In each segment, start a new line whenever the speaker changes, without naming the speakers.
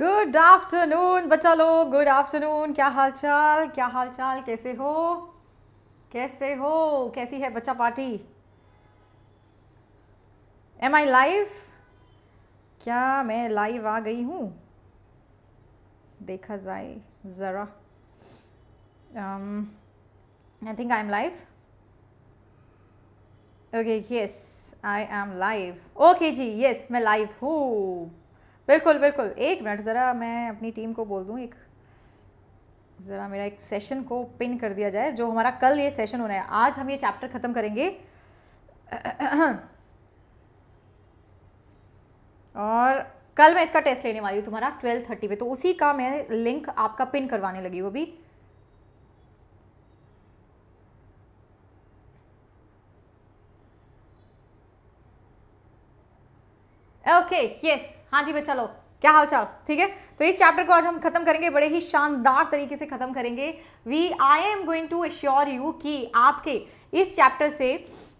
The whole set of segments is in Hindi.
गुड आफ्टरनून बच्चा लोग गुड आफ्टरनून क्या हाल चाल क्या हाल चाल कैसे हो कैसे हो कैसी है बच्चा पार्टी एम आई लाइव क्या मैं लाइव आ गई हूँ देखा जाए ज़रा I think I am live okay yes I am live okay जी यस मैं लाइव हूँ बिल्कुल बिल्कुल एक मिनट ज़रा मैं अपनी टीम को बोल दूँ एक ज़रा मेरा एक सेशन को पिन कर दिया जाए जो हमारा कल ये सेशन होना है आज हम ये चैप्टर ख़त्म करेंगे और कल मैं इसका टेस्ट लेने वाली हूँ तुम्हारा ट्वेल्व थर्टी पे तो उसी का मैं लिंक आपका पिन करवाने लगी हूँ अभी ओके यस हाँ जी बच्चा लो क्या हाल चाल ठीक है तो इस चैप्टर को आज हम खत्म करेंगे बड़े ही शानदार तरीके से खत्म करेंगे we I am going to assure you कि आपके इस चैप्टर से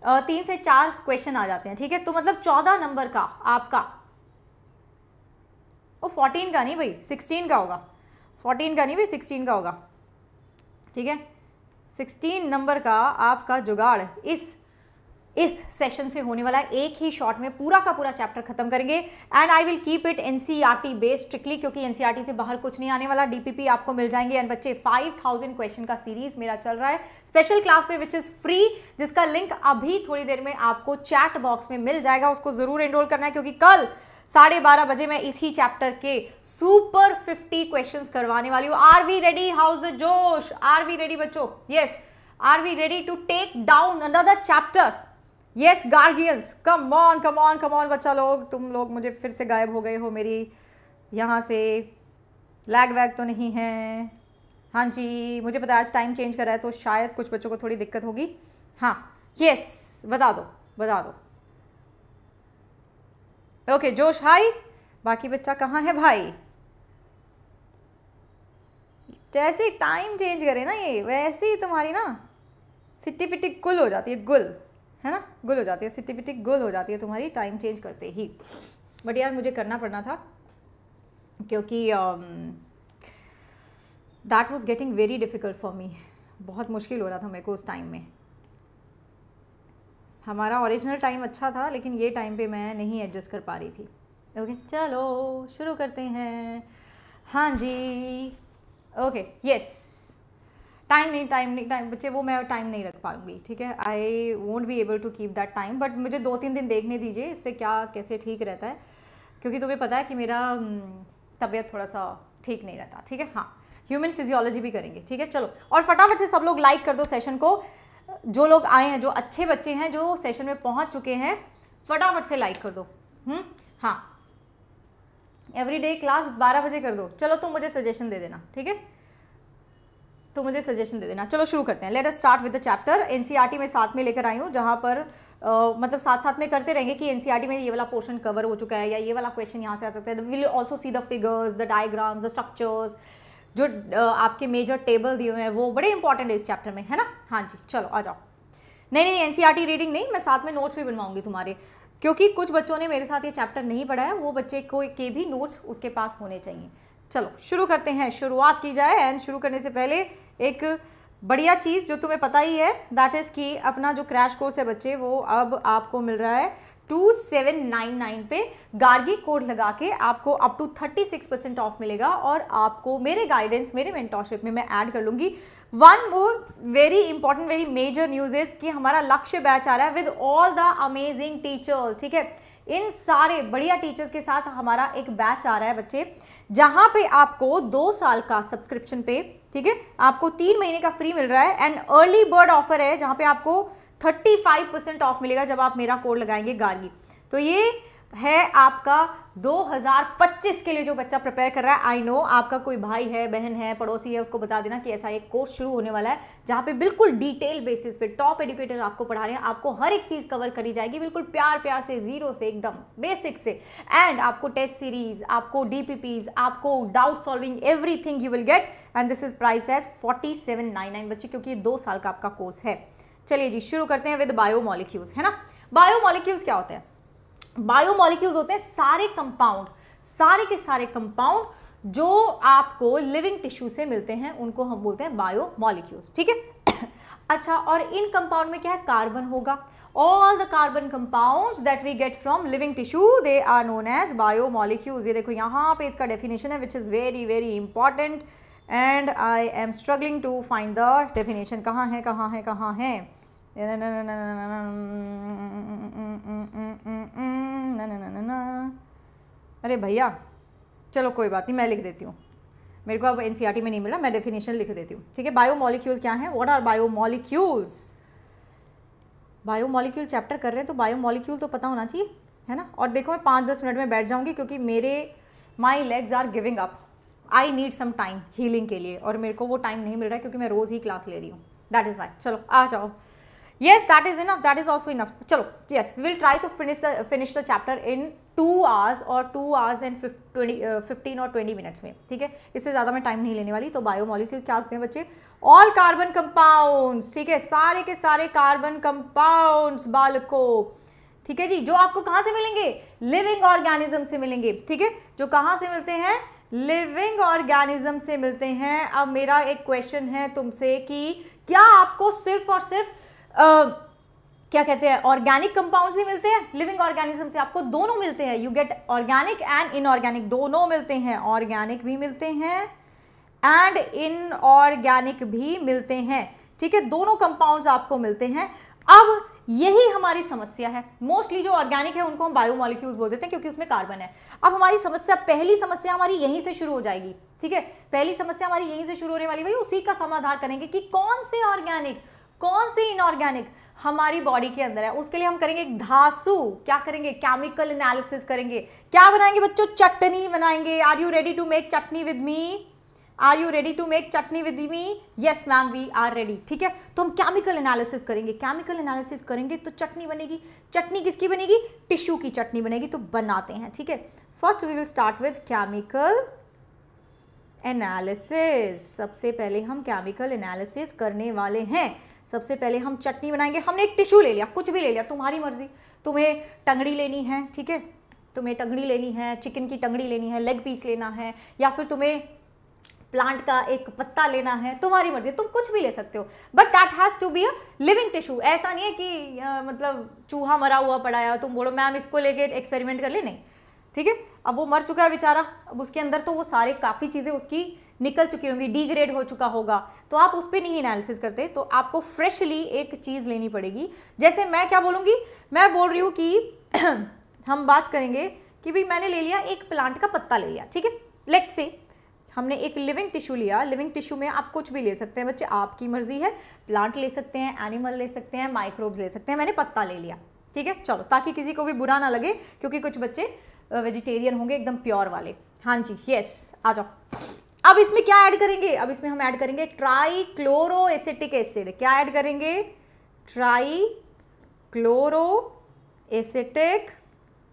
तीन से चार क्वेश्चन आ जाते हैं ठीक है तो मतलब चौदह नंबर का आपका वो फोर्टीन का नहीं भाई सिक्सटीन का होगा फोर्टीन का नहीं भाई सिक्सटीन का होगा ठीक है सिक्सटीन नंबर का आपका जुगाड़ इस इस सेशन से होने वाला एक ही शॉट में पूरा का पूरा चैप्टर खत्म करेंगे and I will keep it NCERT based strictly क्योंकि एनसीईआरटी e से बाहर कुछ नहीं आने वाला डीपीपी आपको मिल जाएंगे एंड बच्चे 5000 क्वेश्चन का सीरीज मेरा चल रहा है स्पेशल क्लास पे विच इज़ फ्री जिसका लिंक अभी थोड़ी देर में आपको चैट बॉक्स में मिल जाएगा उसको ज़रूर एनरोल करना है क्योंकि कल साढ़े बारह बजे मैं इसी चैप्टर के सुपर फिफ्टी क्वेश्चन करवाने वाली हूँ are we ready how's the josh are we ready बच्चों yes are we ready to take down another chapter yes गार्गियंस come on come on come on बच्चा लोग तुम लोग मुझे फिर से गायब हो गए हो मेरी यहाँ से लैग वैग तो नहीं है हाँ जी मुझे पता है आज टाइम चेंज कर रहा है तो शायद कुछ बच्चों को थोड़ी दिक्कत होगी हाँ यस बता दो बता दो ओके जोश हाई बाकी बच्चा कहाँ है भाई जैसे टाइम चेंज करे ना ये वैसे ही तुम्हारी ना सिट्टी पिट्टी गुल हो जाती है गुल है ना गुल हो जाती है सिटिविटिक गुल हो जाती है तुम्हारी टाइम चेंज करते ही बट यार मुझे करना पड़ना था क्योंकि that was getting very difficult for me बहुत मुश्किल हो रहा था मेरे को उस टाइम में हमारा ओरिजिनल टाइम अच्छा था लेकिन ये टाइम पे मैं नहीं एडजस्ट कर पा रही थी ओके okay, चलो शुरू करते हैं हाँ जी ओके यस टाइम नहीं टाइम नहीं टाइम बच्चे वो मैं टाइम नहीं रख पाऊंगी ठीक है I won't be able to keep that time but मुझे दो तीन दिन देखने दीजिए इससे क्या कैसे ठीक रहता है क्योंकि तुम्हें पता है कि मेरा तबीयत थोड़ा सा ठीक नहीं रहता ठीक है हाँ ह्यूमन फिजियोलॉजी भी करेंगे ठीक है चलो और फटाफट से सब लोग लाइक कर दो सेशन को जो लोग आए हैं जो अच्छे बच्चे हैं जो सेशन में पहुंच चुके हैं फटाफट से लाइक कर दो हुँ? हम्म? हाँ एवरी डे क्लास 12 बजे कर दो चलो तुम मुझे सजेशन दे देना ठीक है तो मुझे सजेशन दे देना चलो शुरू करते हैं let us start with the chapter एन में साथ में लेकर आई हूँ जहाँ पर uh, मतलब साथ साथ में करते रहेंगे कि एन e में ये वाला पोर्शन कवर हो चुका है या ये वाला क्वेश्चन यहाँ से आ सकता है will also see the figures the diagram the structures जो uh, आपके मेजर टेबल दिए हुए हैं वो बड़े इंपॉर्टेंट है इस चैप्टर में है ना हाँ जी चलो आ जाओ नहीं नहीं एन रीडिंग e नहीं मैं साथ में नोट्स भी बनवाऊंगी तुम्हारे क्योंकि कुछ बच्चों ने मेरे साथ ये चैप्टर नहीं पढ़ा है वो बच्चे को के भी नोट्स उसके पास होने चाहिए चलो शुरू करते हैं शुरुआत की जाए एंड शुरू करने से पहले एक बढ़िया चीज़ जो तुम्हें पता ही है दैट इज़ कि अपना जो क्रैश कोर्स है बच्चे वो अब आपको मिल रहा है टू सेवन नाइन नाइन पे गार्गी कोड लगा के आपको up to thirty six percent off मिलेगा और आपको मेरे गाइडेंस मेरे मेंटोरशिप में मैं ऐड कर लूँगी one more very important very major news is कि हमारा लक्ष्य बैच आ रहा है with all the amazing teachers ठीक है इन सारे बढ़िया टीचर्स के साथ हमारा एक बैच आ रहा है बच्चे जहाँ पे आपको दो साल का सब्सक्रिप्शन पे ठीक है आपको तीन महीने का फ्री मिल रहा है एंड अर्ली बर्ड ऑफर है जहाँ पे आपको 35 परसेंट ऑफ मिलेगा जब आप मेरा कोड लगाएंगे गार्गी तो ये है आपका 2025 के लिए जो बच्चा प्रिपेयर कर रहा है आई नो आपका कोई भाई है बहन है पड़ोसी है उसको बता देना कि ऐसा एक कोर्स शुरू होने वाला है जहां पे बिल्कुल डिटेल बेसिस पे टॉप एडुकेटर आपको पढ़ा रहे हैं आपको हर एक चीज़ कवर करी जाएगी बिल्कुल प्यार प्यार से जीरो से एकदम बेसिक से एंड आपको टेस्ट सीरीज आपको डी आपको doubt solving every you will get and this is price as forty seven बच्चे क्योंकि ये दो साल का आपका कोर्स है चलिए जी शुरू करते हैं विद बायो मॉलिक्यूल्स है ना बायो मॉलिक्यूल्स क्या होते हैं बायोमोलिक्यूल्स होते हैं सारे कंपाउंड सारे के सारे कंपाउंड जो आपको लिविंग टिश्यू से मिलते हैं उनको हम बोलते हैं बायोमोलिक्यूल्स ठीक है अच्छा और इन कंपाउंड में क्या है कार्बन होगा all the carbon compounds that we get from living tissue they are known as biomolecules ये देखो यहाँ पे इसका डेफिनेशन है which is very very important and I am struggling to find the definition कहाँ है कहाँ है कहाँ है ना ना ना ना अरे भैया चलो कोई बात नहीं मैं लिख देती हूँ मेरे को अब एन e में नहीं मिला मैं डेफिनेशन लिख देती हूँ ठीक है बायो मॉलिक्यूल क्या है what are bio bio molecule chapter कर रहे हैं तो बायो मॉलिक्यूल तो पता होना चाहिए है ना और देखो मैं पाँच दस मिनट में बैठ जाऊँगी क्योंकि मेरे my legs are giving up I need some time healing के लिए और मेरे को वो टाइम नहीं मिल रहा है क्योंकि मैं रोज़ ही क्लास ले रही हूँ दैट इज़ वाई चलो आ जाओ yes that is enough that is also enough chalo yes we'll try to finish the finish the chapter in 2 hours और 2 hours and 20 uh, 15 और 20 minutes में ठीक है इससे ज़्यादा मैं टाइम नहीं लेने वाली तो बायोमोलिक्यूल क्या होते हैं बच्चे ऑल कार्बन कंपाउंड्स ठीक है सारे के सारे कार्बन कंपाउंड्स बालकों ठीक है जी जो आपको कहाँ से मिलेंगे लिविंग ऑर्गेनिज्म से मिलेंगे ठीक है जो कहाँ से मिलते हैं लिविंग ऑर्गेनिज्म से मिलते हैं अब मेरा एक क्वेश्चन है तुमसे कि क्या आपको सिर्फ और सिर्फ क्या कहते हैं ऑर्गेनिक कंपाउंड ही मिलते हैं लिविंग ऑर्गेनिज्म से आपको दोनों मिलते हैं you get organic and inorganic दोनों मिलते हैं ऑर्गेनिक भी मिलते हैं एंड इनऑर्गेनिक भी मिलते हैं ठीक है दोनों कंपाउंड्स आपको मिलते हैं अब यही हमारी समस्या है मोस्टली जो ऑर्गेनिक है उनको हम बायोमोलिक्यूल्स बोल देते हैं क्योंकि उसमें कार्बन है अब हमारी समस्या पहली समस्या हमारी यहीं से शुरू हो जाएगी ठीक है पहली समस्या हमारी यहीं से शुरू होने वाली भाई उसी का समाधान करेंगे कि कौन से ऑर्गेनिक कौन सी इनऑर्गेनिक हमारी बॉडी के अंदर है उसके लिए हम करेंगे एक धासु क्या करेंगे केमिकल एनालिसिस करेंगे क्या बनाएंगे बच्चों चटनी बनाएंगे are you ready to make chutney with me are you ready to make chutney with me yes ma'am we are ready ठीक है तो हम केमिकल एनालिसिस करेंगे केमिकल एनालिसिस करेंगे तो चटनी बनेगी चटनी किसकी बनेगी टिश्यू की चटनी बनेगी तो बनाते हैं ठीक है first we will start with chemical analysis सबसे पहले हम केमिकल एनालिसिस करने वाले हैं सबसे पहले हम चटनी बनाएंगे हमने एक टिश्यू ले लिया कुछ भी ले लिया तुम्हारी मर्ज़ी तुम्हें टंगड़ी लेनी है ठीक है तुम्हें टंगड़ी लेनी है चिकन की टंगड़ी लेनी है लेग पीस लेना है या फिर तुम्हें प्लांट का एक पत्ता लेना है तुम्हारी मर्जी तुम कुछ भी ले सकते हो but that has to be a living tissue ऐसा नहीं है कि आ, मतलब चूहा मरा हुआ पड़ा है तुम बोलो मैम इसको लेके एक्सपेरिमेंट कर ले नहीं ठीक है अब वो मर चुका है बेचारा अब उसके अंदर तो वो सारे काफ़ी चीज़ें उसकी निकल चुकी होंगी डिग्रेड हो चुका होगा तो आप उस पर नहीं एनालिसिस करते तो आपको फ्रेशली एक चीज़ लेनी पड़ेगी जैसे मैं क्या बोलूँगी मैं बोल रही हूँ कि हम बात करेंगे कि भाई मैंने ले लिया एक प्लांट का पत्ता ले लिया ठीक है लेट्स से हमने एक लिविंग टिश्यू लिया लिविंग टिश्यू में आप कुछ भी ले सकते हैं बच्चे आपकी मर्जी है प्लांट ले सकते हैं एनिमल ले सकते हैं माइक्रोब्स ले सकते हैं मैंने पत्ता ले लिया ठीक है चलो ताकि किसी को भी बुरा ना लगे क्योंकि कुछ बच्चे वेजिटेरियन होंगे एकदम प्योर वाले हाँ जी यस आ जाओ अब इसमें क्या ऐड करेंगे अब इसमें हम ऐड करेंगे ट्राई क्लोरो एसिटिक एसिड क्या ऐड करेंगे tri chloro acetic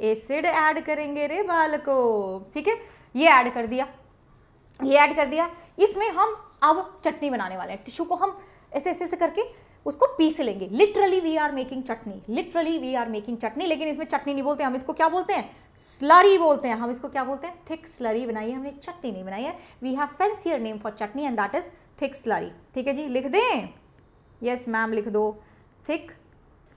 acid add करेंगे रे बाल को ठीक है ये ऐड कर दिया ये ऐड कर दिया इसमें हम अब चटनी बनाने वाले हैं टिश्यू को हम ऐसे ऐसे ऐसे करके उसको पीस लेंगे literally we are making chutney literally we are making chutney लेकिन इसमें चटनी नहीं बोलते हम इसको क्या बोलते हैं स्लरी बोलते हैं हम इसको क्या बोलते हैं थिक स्लरी बनाई है हमने चटनी नहीं बनाई है we have fancier name for chutney and that is thick slurry ठीक है जी लिख दें यस मैम लिख दो थिक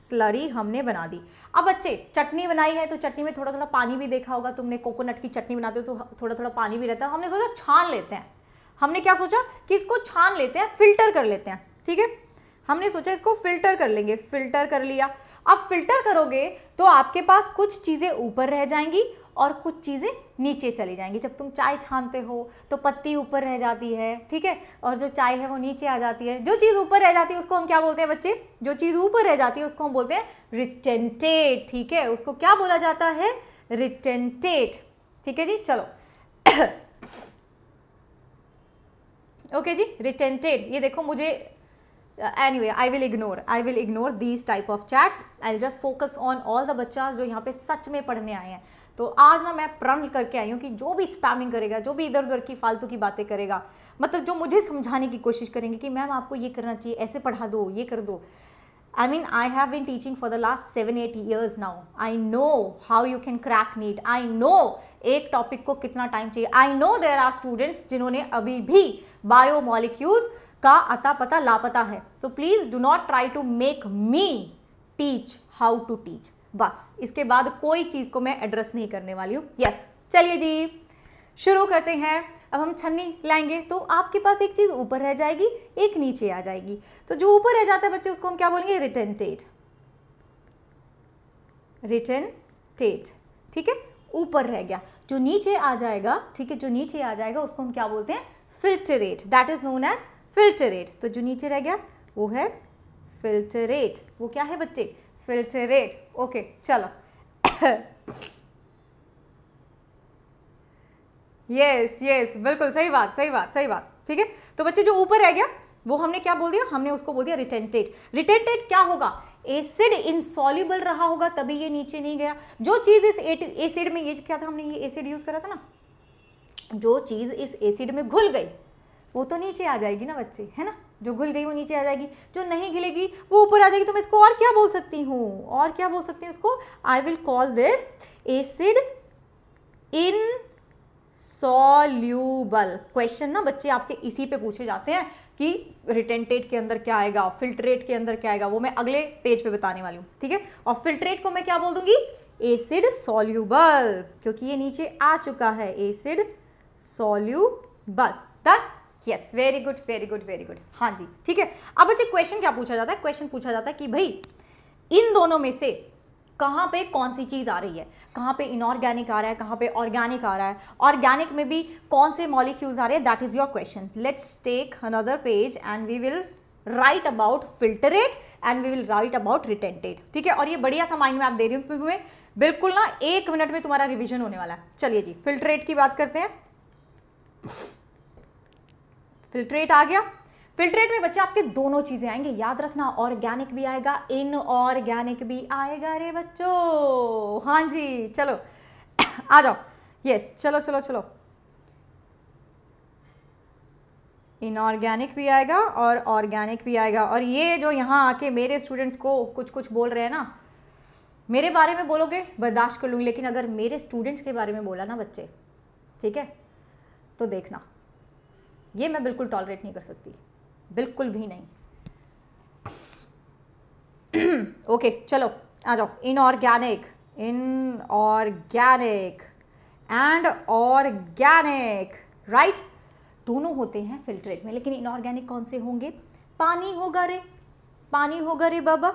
स्लरी हमने बना दी अब बच्चे चटनी बनाई है तो चटनी में थोड़ा थोड़ा पानी भी देखा होगा तुमने कोकोनट की चटनी बनाते हो तो थोड़ा थोड़ा पानी भी रहता है हमने सोचा छान लेते हैं हमने क्या सोचा कि इसको छान लेते हैं फिल्टर कर लेते हैं ठीक है हमने सोचा इसको फिल्टर कर लेंगे फिल्टर कर लिया अब फिल्टर करोगे तो आपके पास कुछ चीज़ें ऊपर रह जाएंगी और कुछ चीज़ें नीचे चली जाएंगी जब तुम चाय छानते हो तो पत्ती ऊपर रह जाती है ठीक है और जो चाय है वो नीचे आ जाती है जो चीज़ ऊपर रह जाती है उसको हम क्या बोलते हैं बच्चे जो चीज़ ऊपर रह जाती है उसको हम बोलते हैं रिटेंटेड ठीक है उसको क्या बोला जाता है रिटेंटेड ठीक है जी चलो ओके जी रिटेंटेड ये देखो मुझे any I will ignore I will ignore these type of chats I just focus on all the बच्चा जो यहाँ पे सच में पढ़ने आए हैं तो आज ना मैं प्रण करके आई हूँ कि जो भी स्पैमिंग करेगा जो भी इधर उधर की फालतू की बातें करेगा मतलब जो मुझे समझाने की कोशिश करेंगे कि मैम आपको ये करना चाहिए ऐसे पढ़ा दो ये कर दो I mean I have been teaching for the last seven eight years now I know how you can crack NEET I know एक टॉपिक को कितना टाइम चाहिए I know there are students जिन्होंने अभी भी बायो मॉलिक्यूल्स का अता पता लापता है तो please do not try to make me teach how to teach बस इसके बाद कोई चीज़ को मैं एड्रेस नहीं करने वाली हूं यस चलिए जी शुरू करते हैं अब हम छन्नी लाएंगे तो आपके पास एक चीज़ ऊपर रह जाएगी एक नीचे आ जाएगी तो जो ऊपर रह जाता है बच्चे उसको हम क्या बोलेंगे रिटर्न टेट रिटर्न टेट ठीक है ऊपर रह गया जो नीचे आ जाएगा ठीक है जो नीचे आ जाएगा उसको हम क्या बोलते हैं filtrate that is known as filtrate तो जो नीचे रह गया वो है फिल्टरेट वो क्या है बच्चे फिल्टरेट ओके चलो यस यस बिल्कुल सही बात सही बात सही बात ठीक है तो बच्चे जो ऊपर रह गया वो हमने क्या बोल दिया हमने उसको बोल दिया रिटेंटेट रिटेंटेट क्या होगा एसिड इंसॉल्युबल रहा होगा तभी ये नीचे नहीं गया जो चीज़ इस एसिड में ये क्या था हमने ये एसिड यूज़ करा था ना जो चीज़ इस एसिड में घुल गई वो तो नीचे आ जाएगी ना बच्चे है ना जो घुल गई वो नीचे आ जाएगी जो नहीं घिलेगी वो ऊपर आ जाएगी तो मैं इसको और क्या बोल सकती हूँ और क्या बोल सकती हूँ इसको I will call this acid insoluble question ना बच्चे आपके इसी पे पूछे जाते हैं कि रिटेंटेट के अंदर क्या आएगा फिल्ट्रेट के अंदर क्या आएगा वो मैं अगले पेज पे बताने वाली हूँ ठीक है और फिल्ट्रेट को मैं क्या बोल दूंगी एसिड सॉल्यूबल क्योंकि ये नीचे आ चुका है acid soluble done yes very good very good very good हाँ जी ठीक है अब बच्चे अच्छा, क्वेश्चन क्या पूछा जाता है क्वेश्चन पूछा जाता है कि भाई इन दोनों में से कहाँ पे कौन सी चीज़ आ रही है कहाँ पे इनऑर्गेनिक आ रहा है कहाँ पे ऑर्गेनिक आ रहा है ऑर्गेनिक में भी कौन से मॉलिक्यूल्स आ रहे हैं that is your question let's take another page and we will write about filtrate and we will write about retentate ठीक है और ये बढ़िया सा माइंड में आप दे रही हूँ तो तुम्हें बिल्कुल ना एक मिनट में तुम्हारा रिविजन होने वाला है चलिए जी फिल्टरेट की बात करते हैं फिल्ट्रेट आ गया फिल्ट्रेट में बच्चे आपके दोनों चीज़ें आएंगे याद रखना ऑर्गेनिक भी आएगा इन ऑर्गेनिक भी आएगा रे बच्चों हाँ जी चलो आ जाओ यस चलो चलो चलो इनऑर्गेनिक भी आएगा और ऑर्गेनिक भी आएगा और ये जो यहाँ आके मेरे स्टूडेंट्स को कुछ कुछ बोल रहे हैं ना मेरे बारे में बोलोगे बर्दाश्त कर लूंगी लेकिन अगर मेरे स्टूडेंट्स के बारे में बोला ना बच्चे ठीक है तो देखना ये मैं बिल्कुल टॉलरेट नहीं कर सकती बिल्कुल भी नहीं ओके चलो आ जाओ inorganic organic and organic right दोनों होते हैं फिल्ट्रेट में लेकिन इनऑर्गेनिक कौन से होंगे पानी होगा रे पानी होगा रे बाबा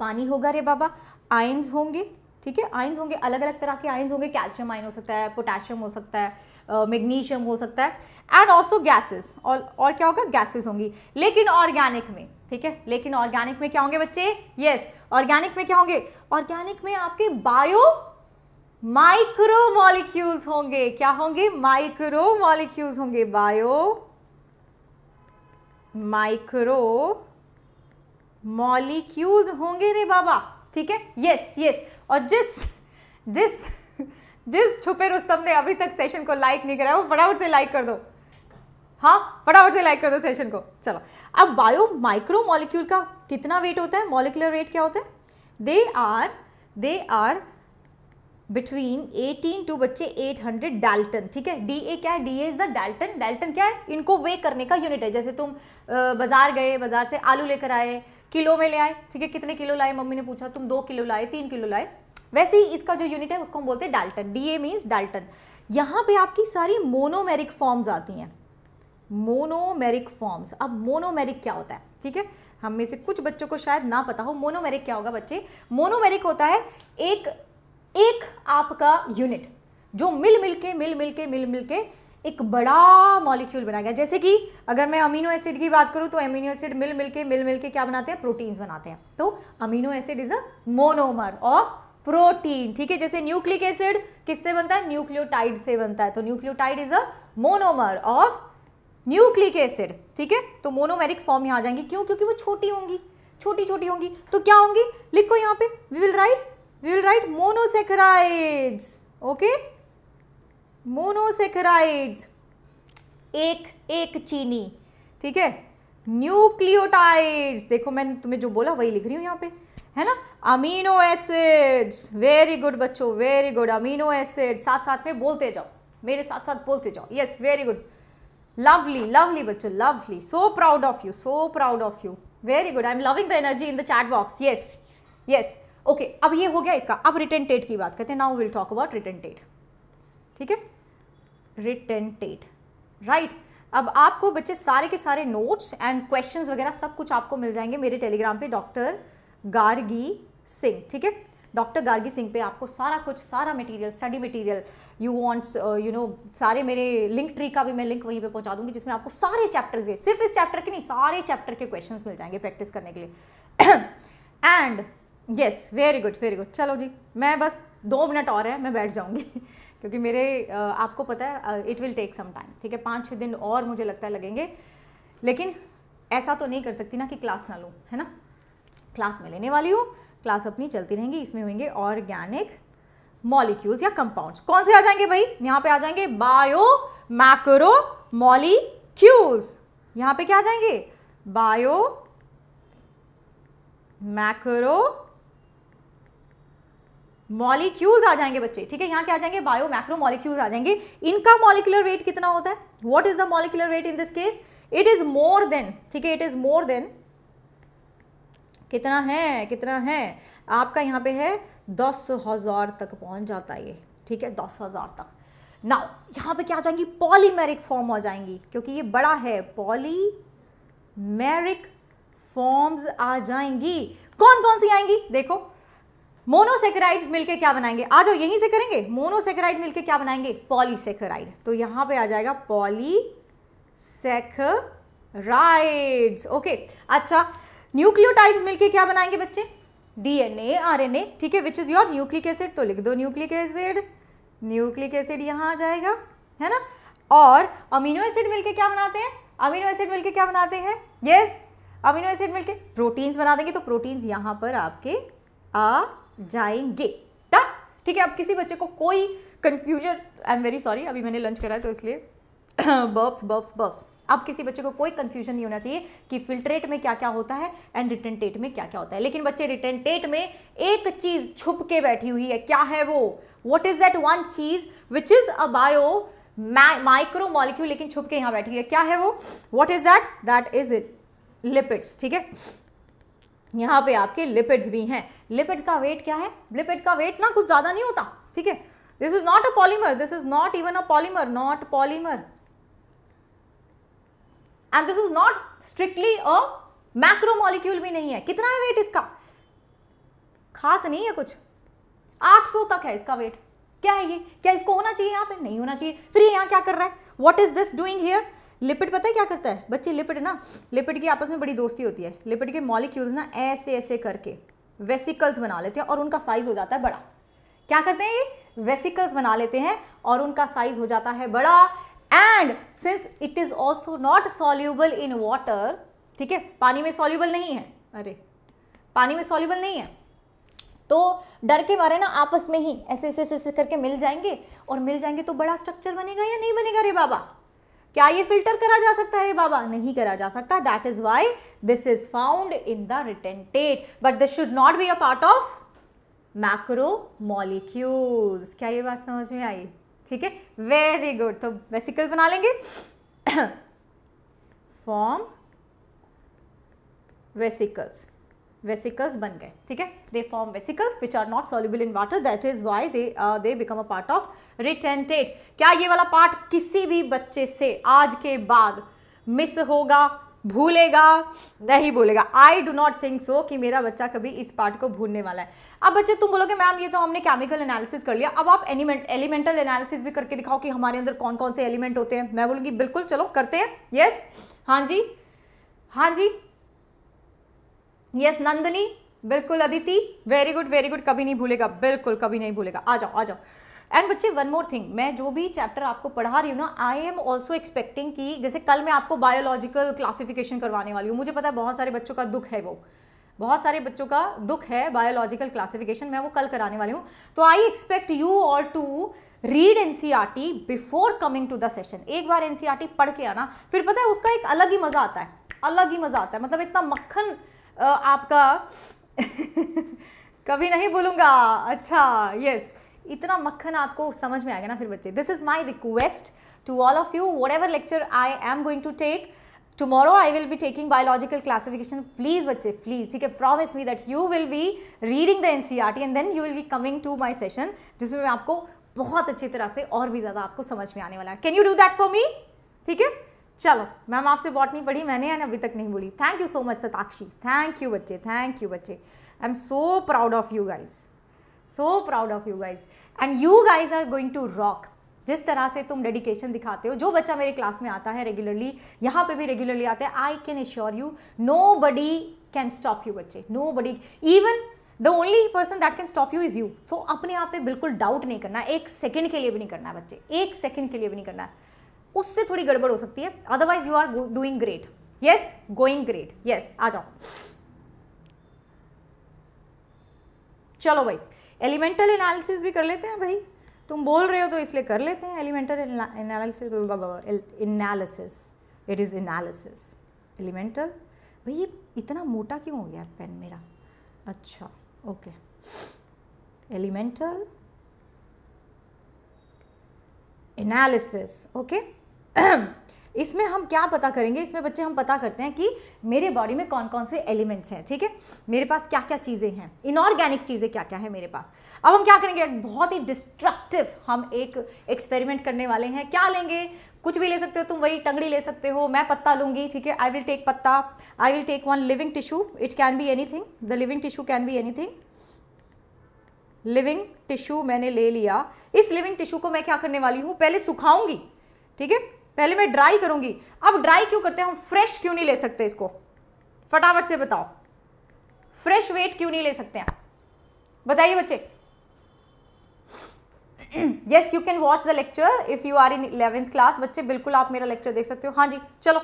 पानी होगा रे बाबा आयंस होंगे ठीक है आयन्स होंगे अलग अलग तरह के आयन्स होंगे कैल्शियम आइन हो सकता है पोटेशियम हो सकता है मैग्नीशियम हो सकता है एंड ऑल्सो गैसेस और और क्या होगा गैसेस होंगी लेकिन ऑर्गेनिक में ठीक है लेकिन ऑर्गेनिक में क्या होंगे बच्चे यस ऑर्गेनिक में क्या होंगे ऑर्गेनिक में आपके बायो माइक्रो मॉलिक्यूल्स होंगे क्या होंगे माइक्रो मॉलिक्यूल्स होंगे बायो माइक्रो मॉलिक्यूल्स होंगे रे बाबा ठीक है यस यस और जिस जिस जिस छुपे रुस्तम ने अभी तक सेशन को लाइक नहीं कराया वो फटाफट से लाइक कर दो हाँ फटाफट से लाइक कर दो सेशन को चलो अब बायो माइक्रो मॉलिक्यूल का कितना वेट होता है मॉलिकुलर वेट क्या होता है they are they are between 18 to बच्चे 800 डाल्टन ठीक है डी ए क्या है D A is the dalton dalton क्या है इनको वे करने का यूनिट है जैसे तुम बाजार गए बाजार से आलू लेकर आए किलो में ले आए ठीक है कितने किलो लाए मम्मी ने पूछा तुम दो किलो लाए तीन किलो लाए वैसे ही इसका जो यूनिट है उसको हम बोलते हैं dalton D A means dalton यहाँ पे आपकी सारी मोनोमेरिक फॉर्म्स आती हैं मोनोमेरिक फॉर्म्स अब मोनोमेरिक क्या होता है ठीक है हम में से कुछ बच्चों को शायद ना पता हो मोनोमेरिक क्या होगा बच्चे मोनोमेरिक होता है एक एक आपका यूनिट जो मिल मिल के मिल मिल के मिल मिल के एक बड़ा मॉलिक्यूल बना गया जैसे कि अगर मैं अमीनो एसिड की बात करूं तो अमीनो एसिड मिल मिल के मिल मिल के क्या बनाते हैं प्रोटीन्स बनाते हैं तो amino acid is a monomer of protein ठीक है जैसे न्यूक्लिक एसिड किससे बनता है न्यूक्लियोटाइड से बनता है तो nucleotide is a monomer of nucleic acid ठीक है तो मोनोमेरिक फॉर्म यहां आ जाएंगे क्यों क्योंकि वो छोटी होंगी छोटी छोटी होंगी तो क्या होंगी लिखो यहाँ पे we will write we will write monosaccharides okay monosaccharides एक एक चीनी ठीक है न्यूक्लियोटाइड्स देखो मैंने तुम्हें जो बोला वही लिख रही हूं यहाँ पे है ना अमीनो एसिड्स वेरी गुड बच्चों वेरी गुड अमीनो एसिड साथ साथ में बोलते जाओ मेरे साथ साथ बोलते जाओ yes very good lovely lovely बच्चों lovely so proud of you so proud of you very good I am loving the energy in the chat box yes yes okay okay, अब ये हो गया इसका अब रिटर्न टेट की बात करते हैं now will talk about retentate ठीक है रिटर्न टेट राइट अब आपको बच्चे सारे के सारे नोट्स एंड क्वेश्चंस वगैरह सब कुछ आपको मिल जाएंगे मेरे टेलीग्राम पे डॉक्टर गार्गी सिंह ठीक है डॉक्टर गार्गी सिंह पे आपको सारा कुछ सारा material study material you wants you know सारे मेरे लिंक ट्री का भी मैं लिंक वहीं पे पहुंचा दूंगी जिसमें आपको सारे चैप्टर्स सिर्फ इस चैप्टर के नहीं सारे चैप्टर के क्वेश्चंस मिल जाएंगे प्रैक्टिस करने के लिए and yes very good very good चलो जी मैं बस दो मिनट और है मैं बैठ जाऊंगी क्योंकि मेरे आपको पता है it will take some time ठीक है पाँच छः दिन और मुझे लगता है लगेंगे लेकिन ऐसा तो नहीं कर सकती ना कि क्लास ना लूँ है ना क्लास में लेने वाली हूँ क्लास अपनी चलती रहेंगी इसमें होंगे ऑर्गेनिक मॉलिक्यूल्स या कंपाउंड्स कौन से आ जाएंगे भाई यहाँ पे आ जाएंगे बायो मैक्रो मॉलिक्यूल्स यहाँ पे क्या आ जाएंगे बायो मैक्रो मॉलिक्यूल्स आ जाएंगे बच्चे ठीक है यहाँ क्या आ जाएंगे बायो मैक्रो मॉलिक्यूल्स आ जाएंगे इनका मॉलिकुलर वेट कितना होता है what is the molecular weight in this case it is more than ठीक है इट इज मोर देन कितना है कितना है आपका यहाँ पे है दस हज़ार तक पहुंच जाता है ये ठीक है दस हज़ार तक ना यहाँ पे क्या आ जाएंगी पॉलीमेरिक फॉर्म आ जाएंगी क्योंकि ये बड़ा है पॉलीमेरिक फॉर्म्स आ जाएंगी कौन कौन सी आएंगी देखो मोनोसेकेराइड्स मिलके क्या बनाएंगे आ जाओ यहीं से करेंगे मोनोसेकेराइड मिलके क्या बनाएंगे पॉलीसेकेराइड तो यहां पे आ जाएगा पॉलीसेकेराइड्स ओके अच्छा न्यूक्लियोटाइड्स मिलके क्या बनाएंगे बच्चे डीएनए आरएनए ठीक है which is your nucleic acid तो लिख दो न्यूक्लिक एसिड न्यूक्लिक एसिड यहां आ जाएगा है ना और अमीनो एसिड मिलकर क्या बनाते हैं अमीनो एसिड मिलकर क्या बनाते हैं यस अमीनो एसिड मिलकर प्रोटीन्स बना देंगे तो प्रोटीन्स यहां पर आपके आ जाएंगे डन ठीक है अब किसी बच्चे को कोई confusion I am very sorry अभी मैंने लंच करा है तो इसलिए बर्ब्स बर्ब्स बर्ब्स अब किसी बच्चे को कोई कंफ्यूजन नहीं होना चाहिए कि फिल्ट्रेट में क्या क्या होता है एंड रिटेंटेट में क्या क्या होता है लेकिन बच्चे रिटेंटेट में एक चीज़ छुप के बैठी हुई है क्या है वो वट इज़ दैट वन चीज़ which is a bio micro molecule लेकिन छुप के यहां बैठी हुई है क्या है वो what is that that is it lipids ठीक है यहाँ पे आपके लिपिड्स भी हैं लिपिड का वेट क्या है लिपिड का वेट ना कुछ ज़्यादा नहीं होता ठीक है this is not a polymer this is not even a polymer not polymer and this is not strictly a macromolecule भी नहीं है कितना है वेट इसका खास नहीं है कुछ 800 तक है इसका वेट क्या है ये क्या इसको होना चाहिए यहाँ पे नहीं होना चाहिए फिर ये यहाँ क्या कर रहा है what is this doing here lipid पता है क्या करता है बच्चे लिपिड ना लिपिड की आपस में बड़ी दोस्ती होती है लिपिड के मॉलिक्यूल्स ना ऐसे ऐसे करके वेसिकल्स बना लेते हैं और उनका साइज़ हो जाता है बड़ा क्या करते हैं ये वेसिकल्स बना लेते हैं और उनका साइज़ हो जाता है बड़ा and since it is also not soluble in water ठीक है पानी में सॉल्यूबल नहीं है अरे पानी में सॉल्यूबल नहीं है तो डर के मारे ना आपस में ही ऐसे ऐसे ऐसे करके मिल जाएंगे और मिल जाएंगे तो बड़ा स्ट्रक्चर बनेगा या नहीं बनेगा रे बाबा क्या ये फिल्टर करा जा सकता है बाबा नहीं करा जा सकता that is why this is found in the retentate but this should not be a part of macro molecules क्या ये बात समझ में आई ठीक है वेरी गुड तो वेसिकल बना लेंगे फॉर्म वेसिकल्स वेसिकल्स बन गए ठीक है they form vesicles which are not soluble in water that is why they they become a part of retentate क्या ये वाला पार्ट किसी भी बच्चे से आज के बाद मिस होगा भूलेगा नहीं भूलेगा I do not think so कि मेरा बच्चा कभी इस पार्ट को भूलने वाला है अब बच्चे तुम बोलोगे मैम ये तो हमने केमिकल एनालिसिस कर लिया अब आप एलिमेंट एलिमेंटल एनालिसिस भी करके दिखाओ कि हमारे अंदर कौन कौन से एलिमेंट होते हैं मैं बोलूँगी बिल्कुल चलो करते हैं यस yes? हाँ जी हाँ जी यस नंदनी बिल्कुल Aditi very good very good कभी नहीं भूलेगा बिल्कुल कभी नहीं भूलेगा आ जाओ आ जाओ एंड बच्चे वन मोर थिंग मैं जो भी चैप्टर आपको पढ़ा रही हूँ ना आई एम ऑल्सो एक्सपेक्टिंग कि जैसे कल मैं आपको बायोलॉजिकल क्लासिफिकेशन करवाने वाली हूँ मुझे पता है बहुत सारे बच्चों का दुख है वो बहुत सारे बच्चों का दुख है बायोलॉजिकल क्लासिफिकेशन मैं वो कल कराने वाली हूँ तो I expect you all to read N before coming to the session एक बार एन e पढ़ के आना फिर पता है उसका एक अलग ही मज़ा आता है अलग ही मज़ा आता है मतलब इतना मक्खन आपका कभी नहीं बोलूँगा अच्छा यस इतना मक्खन आपको समझ में आ गया ना फिर बच्चे this is my request to all of you whatever lecture I am going to take tomorrow I will be taking biological classification please बच्चे प्लीज़ ठीक है promise me that you will be reading the N C R T and then you will be coming to my session जिसमें मैं आपको बहुत अच्छी तरह से और भी ज़्यादा आपको समझ में आने वाला है can you do that for me ठीक है चलो मैम आपसे बॉटनी पढ़ी मैंने यानी अभी तक नहीं बोली thank you so much Satakshi thank you बच्चे थैंक यू बच्चे I am so proud of you guys so proud of you guys and you guys are going to rock जिस तरह से तुम डेडिकेशन दिखाते हो जो बच्चा मेरे क्लास में आता है रेगुलरली यहाँ पे भी रेगुलरली आते हैं I can assure you nobody can stop you बच्चे nobody even the only person that can stop you is you so अपने आप पे बिल्कुल डाउट नहीं करना एक सेकेंड के लिए भी नहीं करना है बच्चे एक सेकंड के लिए भी नहीं करना है उससे थोड़ी गड़बड़ हो सकती है otherwise you are doing great yes going great yes आ जाओ चलो भाई एलिमेंटल एनालिसिस भी कर लेते हैं भाई तुम बोल रहे हो तो इसलिए कर लेते हैं elemental analysis analysis it is analysis elemental भाई ये इतना मोटा क्यों हो गया पेन मेरा अच्छा ओके एलिमेंटल एनालिसिस ओके इसमें हम क्या पता करेंगे इसमें बच्चे हम पता करते हैं कि मेरे बॉडी में कौन कौन से एलिमेंट्स हैं ठीक है मेरे पास क्या क्या चीज़ें हैं इनऑर्गेनिक चीज़ें क्या क्या है मेरे पास अब हम क्या करेंगे बहुत ही डिस्ट्रक्टिव हम एक एक्सपेरिमेंट करने वाले हैं क्या लेंगे कुछ भी ले सकते हो तुम वही टंगड़ी ले सकते हो मैं पत्ता लूँगी ठीक है आई विल टेक पत्ता I will take one living tissue it can be anything the living tissue can be anything living tissue मैंने ले लिया इस लिविंग टिश्यू को मैं क्या करने वाली हूँ पहले सुखाऊंगी ठीक है पहले मैं ड्राई करूंगी अब ड्राई क्यों करते हैं हम फ्रेश क्यों नहीं ले सकते इसको फटाफट से बताओ फ्रेश वेट क्यों नहीं ले सकते हैं बताइए बच्चे yes you can watch the lecture if you are in eleventh class बच्चे बिल्कुल आप मेरा लेक्चर देख सकते हो हाँ जी चलो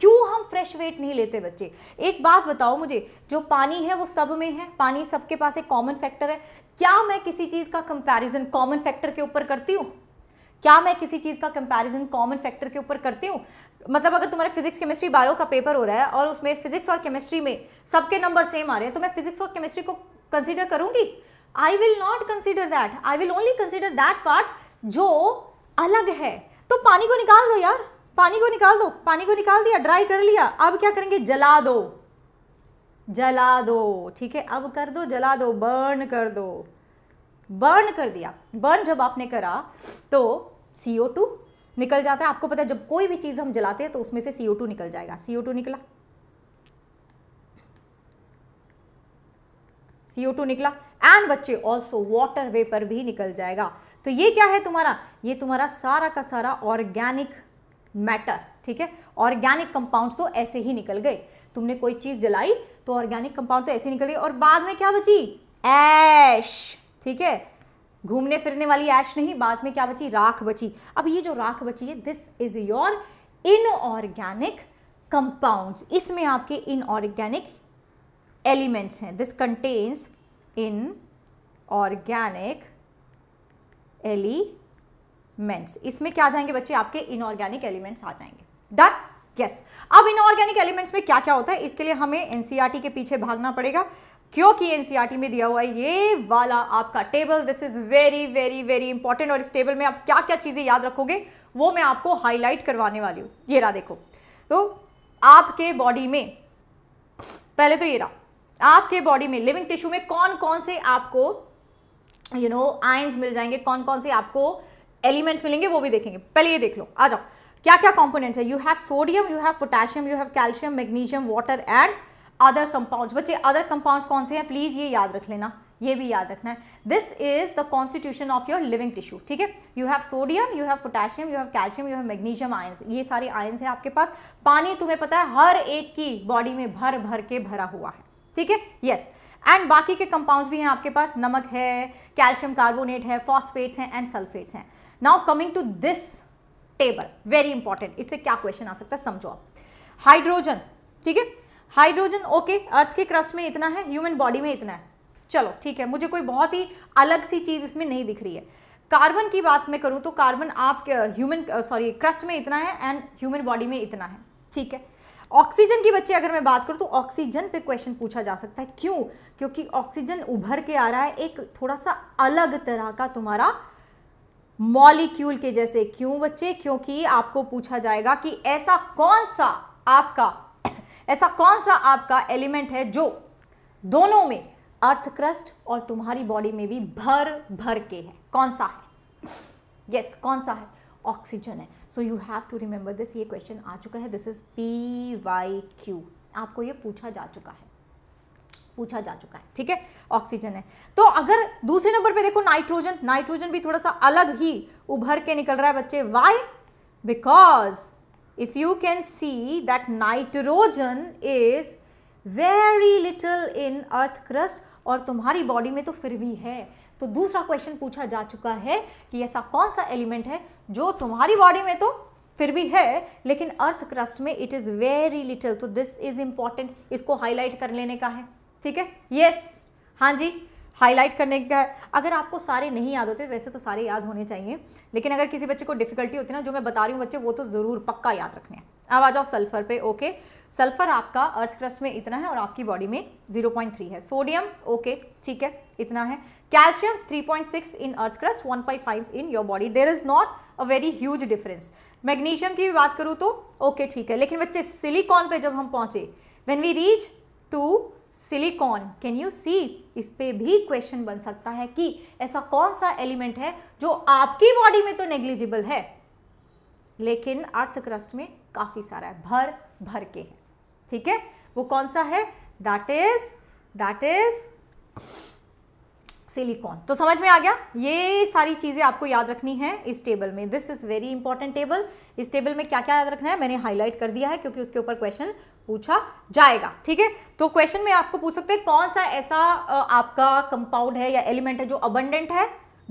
क्यों हम फ्रेश वेट नहीं लेते बच्चे एक बात बताओ मुझे जो पानी है वो सब में है पानी सबके पास एक कॉमन फैक्टर है क्या मैं किसी चीज़ का कंपैरिजन कॉमन फैक्टर के ऊपर करती हूँ क्या मैं किसी चीज़ का कंपैरिजन कॉमन फैक्टर के ऊपर करती हूँ मतलब अगर तुम्हारे फिजिक्स केमिस्ट्री बायो का पेपर हो रहा है और उसमें फिजिक्स और केमिस्ट्री में सबके नंबर सेम आ रहे हैं तो मैं फिजिक्स और केमिस्ट्री को कंसिडर करूंगी I will not consider that I will only consider that part जो अलग है तो पानी को निकाल दो यार पानी को निकाल दो पानी को निकाल दिया ड्राई कर लिया अब क्या करेंगे जला दो जला दो ठीक है अब कर दो जला दो बर्न कर दो बर्न कर दिया बर्न जब आपने करा तो सी निकल जाता है आपको पता है जब कोई भी चीज़ हम जलाते हैं तो उसमें से टू निकल जाएगा सीओ निकला CO2 निकला एंड बच्चे ऑल्सो वाटर वेपर भी निकल जाएगा तो ये क्या है तुम्हारा ये तुम्हारा सारा का सारा ऑर्गेनिक मैटर ठीक है ऑर्गेनिक कंपाउंड तो ऐसे ही निकल गए तुमने कोई चीज़ जलाई तो ऑर्गेनिक कंपाउंड तो ऐसे निकल गए और बाद में क्या बची एश ठीक है घूमने फिरने वाली ऐश नहीं बाद में क्या बची राख बची अब ये जो राख बची है this is your inorganic compounds इसमें आपके इनऑर्गेनिक एलिमेंट्स हैं this contains inorganic elements इसमें क्या जाएंगे बच्चे आपके इनऑर्गेनिक एलिमेंट्स आ जाएंगे डन यस yes. अब इनऑर्गेनिक एलिमेंट्स में क्या क्या होता है इसके लिए हमें एनसीईआरटी e के पीछे भागना पड़ेगा क्योंकि एनसीईआरटी में दिया हुआ है ये वाला आपका table this is very very very important और इस टेबल में आप क्या क्या चीज़ें याद रखोगे वो मैं आपको हाईलाइट करवाने वाली हूं ये रहा देखो तो आपके बॉडी में पहले तो ये रहा आपके बॉडी में लिविंग टिश्यू में कौन कौन से आपको यू नो आयंस मिल जाएंगे कौन कौन से आपको एलिमेंट्स मिलेंगे वो भी देखेंगे पहले ये देख लो आ जाओ क्या क्या कॉम्पोनेंट्स है you have sodium you have potassium you have calcium magnesium water and other compounds बच्चे अदर कंपाउंड्स कौन से हैं प्लीज़ ये याद रख लेना ये भी याद रखना है this is the constitution of your living tissue ठीक है you have sodium you have potassium you have calcium you have magnesium ions ये सारे आयंस हैं आपके पास पानी तुम्हें पता है हर एक की बॉडी में भर भर के भरा हुआ है ठीक है यस एंड बाकी के कंपाउंड्स भी हैं आपके पास नमक है कैल्शियम कार्बोनेट है फॉस्फेट्स हैं एंड सल्फेट्स हैं now coming to this table very important इससे क्या क्वेश्चन आ सकता है समझो आप हाइड्रोजन ठीक है हाइड्रोजन ओके अर्थ के क्रस्ट में इतना है ह्यूमन बॉडी में इतना है चलो ठीक है मुझे कोई बहुत ही अलग सी चीज़ इसमें नहीं दिख रही है कार्बन की बात मैं करूँ तो कार्बन आप ह्यूमन सॉरी क्रस्ट में इतना है एंड ह्यूमन बॉडी में इतना है ठीक है ऑक्सीजन की बच्चे अगर मैं बात करूँ तो ऑक्सीजन पे क्वेश्चन पूछा जा सकता है क्यों क्योंकि ऑक्सीजन उभर के आ रहा है एक थोड़ा सा अलग तरह का तुम्हारा मॉलिक्यूल के जैसे क्यों बच्चे क्योंकि आपको पूछा जाएगा कि ऐसा कौन सा आपका ऐसा कौन सा आपका एलिमेंट है जो दोनों में अर्थ क्रस्ट और तुम्हारी बॉडी में भी भर भर के है कौन सा है यस yes, कौन सा है ऑक्सीजन है so you have to remember this ये क्वेश्चन आ चुका है this is P Y Q आपको ये पूछा जा चुका है पूछा जा चुका है ठीक है ऑक्सीजन है तो अगर दूसरे नंबर पे देखो नाइट्रोजन नाइट्रोजन भी थोड़ा सा अलग ही उभर के निकल रहा है बच्चे why because if you can see that nitrogen is very little in earth crust और तुम्हारी बॉडी में तो फिर भी है तो दूसरा क्वेश्चन पूछा जा चुका है कि ऐसा कौन सा एलिमेंट है जो तुम्हारी बॉडी में तो फिर भी है लेकिन अर्थ क्रस्ट में इट इज़ वेरी लिटिल तो दिस इज़ इंपॉर्टेंट इसको हाईलाइट कर लेने का है ठीक है यस yes. हाँ जी हाईलाइट करने का अगर आपको सारे नहीं याद होते वैसे तो सारे याद होने चाहिए लेकिन अगर किसी बच्चे को डिफिकल्टी होती है ना जो मैं बता रही हूँ बच्चे वो तो ज़रूर पक्का याद रखने हैं अब आ जाओ सल्फर पे ओके सल्फर आपका अर्थ क्रस्ट में इतना है और आपकी बॉडी में 0.3 है सोडियम ओके ठीक है इतना है calcium 3.6 in earth crust 1.5 in your body there is not a very huge difference magnesium की भी बात करूँ तो ओके ठीक है लेकिन बच्चे सिलिकॉन पे जब हम पहुँचे when we reach to silicon can you see इस पर भी क्वेश्चन बन सकता है कि ऐसा कौन सा एलिमेंट है जो आपकी बॉडी में तो नेग्लिजिबल है लेकिन अर्थ क्रस्ट में काफ़ी सारा है भर भर के है ठीक है वो कौन सा है that is that is silicon तो समझ में आ गया ये सारी चीज़ें आपको याद रखनी है इस टेबल में this is very important table इस टेबल में क्या क्या याद रखना है मैंने हाईलाइट कर दिया है क्योंकि उसके ऊपर क्वेश्चन पूछा जाएगा ठीक है तो क्वेश्चन में आपको पूछ सकते हैं कौन सा ऐसा आपका कंपाउंड है या एलिमेंट है जो अबंडेंट है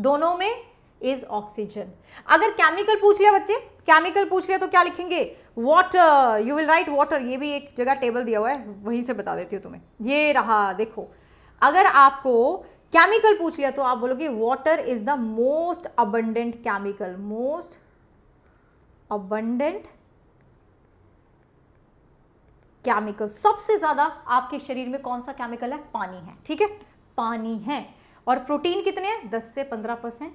दोनों में इज ऑक्सीजन अगर केमिकल पूछ लिया बच्चे केमिकल पूछ लिया तो क्या लिखेंगे water you will write water ये भी एक जगह टेबल दिया हुआ है वहीं से बता देती हूँ तुम्हें ये रहा देखो अगर आपको केमिकल पूछ लिया तो आप बोलोगे water is the most abundant chemical most abundant chemical सबसे ज़्यादा आपके शरीर में कौन सा केमिकल है पानी है ठीक है पानी है और प्रोटीन कितने हैं दस से पंद्रह परसेंट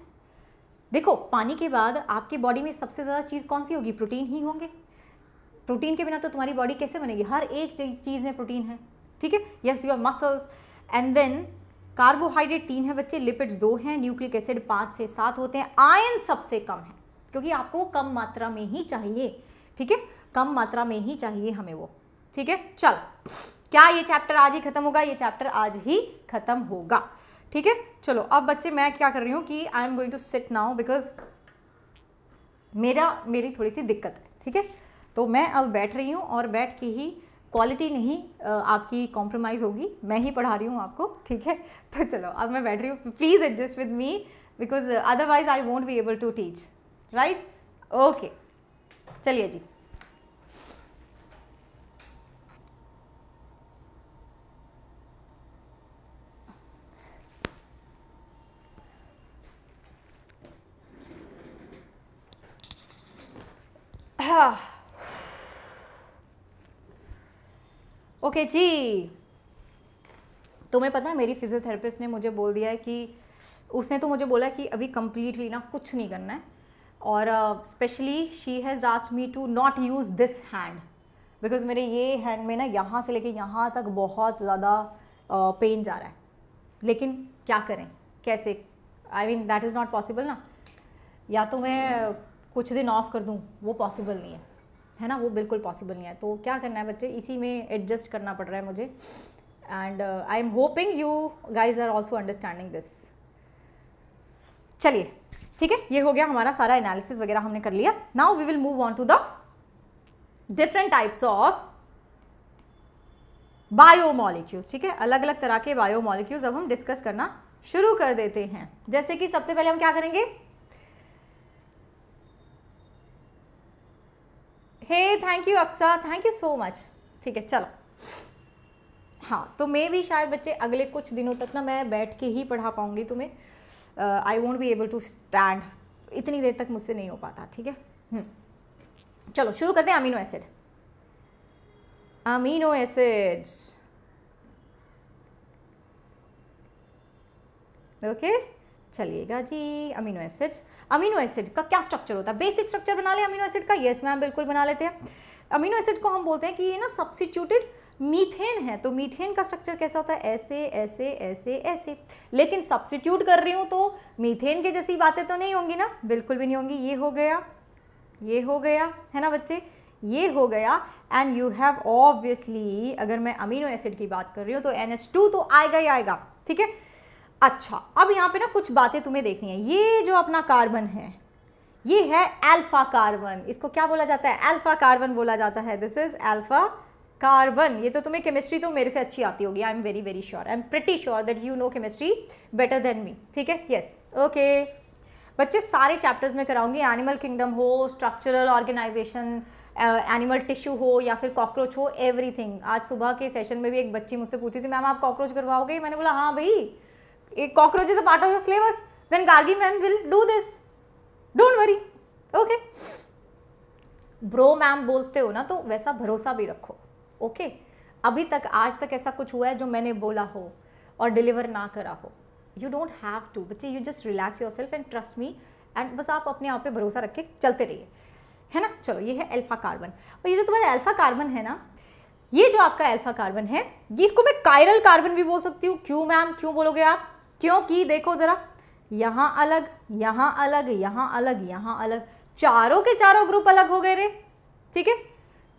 देखो पानी के बाद आपके बॉडी में सबसे ज़्यादा चीज़ कौन सी होगी प्रोटीन ही होंगे प्रोटीन के बिना तो तुम्हारी बॉडी कैसे बनेगी हर एक चीज़ में प्रोटीन है ठीक है yes your muscles and then carbohydrate तीन है बच्चे लिपिड्स दो हैं न्यूक्लिक एसिड पाँच से सात होते हैं आयन सबसे कम है क्योंकि आपको कम मात्रा में ही चाहिए ठीक है कम मात्रा में ही चाहिए हमें वो ठीक है चल क्या ये चैप्टर आज ही खत्म होगा ये चैप्टर आज ही खत्म होगा ठीक है चलो अब बच्चे मैं क्या कर रही हूँ कि I am going to sit now because मेरा मेरी थोड़ी सी दिक्कत है ठीक है तो मैं अब बैठ रही हूँ और बैठ के ही क्वालिटी नहीं आपकी कॉम्प्रोमाइज़ होगी मैं ही पढ़ा रही हूँ आपको ठीक है तो चलो अब मैं बैठ रही हूँ please adjust with me because otherwise I won't be able to teach right okay चलिए जी हाँ ओके जी तुम्हें पता है मेरी फिजियोथेरेपिस्ट ने मुझे बोल दिया है कि उसने तो मुझे बोला कि अभी कम्प्लीटली ना कुछ नहीं करना है और specially she has last me to not use this hand because मेरे ये हैंड में ना यहाँ से लेके यहाँ तक बहुत ज़्यादा पेन जा रहा है लेकिन क्या करें कैसे I mean that is not possible ना या तो मैं कुछ दिन ऑफ कर दूँ वो पॉसिबल नहीं है है ना वो बिल्कुल पॉसिबल नहीं है तो क्या करना है बच्चे इसी में एडजस्ट करना पड़ रहा है मुझे and I am hoping you guys are also understanding this चलिए ठीक है ये हो गया हमारा सारा एनालिसिस वगैरह हमने कर लिया now we will move on to the different types of biomolecules ठीक है अलग अलग तरह के बायोमोलिक्यूल्स अब हम डिस्कस करना शुरू कर देते हैं जैसे कि सबसे पहले हम क्या करेंगे hey thank you Aqsa thank you so much ठीक है चलो हाँ तो मैं भी शायद बच्चे अगले कुछ दिनों तक ना मैं बैठ के ही पढ़ा पाऊंगी तुम्हें I won't be able to stand इतनी देर तक मुझसे नहीं हो पाता ठीक है हम्म। चलो शुरू करते हैं amino acid amino acid okay चलिएगा जी अमीनो एसिड्स अमीनो एसिड का क्या स्ट्रक्चर होता है बेसिक स्ट्रक्चर बना ले अमीनो एसिड का येस मैम बिल्कुल बना लेते हैं अमीनो एसिड को हम बोलते हैं कि ये ना सब्सिट्यूटेड मीथेन है तो मीथेन का स्ट्रक्चर कैसा होता है ऐसे ऐसे ऐसे ऐसे लेकिन सब्सिट्यूट कर रही हूँ तो मीथेन के जैसी बातें तो नहीं होंगी ना बिल्कुल भी नहीं होंगी ये हो गया ये हो गया है ना बच्चे ये हो गया एंड यू हैव ऑब्वियसली अगर मैं अमीनो एसिड की बात कर रही हूँ तो एन तो आएगा ही आएगा ठीक है अच्छा अब यहाँ पे ना कुछ बातें तुम्हें देखनी है ये जो अपना कार्बन है ये है अल्फा कार्बन इसको क्या बोला जाता है अल्फा कार्बन बोला जाता है दिस इज अल्फा कार्बन ये तो तुम्हें केमिस्ट्री तो मेरे से अच्छी आती होगी I am very very sure I am pretty sure that you know chemistry better than me ठीक है यस ओके बच्चे सारे चैप्टर्स में कराऊंगी एनिमल किंगडम हो स्ट्रक्चरल ऑर्गेनाइजेशन एनिमल टिश्यू हो या फिर कॉकरोच हो एवरीथिंग आज सुबह के सेशन में भी एक बच्ची मुझसे पूछी थी मैम आप कॉकरोच करवाओगे मैंने बोला हाँ भाई एक cockroach is a part of your syllabus then Gargi ma'am will do this don't worry okay bro ma'am बोलते हो ना तो वैसा भरोसा भी रखो ओके okay? अभी तक आज तक ऐसा कुछ हुआ है जो मैंने बोला हो और डिलीवर ना करा हो यू डोंट हैव टू बच्चे you just relax yourself and trust me and बस आप अपने आप पे भरोसा रख के चलते रहिए है ना चलो ये है अल्फा कार्बन और ये जो तुम्हारा अल्फा कार्बन है ना ये जो आपका अल्फा कार्बन है ये इसको मैं कायरल कार्बन भी बोल सकती हूँ क्यों मैम क्यों बोलोगे आप क्योंकि देखो ज़रा यहां अलग यहां अलग यहां अलग यहां अलग चारों के चारों ग्रुप अलग हो गए रे ठीक है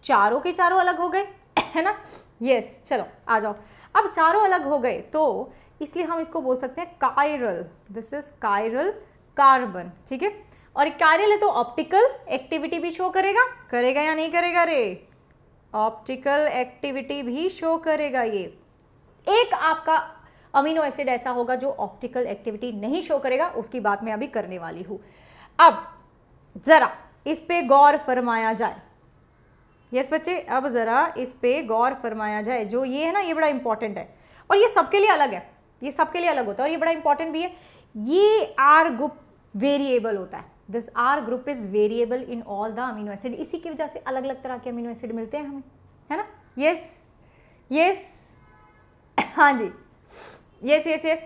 चारों के चारों अलग हो गए है ना यस चलो आ जाओ अब चारों अलग हो गए तो इसलिए हम इसको बोल सकते हैं chiral this is chiral carbon ठीक है और कायरल है तो ऑप्टिकल एक्टिविटी भी शो करेगा करेगा या नहीं करेगा रे ऑप्टिकल एक्टिविटी भी शो करेगा ये एक आपका अमीनो एसिड ऐसा होगा जो ऑप्टिकल एक्टिविटी नहीं शो करेगा उसकी बात मैं अभी करने वाली हूं अब ज़रा इस पे गौर फरमाया जाए यस बच्चे अब ज़रा इस पे गौर फरमाया जाए जो ये है ना ये बड़ा इंपॉर्टेंट है और ये सबके लिए अलग है ये सबके लिए अलग होता है और ये बड़ा इंपॉर्टेंट भी है ये आर ग्रुप वेरिएबल होता है this R group is variable in all the amino acid इसी की वजह से अलग अलग तरह के अमीनो एसिड मिलते हैं हमें है ना यस यस हाँ जी यस यस यस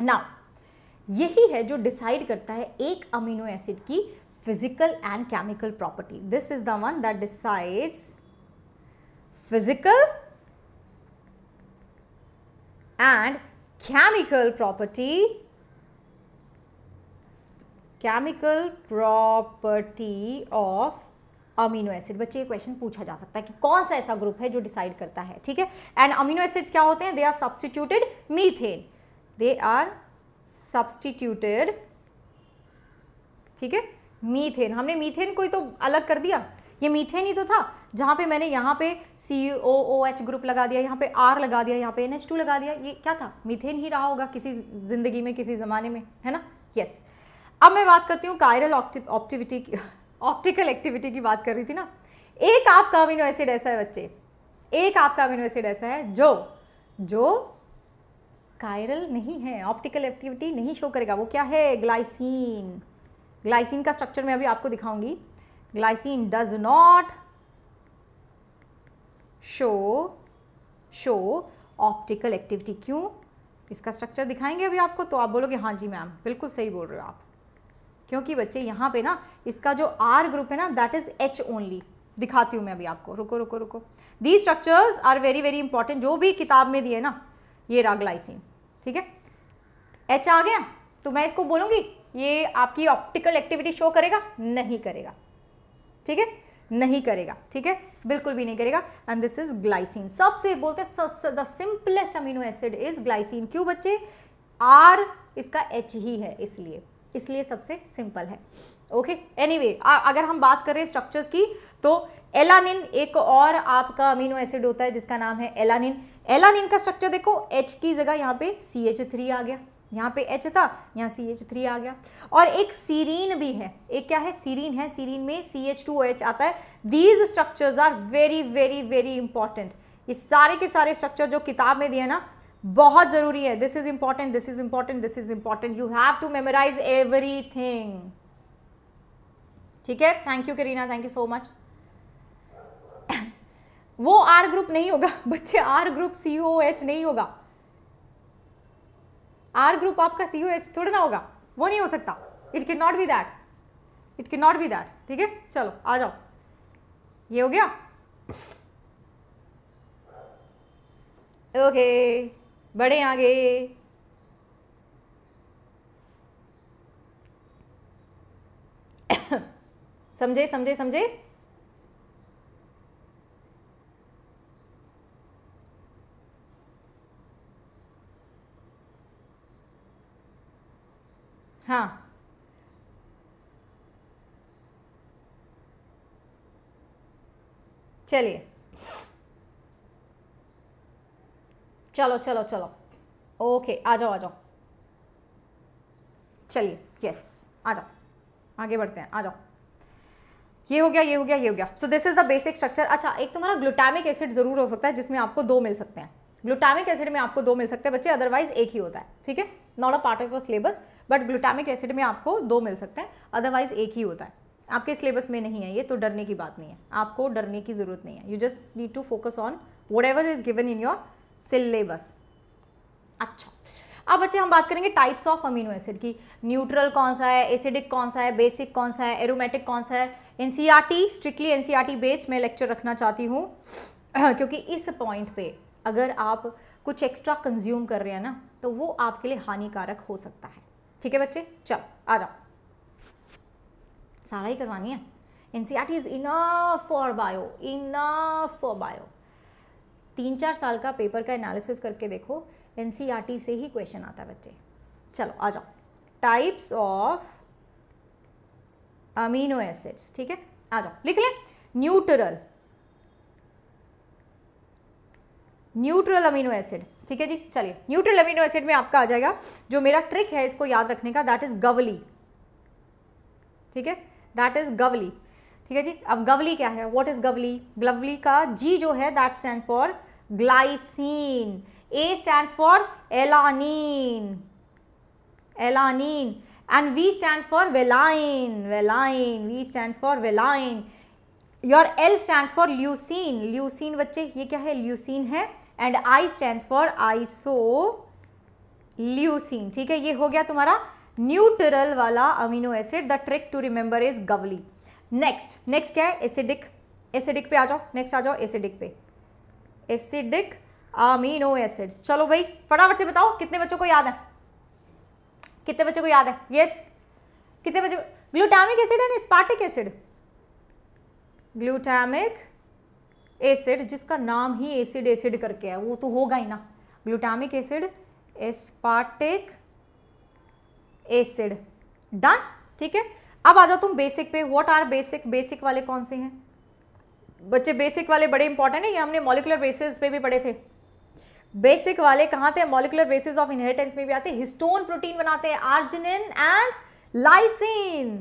नाउ यही है जो डिसाइड करता है एक अमीनो एसिड की physical and chemical property this is the one that decides physical and chemical property chemical property of amino acid बच्चे ये क्वेश्चन पूछा जा सकता है कि कौन सा ऐसा ग्रुप है जो डिसाइड करता है ठीक है एंड अमीनो एसिड्स क्या होते हैं they are substituted methane they are substituted ठीक है मीथेन हमने मीथेन कोई तो अलग कर दिया ये मीथेन ही तो था जहां पे मैंने यहाँ पे सी ओ ओ एच ग्रुप लगा दिया यहाँ पे आर लगा दिया यहाँ पे एन एच टू लगा दिया ये क्या था मीथेन ही रहा होगा किसी ज़िंदगी में किसी ज़माने में है ना यस yes. अब मैं बात करती हूँ कायरल ऑप्टिविटी ऑप्टिकल एक्टिविटी की बात कर रही थी ना एक आपका अमीनो एसिड ऐसा है बच्चे एक आपका अमीनो एसिड ऐसा है जो जो कायरल नहीं है ऑप्टिकल एक्टिविटी नहीं शो करेगा वो क्या है ग्लाइसिन ग्लाइसिन का स्ट्रक्चर मैं अभी आपको दिखाऊंगी glycine does not show show optical activity क्यों इसका स्ट्रक्चर दिखाएंगे अभी आपको तो आप बोलोगे हाँ जी मैम बिल्कुल सही बोल रहे हो आप क्योंकि बच्चे यहाँ पे ना इसका जो आर ग्रुप है ना दैट इज एच ओनली दिखाती हूँ मैं अभी आपको रुको रुको रुको the structures are very very important जो भी किताब में दिए ना ये रागलाइसिन ठीक है एच आ गया तो मैं इसको बोलूँगी ये आपकी ऑप्टिकल एक्टिविटी शो करेगा नहीं करेगा ठीक है नहीं करेगा ठीक है बिल्कुल भी नहीं करेगा एंड दिस इज ग्लाइसिन सबसे बोलते हैं the simplest amino acid is glycine क्यों बच्चे आर इसका एच ही है इसलिए इसलिए सबसे सिंपल है ओके एनीवे anyway, अगर हम बात करें स्ट्रक्चर्स की तो एलानिन एक और आपका अमीनो एसिड होता है जिसका नाम है एलानिन एलानिन का स्ट्रक्चर देखो एच की जगह यहाँ पे सी एच थ्री आ गया यहाँ पे एच था यहाँ सी एच थ्री आ गया और एक सीरीन भी है एक क्या है सीरीन है सीरीन में सी एच टू एच आता है these structures are very very very important ये सारे के सारे स्ट्रक्चर जो किताब में दिए ना बहुत ज़रूरी है this is important this is important this is important you have to memorise everything ठीक है thank you Kareena thank you so much वो आर ग्रुप नहीं होगा बच्चे R group C O H नहीं होगा आर ग्रुप आपका सी ओ एच थोड़ा ना होगा वो नहीं हो सकता it can not be that it can not be that ठीक है चलो आ जाओ ये हो गया ओके okay. बढ़े आगे समझे समझे समझे हाँ चलिए चलो चलो चलो ओके आ जाओ आ जाओ चलिए यस आ जाओ आगे बढ़ते हैं आ जाओ ये हो गया ये हो गया ये हो गया so this is the basic structure अच्छा एक तुम्हारा ग्लूटामिक एसिड ज़रूर हो सकता है जिसमें आपको दो मिल सकते हैं ग्लूटामिक एसिड में आपको दो मिल सकते हैं बच्चे अदरवाइज एक ही होता है ठीक है not a part of your syllabus but glutamic acid में आपको दो मिल सकते हैं अदरवाइज एक ही होता है आपके सिलेबस में नहीं है ये तो डरने की बात नहीं है आपको डरने की ज़रूरत नहीं है you just need to focus on whatever is given in your syllabus अच्छा अब बच्चे हम बात करेंगे टाइप्स ऑफ अमीनो एसिड की न्यूट्रल कौन सा है एसिडिक कौन सा है बेसिक कौन सा है एरोमेटिक कौन सा है एनसीईआरटी स्ट्रिक्टली एनसीईआरटी बेस्ड मैं लेक्चर रखना चाहती हूँ क्योंकि इस पॉइंट पे अगर आप कुछ एक्स्ट्रा कंज्यूम कर रहे हैं ना तो वो आपके लिए हानिकारक हो सकता है ठीक है बच्चे चल आ जाओ सारा ही करवानी है N is enough for bio enough for bio तीन चार साल का पेपर का एनालिसिस करके देखो एन e से ही क्वेश्चन आता है बच्चे चलो आ जाओ टाइप्स ऑफ अमीनो एसिड्स ठीक है आ जाओ लिख लें न्यूट्रल न्यूट्रल अमीनो एसिड ठीक है जी चलिए न्यूट्रल अमीनो एसिड में आपका आ जाएगा जो मेरा ट्रिक है इसको याद रखने का दैट इज गवली ठीक है दैट इज गवली ठीक है जी अब गवली क्या है वॉट इज गवली गवली का जी जो है that stand for glycine A stand for alanine alanine and V stand for valine valine V stand for valine your L stand for leucine leucine बच्चे ये क्या है ल्यूसिन है and I stand for isoleucine ठीक है ये हो गया तुम्हारा न्यूट्रल वाला amino acid the trick to remember is GAVLI next next क्या है एसिडिक एसिडिक पे आ जाओ नेक्स्ट आ जाओ एसिडिक पे एसिडिक अमीनो एसिड्स चलो भाई फटाफट से बताओ कितने बच्चों को याद है कितने बच्चों को याद है यस yes. कितने बच्चों glutamic acid and aspartic acid glutamic acid जिसका नाम ही एसिड एसिड करके है वो तो होगा ही ना glutamic acid aspartic acid done ठीक है अब आ जाओ तुम बेसिक पे व्हाट आर बेसिक बेसिक वाले कौन से हैं बच्चे बेसिक वाले बड़े इंपॉर्टेंट हैं ये हमने मॉलिकुलर बेसिस पे भी पढ़े थे बेसिक वाले कहाँ थे मॉलिकुलर बेसिस ऑफ इनहेरिटेंस में भी आते हैं हिस्टोन प्रोटीन बनाते हैं arginine and lysine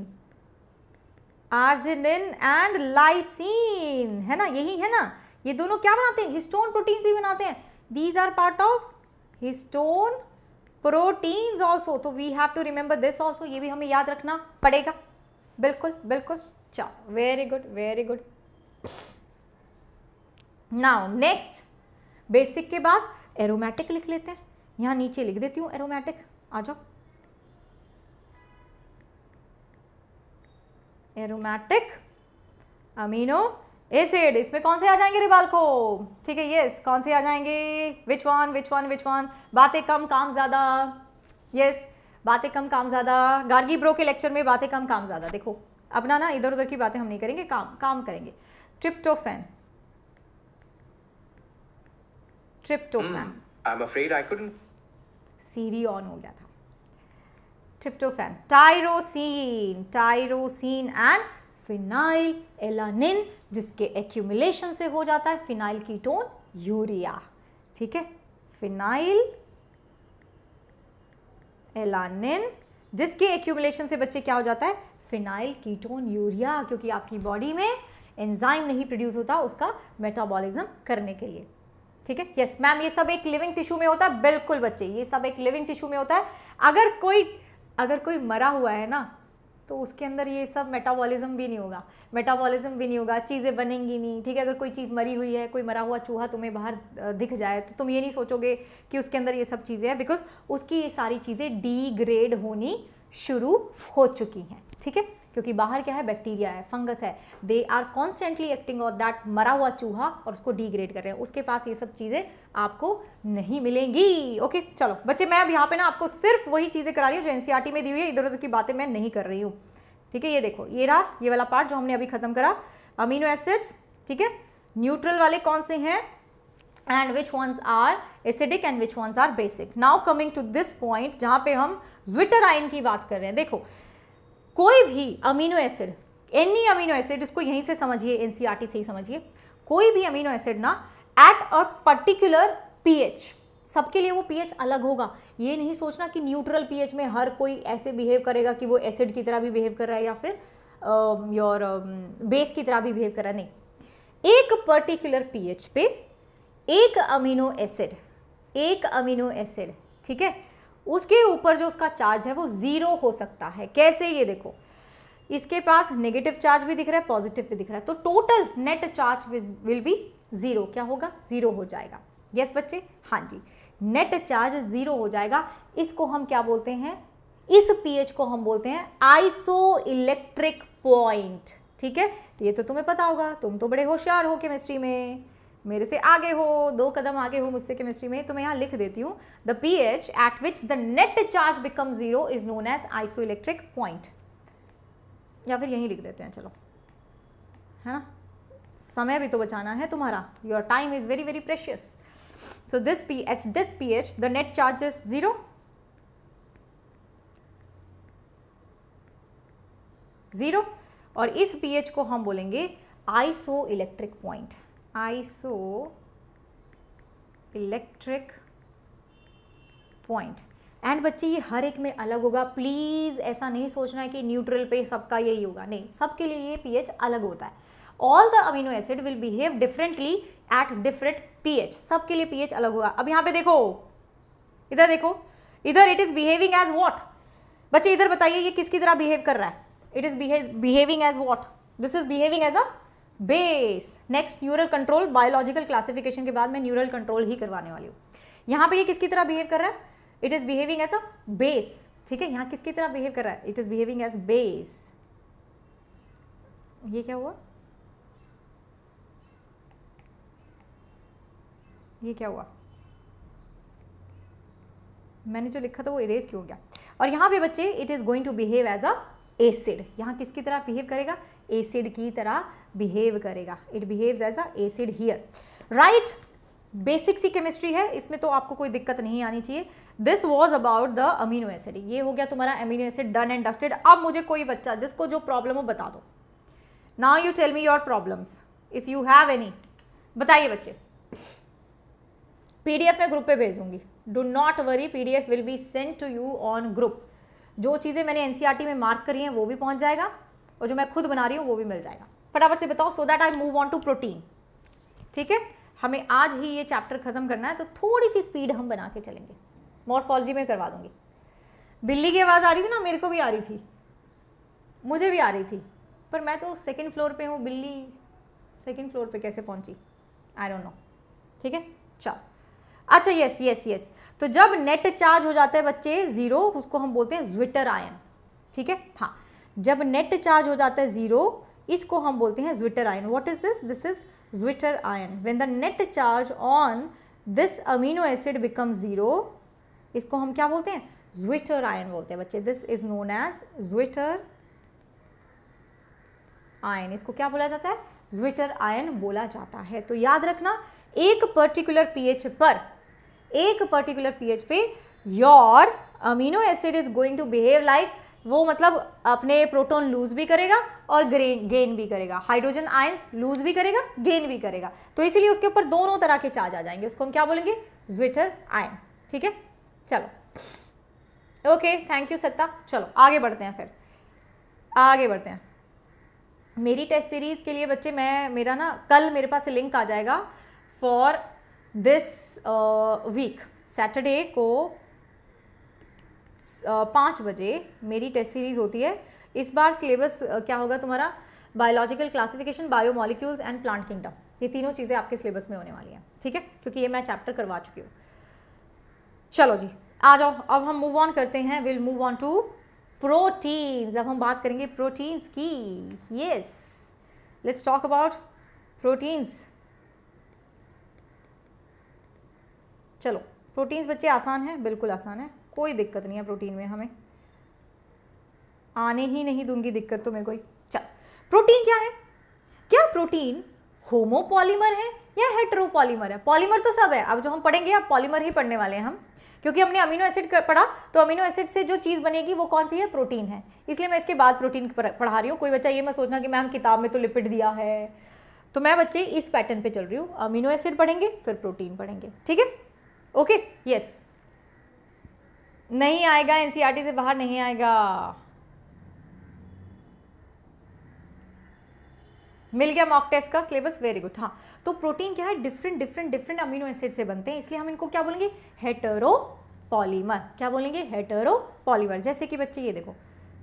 arginine and lysine है ना यही है ना ये दोनों क्या बनाते हैं हिस्टोन प्रोटीन ही बनाते हैं these are part of histone proteins also तो we have to remember this also ये भी हमें याद रखना पड़ेगा बिल्कुल बिल्कुल चलो very good very good now next basic के बाद एरोमेटिक लिख लेते हैं यहां नीचे लिख देती हूं एरोमेटिक आ जाओ एरोमेटिक अमीनो एसिड इसमें कौन से आ जाएंगे रिबाल को ठीक है यस कौन से आ जाएंगे which one which one which one बातें कम काम ज़्यादा यस बातें कम काम ज़्यादा गार्गी ब्रो के लेक्चर में बातें कम काम ज़्यादा देखो अपना ना इधर उधर की बातें हम नहीं करेंगे काम काम करेंगे tryptophan tryptophan I hmm, am afraid I couldn't Siri on हो गया था tryptophan tyrosine tyrosine and phenylalanine जिसके एक्यूमुलेशन से हो जाता है फिनाइल कीटोन यूरिया ठीक है फिनाइल एलानिन जिसके एक्यूमुलेशन से बच्चे क्या हो जाता है फिनाइल कीटोन यूरिया क्योंकि आपकी बॉडी में एंजाइम नहीं प्रोड्यूस होता उसका मेटाबॉलिज्म करने के लिए ठीक है यस मैम ये सब एक लिविंग टिश्यू में होता है बिल्कुल बच्चे ये सब एक लिविंग टिश्यू में होता है अगर कोई अगर कोई मरा हुआ है ना तो उसके अंदर ये सब मेटाबॉलिज्म भी नहीं होगा मेटाबॉलिज्म भी नहीं होगा चीज़ें बनेंगी नहीं ठीक है अगर कोई चीज़ मरी हुई है कोई मरा हुआ चूहा तुम्हें बाहर दिख जाए तो तुम ये नहीं सोचोगे कि उसके अंदर ये सब चीज़ें हैं बिकॉज उसकी ये सारी चीज़ें डीग्रेड होनी शुरू हो चुकी हैं ठीक है क्योंकि बाहर क्या है बैक्टीरिया है फंगस है they are constantly acting on that मरा हुआ चूहा और उसको डिग्रेड कर रहे हैं उसके पास ये सब चीज़ें आपको नहीं मिलेंगी ओके चलो बच्चे मैं अब यहाँ पे ना आपको सिर्फ वही चीज़ें करा रही हूँ जो एनसीईआरटी e में दी हुई है इधर उधर की बातें मैं नहीं कर रही हूँ ठीक है ये देखो ये रहा ये वाला पार्ट जो हमने अभी ख़त्म करा अमीनो एसिड्स ठीक है न्यूट्रल वाले कौन से हैं and which ones are acidic and which ones are basic now coming to this point जहाँ पे हम ज्विटर आइन की बात कर रहे हैं देखो कोई भी amino acid any amino acid इसको यहीं से समझिए एन से ही समझिए कोई भी अमीनो एसिड ना एट अ पर्टिकुलर पीएच सबके लिए वो पीएच अलग होगा ये नहीं सोचना कि न्यूट्रल पीएच में हर कोई ऐसे बिहेव करेगा कि वो एसिड की तरह भी बिहेव कर रहा है या फिर योर um, बेस um, की तरह भी बिहेव कर रहा है नहीं एक पर्टिकुलर पीएच पे एक अमीनो एसिड एक अमीनो एसिड ठीक है उसके ऊपर जो उसका चार्ज है वो ज़ीरो हो सकता है कैसे ये देखो इसके पास नेगेटिव चार्ज भी दिख रहा है पॉजिटिव भी दिख रहा है तो total net charge will be zero क्या होगा ज़ीरो हो जाएगा यस yes, बच्चे हाँ जी नेट चार्ज ज़ीरो हो जाएगा इसको हम क्या बोलते हैं इस पीएच को हम बोलते हैं आइसो इलेक्ट्रिक पॉइंट ठीक है ये तो तुम्हें पता होगा तुम तो बड़े होशियार हो केमिस्ट्री में मेरे से आगे हो दो कदम आगे हो मुझसे केमिस्ट्री में तो मैं यहाँ लिख देती हूँ the P H at which the net charge become zero is known as isoelectric point या फिर यहीं लिख देते हैं चलो है ना समय भी तो बचाना है तुम्हारा your time is very very precious so this ph this ph the the net is 0 zero और इस पीएच को हम बोलेंगे isoelectric point electric point and बच्चे ये हर एक में अलग होगा प्लीज़ ऐसा नहीं सोचना है कि न्यूट्रल पे सबका यही होगा नहीं सबके लिए ये पीएच अलग होता है all the amino acid will behave differently at different pH सबके लिए पीएच अलग होगा अब यहाँ पे देखो इधर देखो इधर it is behaving as what बच्चे इधर बताइए ये किसकी तरह बिहेव कर रहा है it is behaving as what this is behaving as a base next neural control biological classification के बाद मैं न्यूरल कंट्रोल ही करवाने वाली हूँ यहाँ पे ये किसकी तरह बिहेव कर रहा है it is behaving as a base ठीक है यहाँ किसकी तरह बिहेव कर रहा है it is behaving as base ये क्या हुआ ये क्या हुआ मैंने जो लिखा था वो इरेज क्यों हो गया और यहाँ पे बच्चे it is going to behave as a acid यहाँ किसकी तरह बिहेव करेगा एसिड की तरह बिहेव करेगा it behaves as a acid here right basic सी केमिस्ट्री है इसमें तो आपको कोई दिक्कत नहीं आनी चाहिए this was about the amino acid ये हो गया तुम्हारा amino acid done and dusted अब मुझे कोई बच्चा जिसको जो प्रॉब्लम हो बता दो now you tell me your problems if you have any बताइए बच्चे पीडीएफ में ग्रुप पे भेजूंगी do not worry PDF will be send to you on group जो चीज़ें मैंने एनसीईआरटी e में मार्क करी हैं वो भी पहुंच जाएगा और जो मैं खुद बना रही हूँ वो भी मिल जाएगा फटाफट से बताओ so that I move on to protein ठीक है हमें आज ही ये चैप्टर ख़त्म करना है तो थोड़ी सी स्पीड हम बना के चलेंगे मॉर्फोलॉजी में करवा दूंगी बिल्ली की आवाज़ आ रही थी ना मेरे को भी आ रही थी मुझे भी आ रही थी पर मैं तो सेकेंड फ्लोर पे हूँ बिल्ली सेकेंड फ्लोर पे कैसे पहुँची आई डोंट नो ठीक है चलो अच्छा यस यस यस तो जब नेट चार्ज हो जाता है बच्चे ज़ीरो उसको हम बोलते हैं ज्विटर आयन ठीक है हाँ जब नेट चार्ज हो जाता है ज़ीरो इसको हम बोलते हैं zwitter ion what is this this is zwitter ion when the net charge on this amino acid become zero इसको हम क्या बोलते हैं ज्विटर आयन बोलते हैं बच्चे this is known as zwitter ion इसको क्या बोला जाता है ज्विटर आयन बोला जाता है तो याद रखना एक पर्टिकुलर पीएच पर एक पर्टिकुलर पीएच पे your amino acid is going to behave like वो मतलब अपने प्रोटॉन लूज भी करेगा और ग्रेन गेन भी करेगा हाइड्रोजन आयंस लूज भी करेगा गेन भी करेगा तो इसीलिए उसके ऊपर दोनों तरह के चार्ज आ जाएंगे उसको हम क्या बोलेंगे ज्विटर आयन ठीक है चलो ओके थैंक यू सत्ता चलो आगे बढ़ते हैं फिर आगे बढ़ते हैं मेरी टेस्ट सीरीज़ के लिए बच्चे मैं मेरा ना कल मेरे पास लिंक आ जाएगा फॉर दिस वीक सैटरडे को पाँच बजे मेरी टेस्ट सीरीज़ होती है इस बार सिलेबस क्या होगा तुम्हारा biological classification biomolecules and plant kingdom ये तीनों चीज़ें आपके सिलेबस में होने वाली हैं ठीक है क्योंकि ये मैं चैप्टर करवा चुकी हूँ चलो जी आ जाओ अब हम मूव ऑन करते हैं will move on to proteins अब हम बात करेंगे प्रोटीन्स की yes let's talk about proteins चलो प्रोटीन्स बच्चे आसान है बिल्कुल आसान है कोई दिक्कत नहीं है प्रोटीन में हमें आने ही नहीं दूंगी दिक्कत तुम्हें तो कोई चल प्रोटीन क्या है क्या प्रोटीन होमोपॉलीमर है या हेट्रोपॉलीमर है पॉलीमर तो सब है अब जो हम पढ़ेंगे अब पॉलीमर ही पढ़ने वाले हैं हम क्योंकि हमने अमीनो एसिड पढ़ा तो अमीनो एसिड से जो चीज़ बनेगी वो कौन सी है प्रोटीन है इसलिए मैं इसके बाद प्रोटीन पढ़ा रही हूँ कोई बच्चा ये मैं सोचना कि मैम किताब में तो लिपिड दिया है तो मैं बच्चे इस पैटर्न पे चल रही हूँ अमीनो एसिड पढ़ेंगे फिर प्रोटीन पढ़ेंगे ठीक है ओके यस नहीं आएगा एनसीईआरटी e से बाहर नहीं आएगा मिल गया मॉक टेस्ट का सिलेबस वेरी गुड हाँ तो प्रोटीन क्या है different different different amino acid से बनते हैं इसलिए हम इनको क्या बोलेंगे हेटरो पॉलीमर क्या बोलेंगे हेटरो पॉलीमर जैसे कि बच्चे ये देखो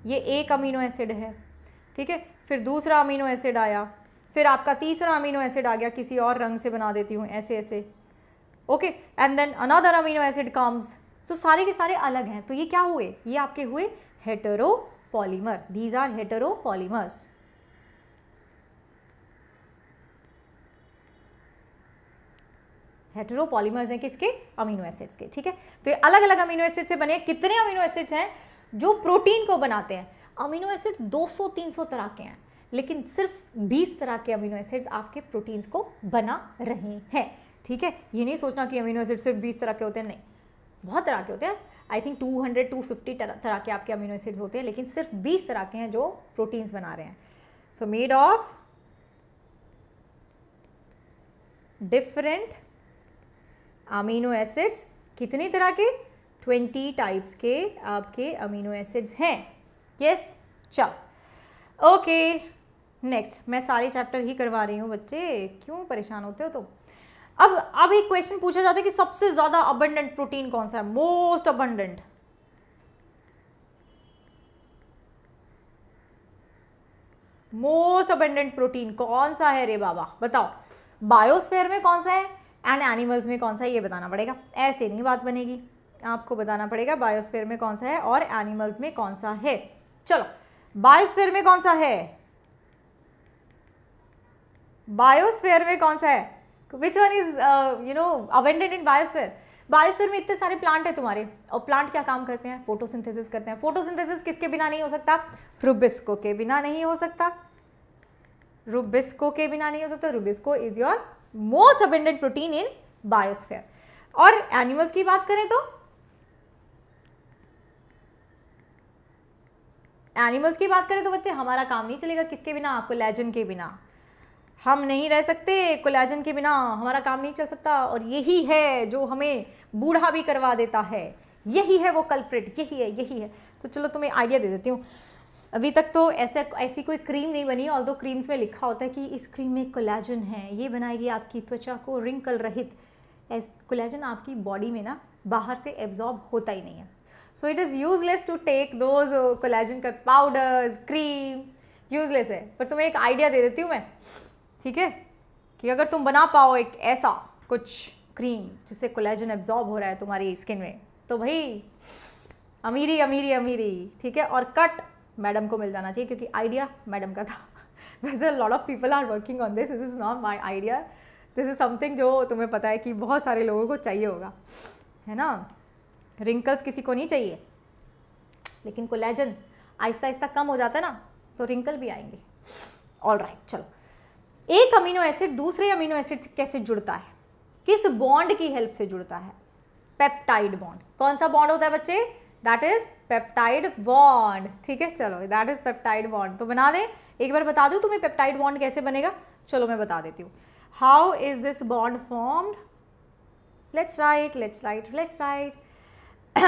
ये एक अमीनो एसिड है ठीक है फिर दूसरा अमीनो एसिड आया फिर आपका तीसरा अमीनो एसिड आ गया किसी और रंग से बना देती हूँ ऐसे ऐसे okay and then another amino acid comes तो सारे के सारे अलग हैं तो ये क्या हुए ये आपके हुए heteropolymer these are heteropolymers polymers हैं किसके अमीनो एसिड्स के ठीक है तो ये अलग अलग अमीनो एसिड से बने कितने अमीनो एसिड्स हैं जो प्रोटीन को बनाते हैं अमीनो एसिड 200-300 तरह के हैं लेकिन सिर्फ 20 तरह के अमीनो एसिड्स आपके प्रोटीन्स को बना रहे हैं ठीक है ये नहीं सोचना कि अमीनो एसिड सिर्फ 20 तरह के होते हैं नहीं बहुत तरह के होते हैं आई थिंक 200 250 तरह के आपके अमीनो एसिड्स होते हैं लेकिन सिर्फ 20 तरह के हैं जो प्रोटीन्स बना रहे हैं so made of different amino acids कितनी तरह के 20 टाइप्स के आपके अमीनो एसिड्स हैं यस चल ओके नेक्स्ट मैं सारे चैप्टर ही करवा रही हूँ बच्चे क्यों परेशान होते हो तुम तो? अब अब एक क्वेश्चन पूछा जाता है कि सबसे ज़्यादा अबंडेंट प्रोटीन कौन सा है most abundant most abundant protein कौन सा है रे बाबा बताओ बायोस्फेयर में कौन सा है एंड एनिमल्स में कौन सा है ये बताना पड़ेगा ऐसे नहीं बात बनेगी आपको बताना पड़ेगा बायोस्फेयर में कौन सा है और एनिमल्स में कौन सा है चलो बायोस्फेयर में कौन सा है बायोस्फेयर में कौन सा है which one is you know अवेंडेड इन बायोस्फेयर बायोस्फेयर में इतने सारे प्लांट है तुम्हारे और प्लांट क्या काम करते हैं फोटोसिंथेसिस करते हैं फोटोसिंथेसिस किसके बिना नहीं हो सकता रुबिस्को के बिना नहीं हो सकता रुबिस्को के बिना नहीं हो सकता rubisco is your most abundant protein in biosphere और एनिमल्स की बात करें तो एनिमल्स की बात करें तो बच्चे हमारा काम नहीं चलेगा किसके बिना आपको लेजेंड के बिना हम नहीं रह सकते कोलाजन के बिना हमारा काम नहीं चल सकता और यही है जो हमें बूढ़ा भी करवा देता है यही है वो कल्प्रिट यही है यही है तो चलो तुम्हें आइडिया दे देती हूँ अभी तक तो ऐसा ऐसी कोई क्रीम नहीं बनी ऑल दो क्रीम्स में लिखा होता है कि इस क्रीम में कोलाजन है ये बनाएगी आपकी त्वचा को रिंकल रहित कोलेजन आपकी बॉडी में ना बाहर से एब्जॉर्ब होता ही नहीं है so it is useless to take those collagen का पाउडर्स क्रीम यूजलेस है पर तुम्हें एक आइडिया दे देती हूँ मैं ठीक है कि अगर तुम बना पाओ एक ऐसा कुछ क्रीम जिससे कोलेजन एब्जॉर्ब हो रहा है तुम्हारी स्किन में तो भाई अमीरी अमीरी अमीरी ठीक है और कट मैडम को मिल जाना चाहिए क्योंकि आइडिया मैडम का था वैसे lot of people are working on this is not my idea this is something जो तुम्हें पता है कि बहुत सारे लोगों को चाहिए होगा है ना रिंकल्स किसी को नहीं चाहिए लेकिन कोलेजन आहिस्ता आहिस्ता कम हो जाता है ना तो रिंकल भी आएंगे ऑल राइट right, चलो एक अमीनो एसिड दूसरे अमीनो एसिड से कैसे जुड़ता है किस बॉन्ड की हेल्प से जुड़ता है पेप्टाइड बॉन्ड कौन सा बॉन्ड होता है बच्चे दैट इज पेप्टाइड बॉन्ड ठीक है चलो दैट इज पेप्टाइड बॉन्ड तो बना दे एक बार बता दूँ तुम्हें पेप्टाइड बॉन्ड कैसे बनेगा चलो मैं बता देती हूँ how is this bond formed let's write let's write let's write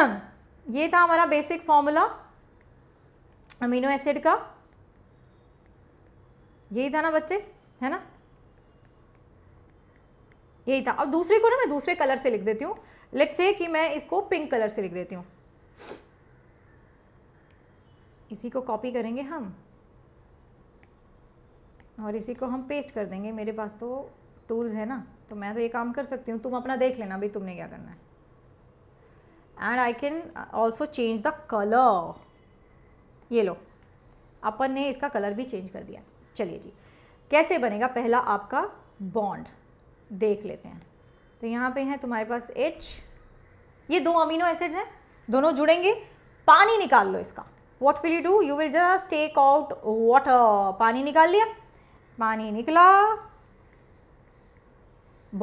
ये था हमारा बेसिक फॉर्मूला अमीनो एसिड का यही था ना बच्चे है ना यही था अब दूसरे को ना मैं दूसरे कलर से लिख देती हूँ लेट्स से कि मैं इसको पिंक कलर से लिख देती हूँ इसी को कॉपी करेंगे हम और इसी को हम पेस्ट कर देंगे मेरे पास तो टूल्स है ना तो मैं तो ये काम कर सकती हूँ तुम अपना देख लेना भाई तुमने क्या करना है and I can also change the colour ये लो अपन ने इसका कलर भी चेंज कर दिया चलिए जी कैसे बनेगा पहला आपका बॉन्ड देख लेते हैं तो यहाँ पे है तुम्हारे पास एच ये दो अमीनो एसिड्स हैं दोनों जुड़ेंगे पानी निकाल लो इसका what will you do you will just take out water पानी निकाल लिया पानी निकला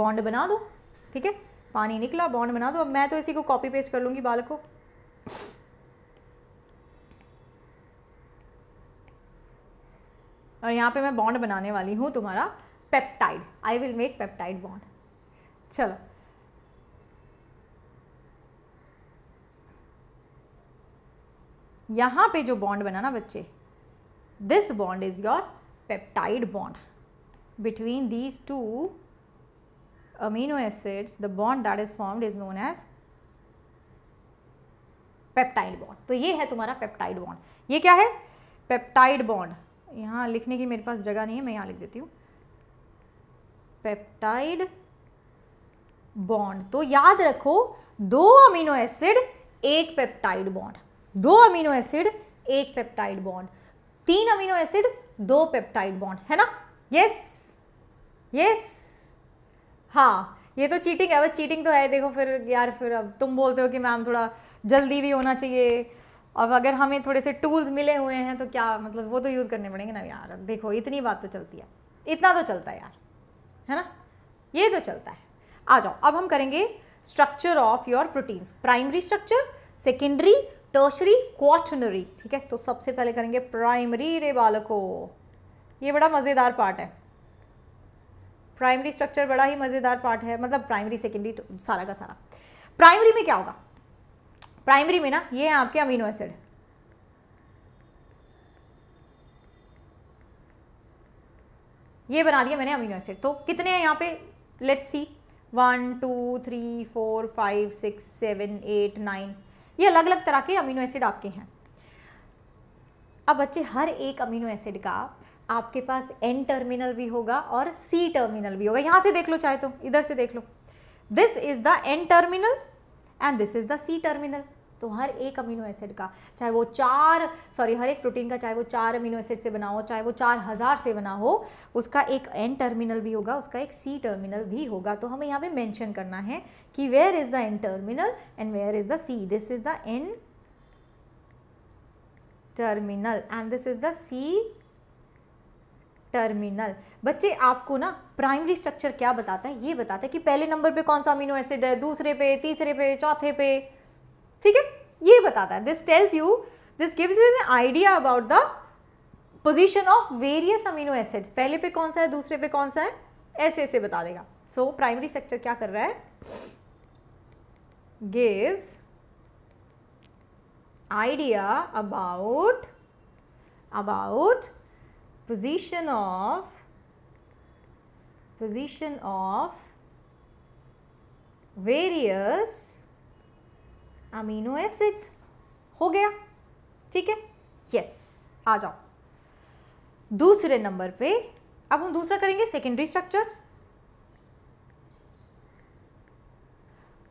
बॉन्ड बना दो ठीक है पानी निकला बॉन्ड बना दो अब मैं तो इसी को कॉपी पेस्ट कर लूँगी बालक को और यहाँ पे मैं बॉन्ड बनाने वाली हूँ तुम्हारा peptide I will make peptide bond चलो यहाँ पे जो बॉन्ड बना ना बच्चे this bond is your peptide bond between these two amino acids the bond that is formed is known as peptide bond तो ये है तुम्हारा पेप्टाइड बॉन्ड ये क्या है पेप्टाइड बॉन्ड यहाँ लिखने की मेरे पास जगह नहीं है मैं यहाँ लिख देती हूँ पेप्टाइड बॉन्ड तो याद रखो दो अमीनो एसिड एक पेप्टाइड बॉन्ड दो अमीनो एसिड एक पेप्टाइड बॉन्ड तीन अमीनो एसिड दो पेप्टाइड बॉन्ड है ना यस यस हाँ ये तो चीटिंग है बस चीटिंग तो है देखो फिर यार फिर अब तुम बोलते हो कि मैम थोड़ा जल्दी भी होना चाहिए अब अगर हमें थोड़े से टूल्स मिले हुए हैं तो क्या मतलब वो तो यूज़ करने पड़ेंगे ना यार देखो इतनी बात तो चलती है इतना तो चलता है यार है ना ये तो चलता है आ जाओ अब हम करेंगे structure of your proteins primary structure secondary tertiary quaternary ठीक है तो सबसे पहले करेंगे प्राइमरी रे बालको ये बड़ा मज़ेदार पार्ट है प्राइमरी स्ट्रक्चर बड़ा ही मज़ेदार पार्ट है मतलब प्राइमरी सेकेंडरी सारा का सारा प्राइमरी में क्या होगा प्राइमरी में ना ये है आपके अमीनो एसिड ये बना दिया मैंने अमीनो एसिड तो कितने हैं यहाँ पे let's see one two three four five six seven eight nine ये अलग अलग तरह के अमीनो एसिड आपके हैं अब बच्चे हर एक अमीनो एसिड का आपके पास एन टर्मिनल भी होगा और सी टर्मिनल भी होगा यहाँ से देख लो चाहे तो इधर से देख लो this is the N terminal and this is the C terminal तो हर एक अमीनो एसिड का चाहे वो चार सॉरी हर एक प्रोटीन का चाहे वो चार अमीनो एसिड से बना हो चाहे वो चार हज़ार से बना हो उसका एक एन टर्मिनल भी होगा उसका एक सी टर्मिनल भी होगा तो हमें यहाँ पे मेंशन करना है कि where is the N terminal and where is the C this is the N terminal and this is the C terminal बच्चे आपको ना प्राइमरी स्ट्रक्चर क्या बताता है ये बताता है कि पहले नंबर पे कौन सा अमीनो एसिड है दूसरे पे तीसरे पे चौथे पे ठीक है ये बताता है this tells you this gives you an idea about the position of various amino acid पहले पे कौन सा है दूसरे पे कौन सा है ऐसे ऐसे बता देगा सो प्राइमरी स्ट्रक्चर क्या कर रहा है gives idea about about position of position of various amino acids हो गया ठीक है यस आ जाओ दूसरे नंबर पे अब हम दूसरा करेंगे सेकेंडरी स्ट्रक्चर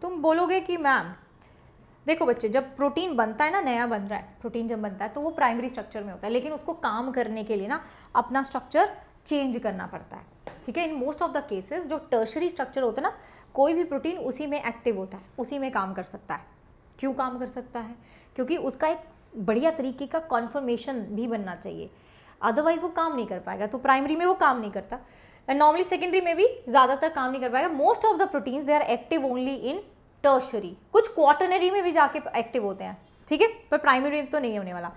तुम बोलोगे कि मैम देखो बच्चे जब प्रोटीन बनता है ना नया बन रहा है प्रोटीन जब बनता है तो वो प्राइमरी स्ट्रक्चर में होता है लेकिन उसको काम करने के लिए ना अपना स्ट्रक्चर चेंज करना पड़ता है ठीक है in most of the cases जो टर्शरी स्ट्रक्चर होता है ना कोई भी प्रोटीन उसी में एक्टिव होता है उसी में काम कर सकता है क्यों काम कर सकता है क्योंकि उसका एक बढ़िया तरीके का कॉन्फर्मेशन भी बनना चाहिए अदरवाइज़ वो काम नहीं कर पाएगा तो प्राइमरी में वो काम नहीं करता एंड नॉर्मली सेकेंडरी में भी ज़्यादातर काम नहीं कर पाएगा most of the proteins they are active only in tertiary कुछ क्वार्टनरी में भी जाके एक्टिव होते हैं ठीक है पर प्राइमरी में तो नहीं होने वाला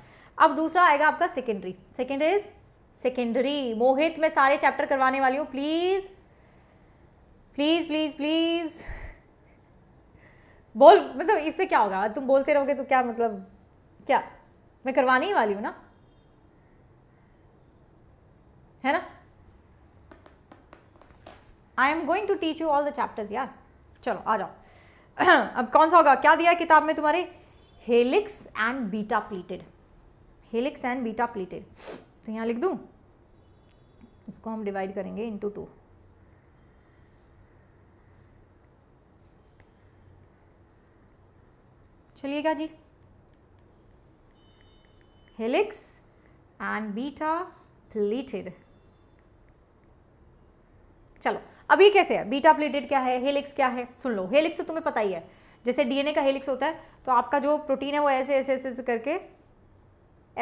अब दूसरा आएगा आपका secondary second is secondary Mohit मैं सारे चैप्टर करवाने वाली हूँ प्लीज़ प्लीज़ प्लीज़ प्लीज़ बोल मतलब इससे क्या होगा तुम बोलते रहोगे तो क्या मतलब क्या मैं करवाने ही वाली हूँ ना है ना I am going to teach you all the chapters यार चलो आ जाओ अब कौन सा होगा क्या दिया किताब में तुम्हारे helix and beta pleated helix and beta pleated तो यहाँ लिख दूँ इसको हम डिवाइड करेंगे इंटू टू चलिएगा जी हेलिक्स एंड बीटा प्लेटेड चलो अब ये कैसे है बीटा प्लेटेड क्या है हेलिक्स क्या है सुन लो हेलिक्स तो तुम्हें पता ही है जैसे डीएनए का हेलिक्स होता है तो आपका जो प्रोटीन है वो ऐसे ऐसे ऐसे ऐसे करके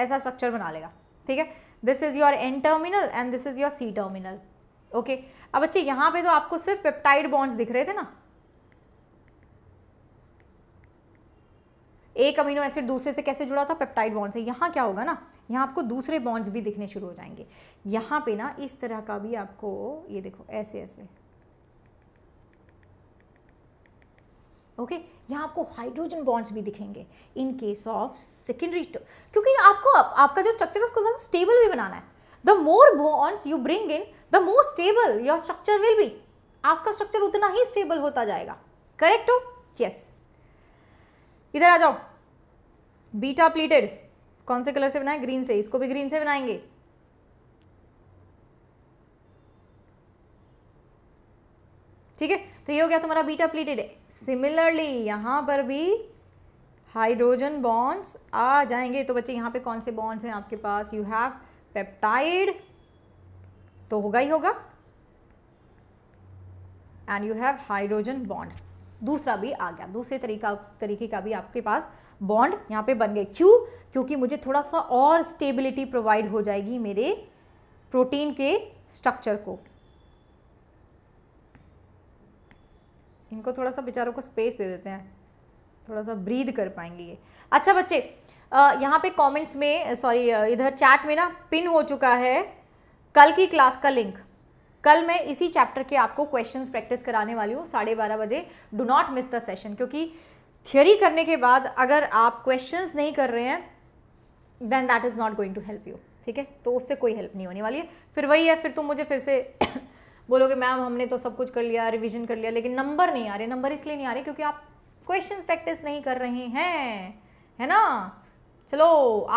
ऐसा स्ट्रक्चर बना लेगा ठीक है this is your N terminal and this is your C terminal okay अब बच्चे यहाँ पे तो आपको सिर्फ पेप्टाइड बॉन्ड्स दिख रहे थे ना एक अमीनो एसिड दूसरे से कैसे जुड़ा था पेप्टाइड बॉन्ड से यहाँ क्या होगा ना यहाँ आपको दूसरे बॉन्ड्स भी दिखने शुरू हो जाएंगे यहाँ पे ना इस तरह का भी आपको ये देखो ऐसे ऐसे ओके okay? यहाँ आपको हाइड्रोजन बॉन्ड्स भी दिखेंगे इन केस ऑफ सेकेंडरी क्योंकि आपको आप, आपका जो स्ट्रक्चर है उसको ज़्यादा स्टेबल भी बनाना है the more bonds you bring in the more stable your structure will be आपका स्ट्रक्चर उतना ही स्टेबल होता जाएगा करेक्ट हो यस yes. इधर आ जाओ बीटा प्लीटेड कौन से कलर से बनाए ग्रीन से इसको भी ग्रीन से बनाएंगे ठीक है तो ये हो गया तुम्हारा बीटा प्लीटेड सिमिलरली यहां पर भी हाइड्रोजन बॉन्ड्स आ जाएंगे तो बच्चे यहां पे कौन से बॉन्ड्स हैं आपके पास यू हैव पेप्टाइड तो होगा ही होगा and you have hydrogen bond दूसरा भी आ गया दूसरे तरीका तरीके का भी आपके पास बॉन्ड यहाँ पे बन गए क्यों क्योंकि मुझे थोड़ा सा और स्टेबिलिटी प्रोवाइड हो जाएगी मेरे प्रोटीन के स्ट्रक्चर को इनको थोड़ा सा बेचारों को स्पेस दे देते हैं थोड़ा सा ब्रीद कर पाएंगे ये अच्छा बच्चे यहाँ पे कमेंट्स में सॉरी इधर चैट में ना पिन हो चुका है कल की क्लास का लिंक कल मैं इसी चैप्टर के आपको क्वेश्चंस प्रैक्टिस कराने वाली हूँ साढ़े बारह बजे do not miss the session क्योंकि थियरी करने के बाद अगर आप क्वेश्चंस नहीं कर रहे हैं then that is not going to help you ठीक है तो उससे कोई हेल्प नहीं होने वाली है फिर वही है फिर तुम मुझे फिर से बोलोगे मैम हमने तो सब कुछ कर लिया रिविजन कर लिया लेकिन नंबर नहीं आ रहे नंबर इसलिए नहीं आ रहे क्योंकि आप क्वेश्चन प्रैक्टिस नहीं कर रहे हैं है ना चलो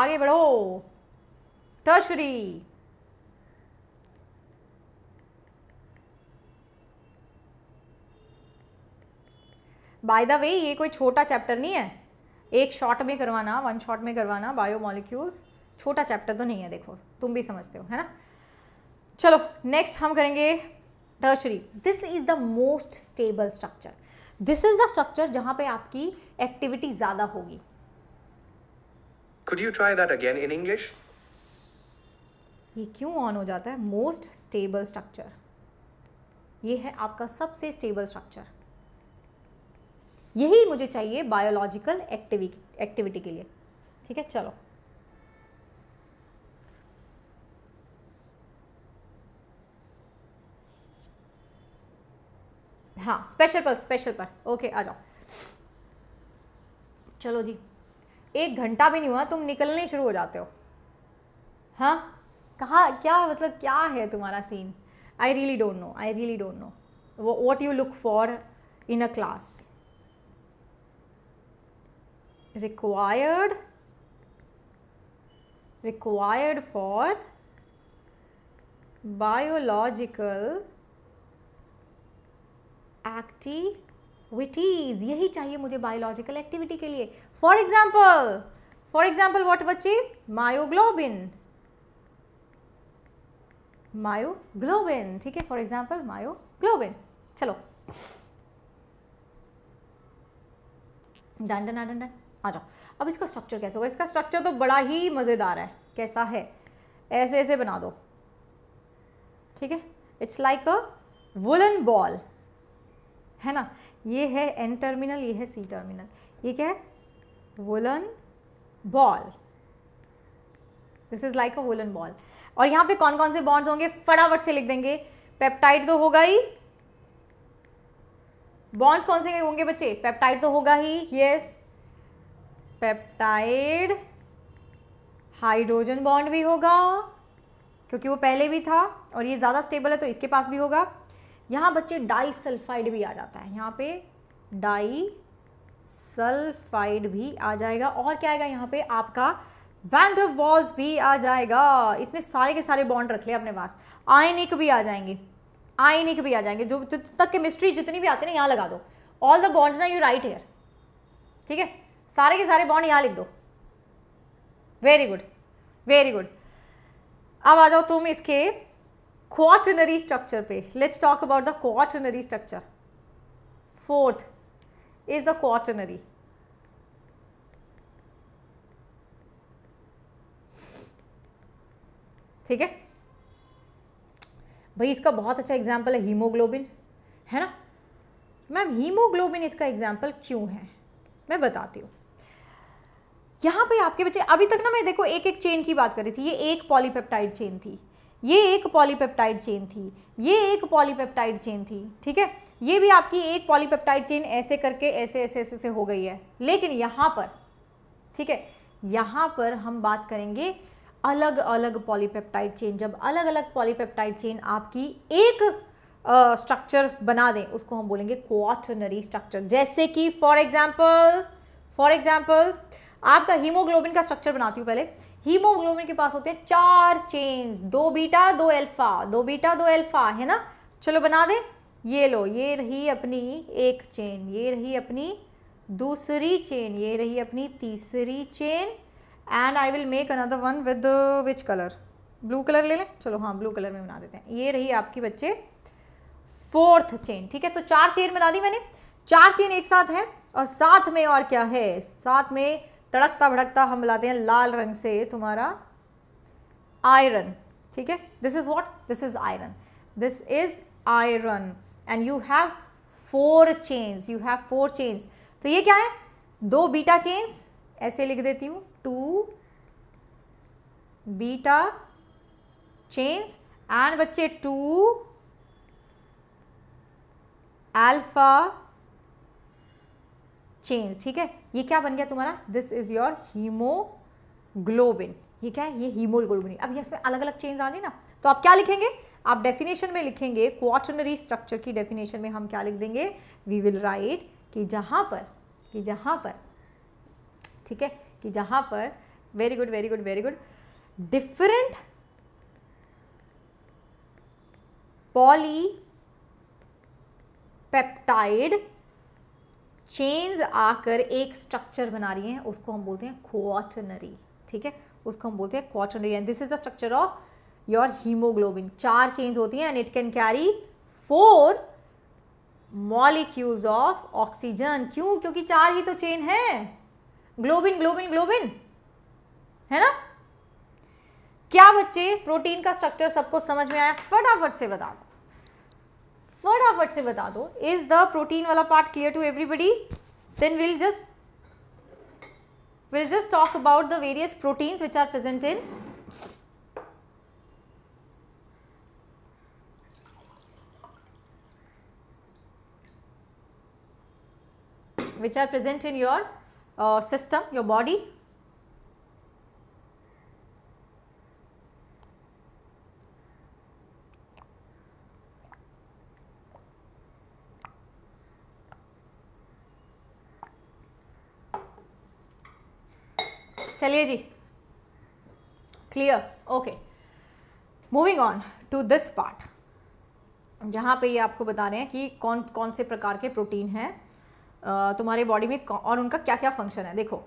आगे बढ़ो तश्री बाय द वे ये कोई छोटा चैप्टर नहीं है एक शॉट में करवाना वन शॉट में करवाना बायो मॉलिक्यूल्स छोटा चैप्टर तो नहीं है देखो तुम भी समझते हो है ना चलो नेक्स्ट हम करेंगे tertiary this is the most stable structure this is the structure जहां पे आपकी एक्टिविटी ज़्यादा होगी Could you try that again in English? ये क्यों ऑन हो जाता है मोस्ट स्टेबल स्ट्रक्चर ये है आपका सबसे स्टेबल स्ट्रक्चर यही मुझे चाहिए बायोलॉजिकल एक्टिविटी एक्टिविटी के लिए ठीक है चलो हाँ स्पेशल पर स्पेशल पर ओके आ जाओ चलो जी एक घंटा भी नहीं हुआ तुम निकलने शुरू हो जाते हो हाँ कहा क्या मतलब क्या है तुम्हारा scene I really don't know I really don't know what you look for in a class required required for biological activities यही चाहिए मुझे बायोलॉजिकल एक्टिविटी के लिए for example for example what बच्चे मायोग्लोबिन मायोग्लोबिन ठीक है फॉर एग्जाम्पल मायोग्लोबिन चलो डन डन डन डन आ जाओ अब इसका स्ट्रक्चर कैसा होगा इसका स्ट्रक्चर तो बड़ा ही मज़ेदार है कैसा है ऐसे ऐसे बना दो ठीक है it's like a woollen ball है ना ये है एन टर्मिनल ये है सी टर्मिनल ये क्या है woollen ball this is like a woollen ball और यहाँ पे कौन कौन से बॉन्ड्स होंगे फटाफट से लिख देंगे पेप्टाइड तो होगा ही बॉन्ड्स कौन से होंगे बच्चे पेप्टाइड तो होगा ही yes yes. Peptide hydrogen bond भी होगा क्योंकि वो पहले भी था और ये ज़्यादा स्टेबल है तो इसके पास भी होगा यहाँ बच्चे डाई सल्फाइड भी आ जाता है यहाँ पे डाई सल्फाइड भी आ जाएगा और क्या आएगा यहाँ पे आपका वैंडर वॉल्स भी आ जाएगा इसमें सारे के सारे बॉन्ड रख ले अपने पास आयनिक भी आ जाएंगे आयनिक भी आ जाएंगे जो तक केमिस्ट्री जितनी भी आती है ना यहाँ लगा दो ऑल द बॉन्ड्स ना यू राइट हेयर ठीक है सारे के सारे बॉन्ड यहाँ लिख दो वेरी गुड वेरी गुड अब आ जाओ तुम इसके क्वाटनरी स्ट्रक्चर पे let's talk about the quaternary structure fourth is the quaternary ठीक है भाई इसका बहुत अच्छा एग्जाम्पल है हीमोग्लोबिन है ना मैम हीमोग्लोबिन इसका एग्जाम्पल क्यों है मैं बताती हूँ यहाँ पे आपके बच्चे अभी तक ना मैं देखो एक एक चेन की बात कर रही थी ये एक पॉलीपेप्टाइड चेन थी ये एक पॉलीपेप्टाइड चेन थी ये एक पॉलीपेप्टाइड चेन थी ठीक है ये भी आपकी एक पॉलीपेप्टाइड चेन ऐसे करके ऐसे ऐसे ऐसे ऐसे हो गई है लेकिन यहाँ पर ठीक है यहाँ पर हम बात करेंगे अलग अलग पॉलीपेप्टाइड चेन जब अलग अलग पॉलीपेप्टाइड चेन आपकी एक स्ट्रक्चर uh, बना दें उसको हम बोलेंगे क्वाटनरी स्ट्रक्चर जैसे कि फॉर एग्जाम्पल फॉर एग्जाम्पल आपका हीमोग्लोबिन का स्ट्रक्चर बनाती हूँ पहले हीमोग्लोबिन के पास होते हैं चार चेन्स दो बीटा दो एल्फा दो बीटा दो एल्फा है ना चलो बना दे ये लो ये रही अपनी एक चेन ये रही अपनी दूसरी चेन ये रही अपनी तीसरी chain and I will make another one with which colour blue colour ले लें चलो हाँ ब्लू कलर में बना देते हैं ये रही आपकी बच्चे फोर्थ चेन ठीक है तो चार चेन बना दी मैंने चार चेन एक साथ है और साथ में और क्या है साथ में तड़कता भड़कता हम मिलाते हैं लाल रंग से तुम्हारा आयरन ठीक है this is what this is iron this is iron and you have four chains you have four chains तो ये क्या है दो बीटा चेन्स ऐसे लिख देती हूँ टू बीटा चेन्स एंड बच्चे टू अल्फा चेन्स ठीक है ये क्या बन गया तुम्हारा दिस इज़ योर हीमोग्लोबिन ये क्या है ये हीमोग्लोबिन अब इसमें अलग अलग चेंज आ गए ना तो आप क्या लिखेंगे आप डेफिनेशन में लिखेंगे क्वार्टनरी स्ट्रक्चर की डेफिनेशन में हम क्या लिख देंगे वी विल राइट कि जहां पर कि जहां पर ठीक है कि जहां पर very good very good very good different polypeptide chains आकर एक स्ट्रक्चर बना रही हैं उसको हम बोलते हैं क्वाटनरी ठीक है उसको हम बोलते हैं quaternary and this is the structure of your haemoglobin चार चेन्स होती हैं and it can carry four molecules of oxygen क्यों क्योंकि चार ही तो चेन है ग्लोबिन ग्लोबिन ग्लोबिन है ना क्या बच्चे प्रोटीन का स्ट्रक्चर सबको समझ में आया फटाफट से बता दो फटाफट से बता Is the protein protein part clear to everybody? Then we'll just we we'll just talk about the various proteins which are present in which are present in your uh, system your body चलिए जी clear okay moving on to this part जहाँ पे ये आपको बता रहे हैं कि कौन कौन से प्रकार के प्रोटीन हैं तुम्हारे बॉडी में और उनका क्या क्या फंक्शन है देखो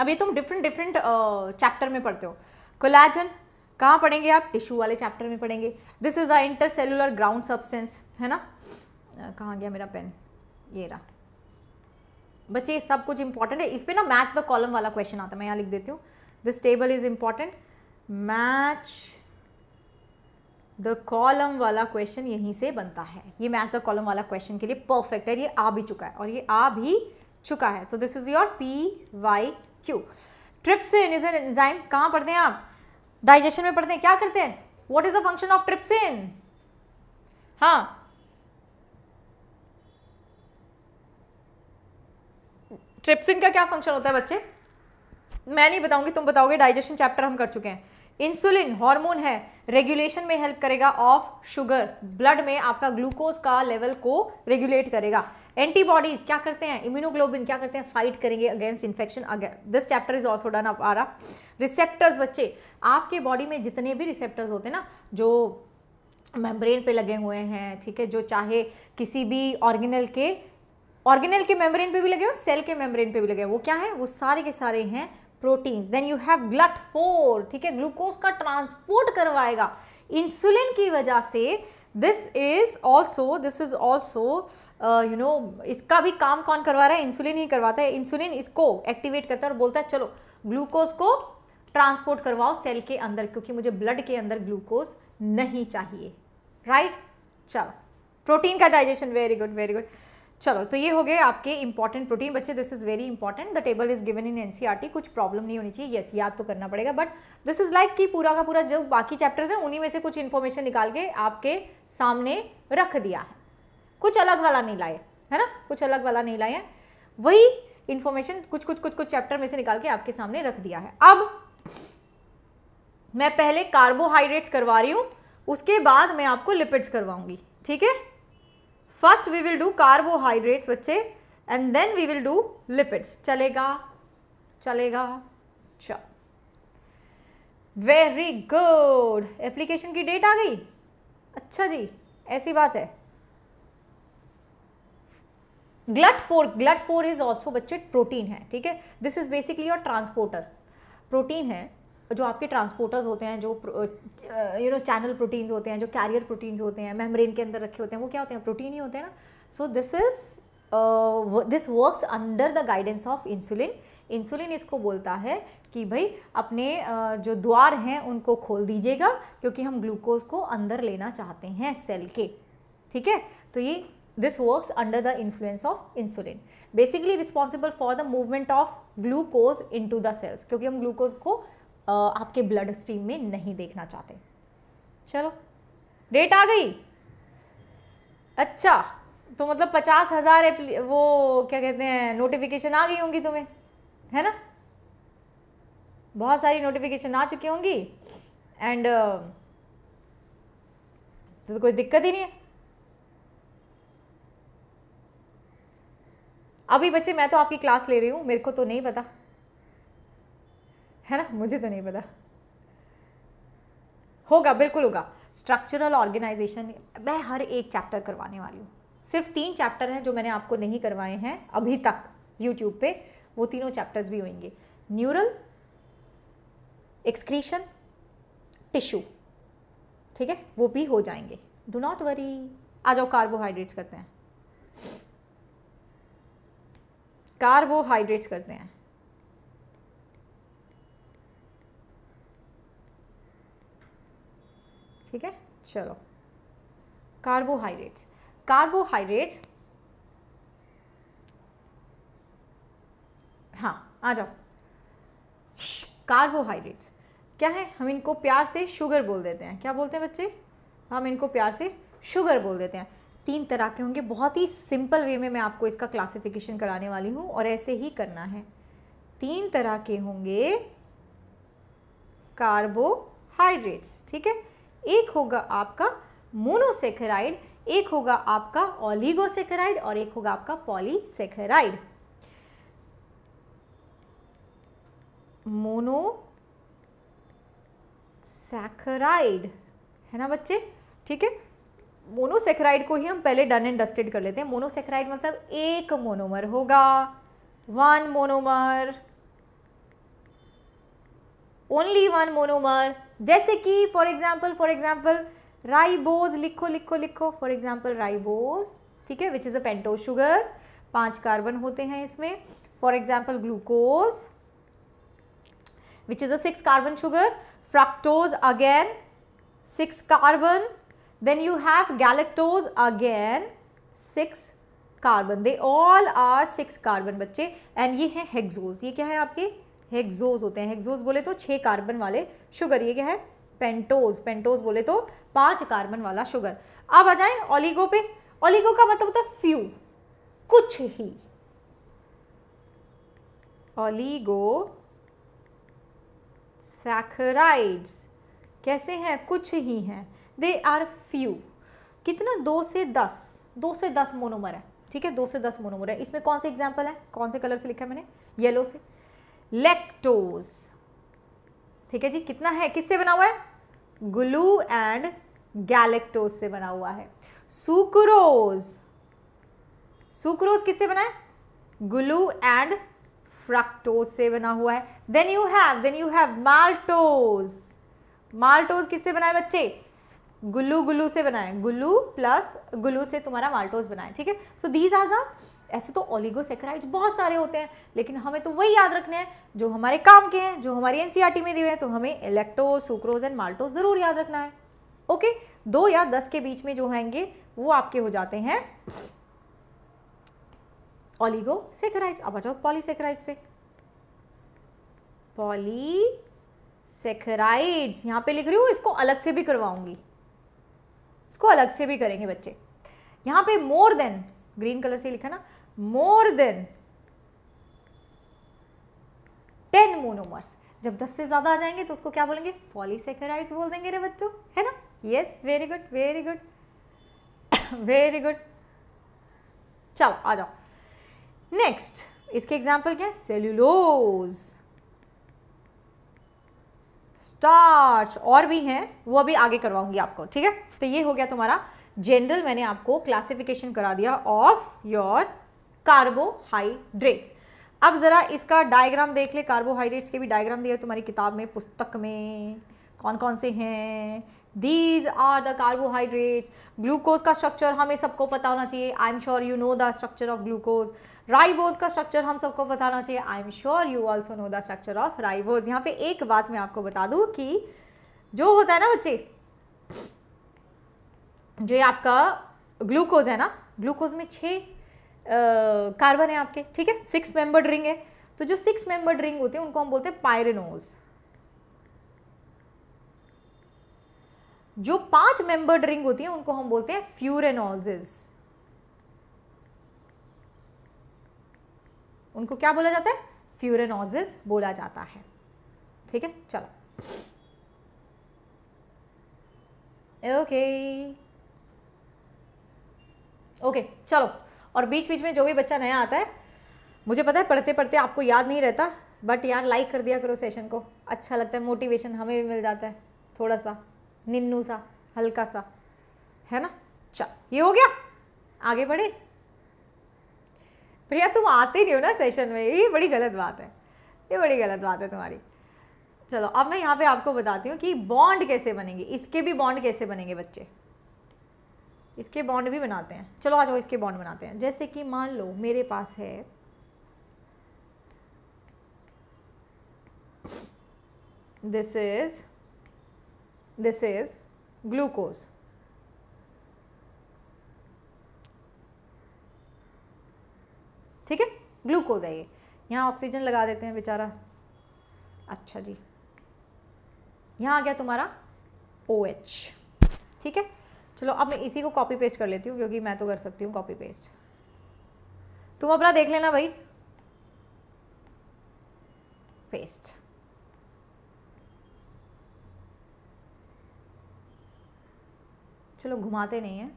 अब ये तुम डिफरेंट डिफरेंट चैप्टर में पढ़ते हो कोलाजन कहाँ पढ़ेंगे आप टिश्यू वाले चैप्टर में पढ़ेंगे this is the inter ground substance है ना कहाँ गया मेरा पेन ये रहा बच्चे सब कुछ इंपॉर्टेंट है इस पर ना मैच द कॉलम वाला क्वेश्चन आता है मैं यहाँ लिख देती हूँ this table is important match the column वाला क्वेश्चन यहीं से बनता है ये मैच द कॉलम वाला क्वेश्चन के लिए परफेक्ट है ये आ भी चुका है और ये आ भी चुका है तो this is your P Y Q trypsin is an enzyme कहाँ पढ़ते हैं आप डाइजेशन में पढ़ते हैं क्या करते हैं what is the function of trypsin हाँ ट्रिप्सिन का क्या फंक्शन होता है बच्चे मैं नहीं बताऊंगी तुम बताओगे डाइजेशन चैप्टर हम कर चुके हैं इंसुलिन हार्मोन है रेगुलेशन में हेल्प करेगा ऑफ शुगर ब्लड में आपका ग्लूकोज का लेवल को रेगुलेट करेगा एंटीबॉडीज क्या करते हैं इम्यूनोग्लोबिन क्या करते हैं फाइट करेंगे against infection this chapter is also done आरा रिसेप्टर्स बच्चे आपके बॉडी में जितने भी रिसेप्टर्स होते हैं ना जो मेम्ब्रेन पे लगे हुए हैं ठीक है जो चाहे किसी भी ऑर्गेनल के ऑर्गेनल के मेम्ब्रेन पे भी लगे हो सेल के मेम्ब्रेन पे भी लगे हो वो क्या है वो सारे के सारे हैं proteins then you have GLUT four ठीक है ग्लूकोज का ट्रांसपोर्ट करवाएगा इंसुलिन की वजह से this is also this is also you know इसका भी काम कौन करवा रहा है इंसुलिन ही करवाता है इंसुलिन इसको एक्टिवेट करता है और बोलता है चलो ग्लूकोज को ट्रांसपोर्ट करवाओ सेल के अंदर क्योंकि मुझे ब्लड के अंदर ग्लूकोज नहीं चाहिए राइट right? चलो प्रोटीन का digestion very good very good चलो तो ये हो गए आपके इंपॉर्टेंट प्रोटीन बच्चे this is very important the table is given in NCERT कुछ प्रॉब्लम नहीं होनी चाहिए यस याद तो करना पड़ेगा बट दिस इज़ लाइक कि पूरा का पूरा जो बाकी चैप्टर्स हैं उन्हीं में से कुछ इन्फॉर्मेशन निकाल के आपके सामने रख दिया है कुछ अलग वाला नहीं लाए है ना कुछ अलग वाला नहीं लाए वही इन्फॉर्मेशन कुछ कुछ कुछ कुछ चैप्टर में से निकाल के आपके सामने रख दिया है अब मैं पहले कार्बोहाइड्रेट्स करवा रही हूँ उसके बाद मैं आपको लिपिड्स करवाऊंगी ठीक है first we will do carbohydrates बच्चे and then we will do lipids चलेगा चलेगा चलो वेरी गुड एप्लीकेशन की डेट आ गई अच्छा जी ऐसी बात है GLUT four GLUT four is also बच्चे प्रोटीन है ठीक है this is basically your transporter protein है जो आपके ट्रांसपोर्टर्स होते हैं जो यू नो चैनल प्रोटीन्स होते हैं जो कैरियर प्रोटीन्स होते हैं मेम्ब्रेन के अंदर रखे होते हैं वो क्या होते हैं प्रोटीन ही होते हैं ना so this is this works under the guidance of insulin insulin इसको बोलता है कि भाई अपने uh, जो द्वार हैं उनको खोल दीजिएगा क्योंकि हम ग्लूकोज को अंदर लेना चाहते हैं सेल के ठीक है तो ये this works under the influence of insulin basically responsible for the movement of glucose into the cells क्योंकि हम ग्लूकोज को आपके ब्लड स्ट्रीम में नहीं देखना चाहते चलो डेट आ गई अच्छा तो मतलब पचास हज़ार वो क्या कहते हैं नोटिफिकेशन आ गई होंगी तुम्हें है ना बहुत सारी नोटिफिकेशन आ चुकी होंगी एंड तो, तो कोई दिक्कत ही नहीं है अभी बच्चे मैं तो आपकी क्लास ले रही हूँ मेरे को तो नहीं पता है ना मुझे तो नहीं पता होगा बिल्कुल होगा स्ट्रक्चरल ऑर्गेनाइजेशन मैं हर एक चैप्टर करवाने वाली हूँ सिर्फ तीन चैप्टर हैं जो मैंने आपको नहीं करवाए हैं अभी तक यूट्यूब पे वो तीनों चैप्टर्स भी होंगे न्यूरल एक्सक्रीशन टिश्यू ठीक है वो भी हो जाएंगे डो नॉट वरी आ जाओ कार्बोहाइड्रेट्स करते हैं कार्बोहाइड्रेट्स करते हैं ठीक है चलो कार्बोहाइड्रेट्स कार्बोहाइड्रेट्स हाँ आ जाओ कार्बोहाइड्रेट्स क्या है हम इनको प्यार से शुगर बोल देते हैं क्या बोलते हैं बच्चे हम इनको प्यार से शुगर बोल देते हैं तीन तरह के होंगे बहुत ही सिंपल वे में मैं आपको इसका क्लासिफिकेशन कराने वाली हूँ और ऐसे ही करना है तीन तरह के होंगे कार्बोहाइड्रेट्स ठीक है एक होगा आपका मोनोसेकेराइड एक होगा आपका ओलिगोसेकेराइड और एक होगा आपका पॉलीसेकेराइड मोनोसैकराइड है ना बच्चे ठीक है मोनोसेक्राइड को ही हम पहले डन एंड डस्टेड कर लेते हैं मोनोसेक्राइड मतलब एक मोनोमर होगा one monomer only one monomer जैसे कि for example for example ribose लिखो लिखो लिखो फॉर एग्जाम्पल राइबोज ठीक है which is a pento sugar पांच कार्बन होते हैं इसमें for example glucose which is a six carbon sugar fructose again six carbon then you have galactose again six carbon they all are six carbon बच्चे एंड ये है हेग्जोज ये क्या है आपके हेग्जोज होते हैं हेग्जोज बोले तो छः कार्बन वाले शुगर ये क्या है पेंटोज पेंटोज बोले तो पाँच कार्बन वाला शुगर अब आ जाए ऑलिगो पे ऑलिगो का मतलब होता है फ्यू कुछ ही ऑलिगो सैखराइड्स कैसे हैं कुछ ही हैं दे आर फ्यू कितना दो से दस दो से दस मोनोमर है ठीक है दो से दस मोनोमर है इसमें कौन से एग्जाम्पल है कौन से कलर से लिखा है मैंने येलो से लेक्टोज ठीक है जी कितना है किससे बना हुआ है ग्लू एंड गैलेक्टोज से बना हुआ है सुक्रोज सुक्रोज किससे बना है ग्लू एंड फ्रक्टोज से बना हुआ है then you have then you have maltose maltose किससे बना है बच्चे गुल्लू गुल्लू से बना है गुल्लू प्लस गुल्लू से तुम्हारा माल्टोज बना है ठीक है सो दीज आर द ऐसे तो ओलिगोसेक्राइड्स बहुत सारे होते हैं लेकिन हमें तो वही याद रखने हैं जो हमारे काम के हैं जो हमारी एनसीईआरटी e में दिए हैं तो हमें इलेक्टो सुक्रोज एंड माल्टो ज़रूर याद रखना है ओके दो या दस के बीच में जो होंगे वो आपके हो जाते हैं ओलिगोसेक्राइड्स अब आ जाओ पॉलीसेक्राइड्स पे पॉलीसेक्राइड्स यहां पे लिख रही हूं इसको अलग से भी करवाऊंगी इसको अलग से भी करेंगे बच्चे यहां पे मोर देन ग्रीन कलर से लिखा ना मोर देन टेन मोनोमर्स जब दस से ज़्यादा आ जाएंगे तो उसको क्या बोलेंगे पॉलीसेकेराइड्स बोल देंगे रे बच्चों है ना yes very good very good very good चलो आ जाओ नेक्स्ट इसके एग्जाम्पल क्या है सेल्यूलोज स्टार्च और भी हैं वो अभी आगे करवाऊंगी आपको ठीक है तो ये हो गया तुम्हारा जनरल मैंने आपको क्लासिफिकेशन करा दिया ऑफ योर कार्बोहाइड्रेट्स अब ज़रा इसका डायग्राम देख ले कार्बोहाइड्रेट्स के भी डायग्राम दिया तुम्हारी किताब में पुस्तक में कौन कौन से हैं these are the carbohydrates glucose का स्ट्रक्चर हमें सबको पता होना चाहिए I am sure you know the structure of glucose ribose का स्ट्रक्चर हम सबको पता होना चाहिए I am sure you also know the structure of ribose यहाँ पे एक बात मैं आपको बता दू कि जो होता है ना बच्चे जो ये आपका ग्लूकोज है ना ग्लूकोज में छह कार्बन है आपके ठीक है सिक्स मेंबर्ड रिंग है तो जो सिक्स मेंबर्ड रिंग होते हैं उनको हम बोलते हैं पायरेनोज जो पांच मेंबर्ड रिंग होती है उनको हम बोलते हैं फ्यूरेनोजेस उनको क्या बोला जाता है फ्यूरेनोजेस बोला जाता है ठीक है चलो ओके ओके चलो और बीच बीच में जो भी बच्चा नया आता है मुझे पता है पढ़ते पढ़ते आपको याद नहीं रहता बट यार लाइक कर दिया करो सेशन को अच्छा लगता है मोटिवेशन हमें भी मिल जाता है थोड़ा सा निन्नू सा हल्का सा है ना चल ये हो गया आगे बढ़े भैया तुम आते नहीं हो ना सेशन में ये बड़ी गलत बात है ये बड़ी गलत बात है तुम्हारी चलो अब मैं यहाँ पे आपको बताती हूँ कि बॉन्ड कैसे बनेंगे इसके भी बॉन्ड कैसे बनेंगे बच्चे इसके बॉन्ड भी बनाते हैं चलो आज वो इसके बॉन्ड बनाते हैं जैसे कि मान लो मेरे पास है this is this is glucose ठीक है ग्लूकोज है ये यहाँ ऑक्सीजन लगा देते हैं बेचारा अच्छा जी यहाँ आ गया तुम्हारा ओ OH, एच ठीक है चलो अब मैं इसी को कॉपी पेस्ट कर लेती हूँ क्योंकि मैं तो कर सकती हूँ कॉपी पेस्ट तुम अपना देख लेना भाई पेस्ट चलो घुमाते नहीं है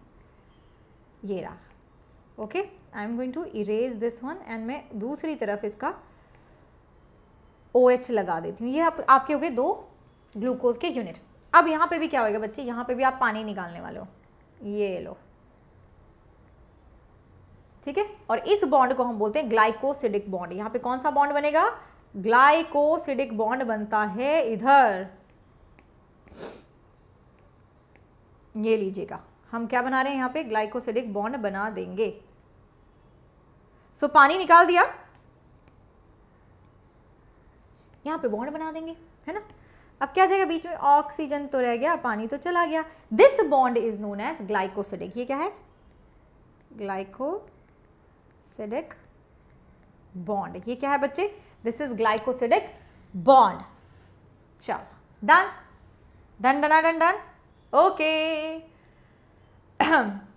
ये रहा okay I am going to erase this one and मैं दूसरी तरफ इसका ओ OH लगा देती हूँ ये आप, आपके हो गए दो ग्लूकोज के यूनिट अब यहाँ पे भी क्या होएगा बच्चे यहाँ पे भी आप पानी निकालने वाले हो ये लो ठीक है और इस बॉन्ड को हम बोलते हैं ग्लाइकोसिडिक बॉन्ड यहाँ पे कौन सा बॉन्ड बनेगा ग्लाइकोसिडिक बॉन्ड बनता है इधर ये लीजिएगा हम क्या बना रहे हैं यहाँ पे ग्लाइकोसिडिक बॉन्ड बना देंगे सो so, पानी निकाल दिया यहाँ पे बॉन्ड बना देंगे है ना अब क्या जाएगा बीच में ऑक्सीजन तो रह गया पानी तो चला गया this bond is known as glycosidic ये क्या है ग्लाइकोसिडिक बॉन्ड ये क्या है बच्चे दिस इज ग्लाइकोसिडिक बॉन्ड चलो done done डना done done okay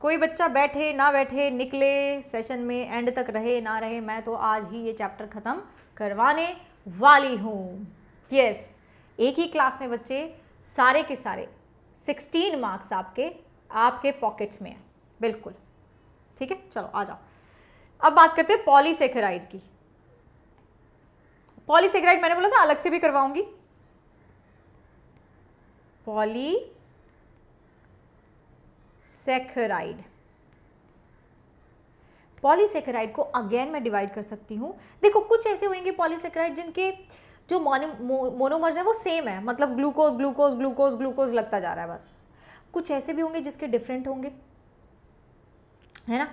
कोई बच्चा बैठे ना बैठे निकले सेशन में एंड तक रहे ना रहे मैं तो आज ही ये चैप्टर ख़त्म करवाने वाली हूँ यस yes. एक ही क्लास में बच्चे सारे के सारे सिक्सटीन मार्क्स आपके आपके पॉकेट्स में हैं बिल्कुल ठीक है चलो आ जाओ अब बात करते हैं पॉलीसेक्राइड की पॉलीसेक्राइड मैंने बोला था अलग से भी करवाऊंगी पॉली सेक्राइड पॉलीसेक्राइड को अगेन मैं डिवाइड कर सकती हूं देखो कुछ ऐसे होंगे पॉलीसेक्राइड जिनके जो मोनोमर्स हैं वो सेम है मतलब ग्लूकोज ग्लूकोज ग्लूकोज ग्लूकोज लगता जा रहा है बस कुछ ऐसे भी होंगे जिसके डिफरेंट होंगे है ना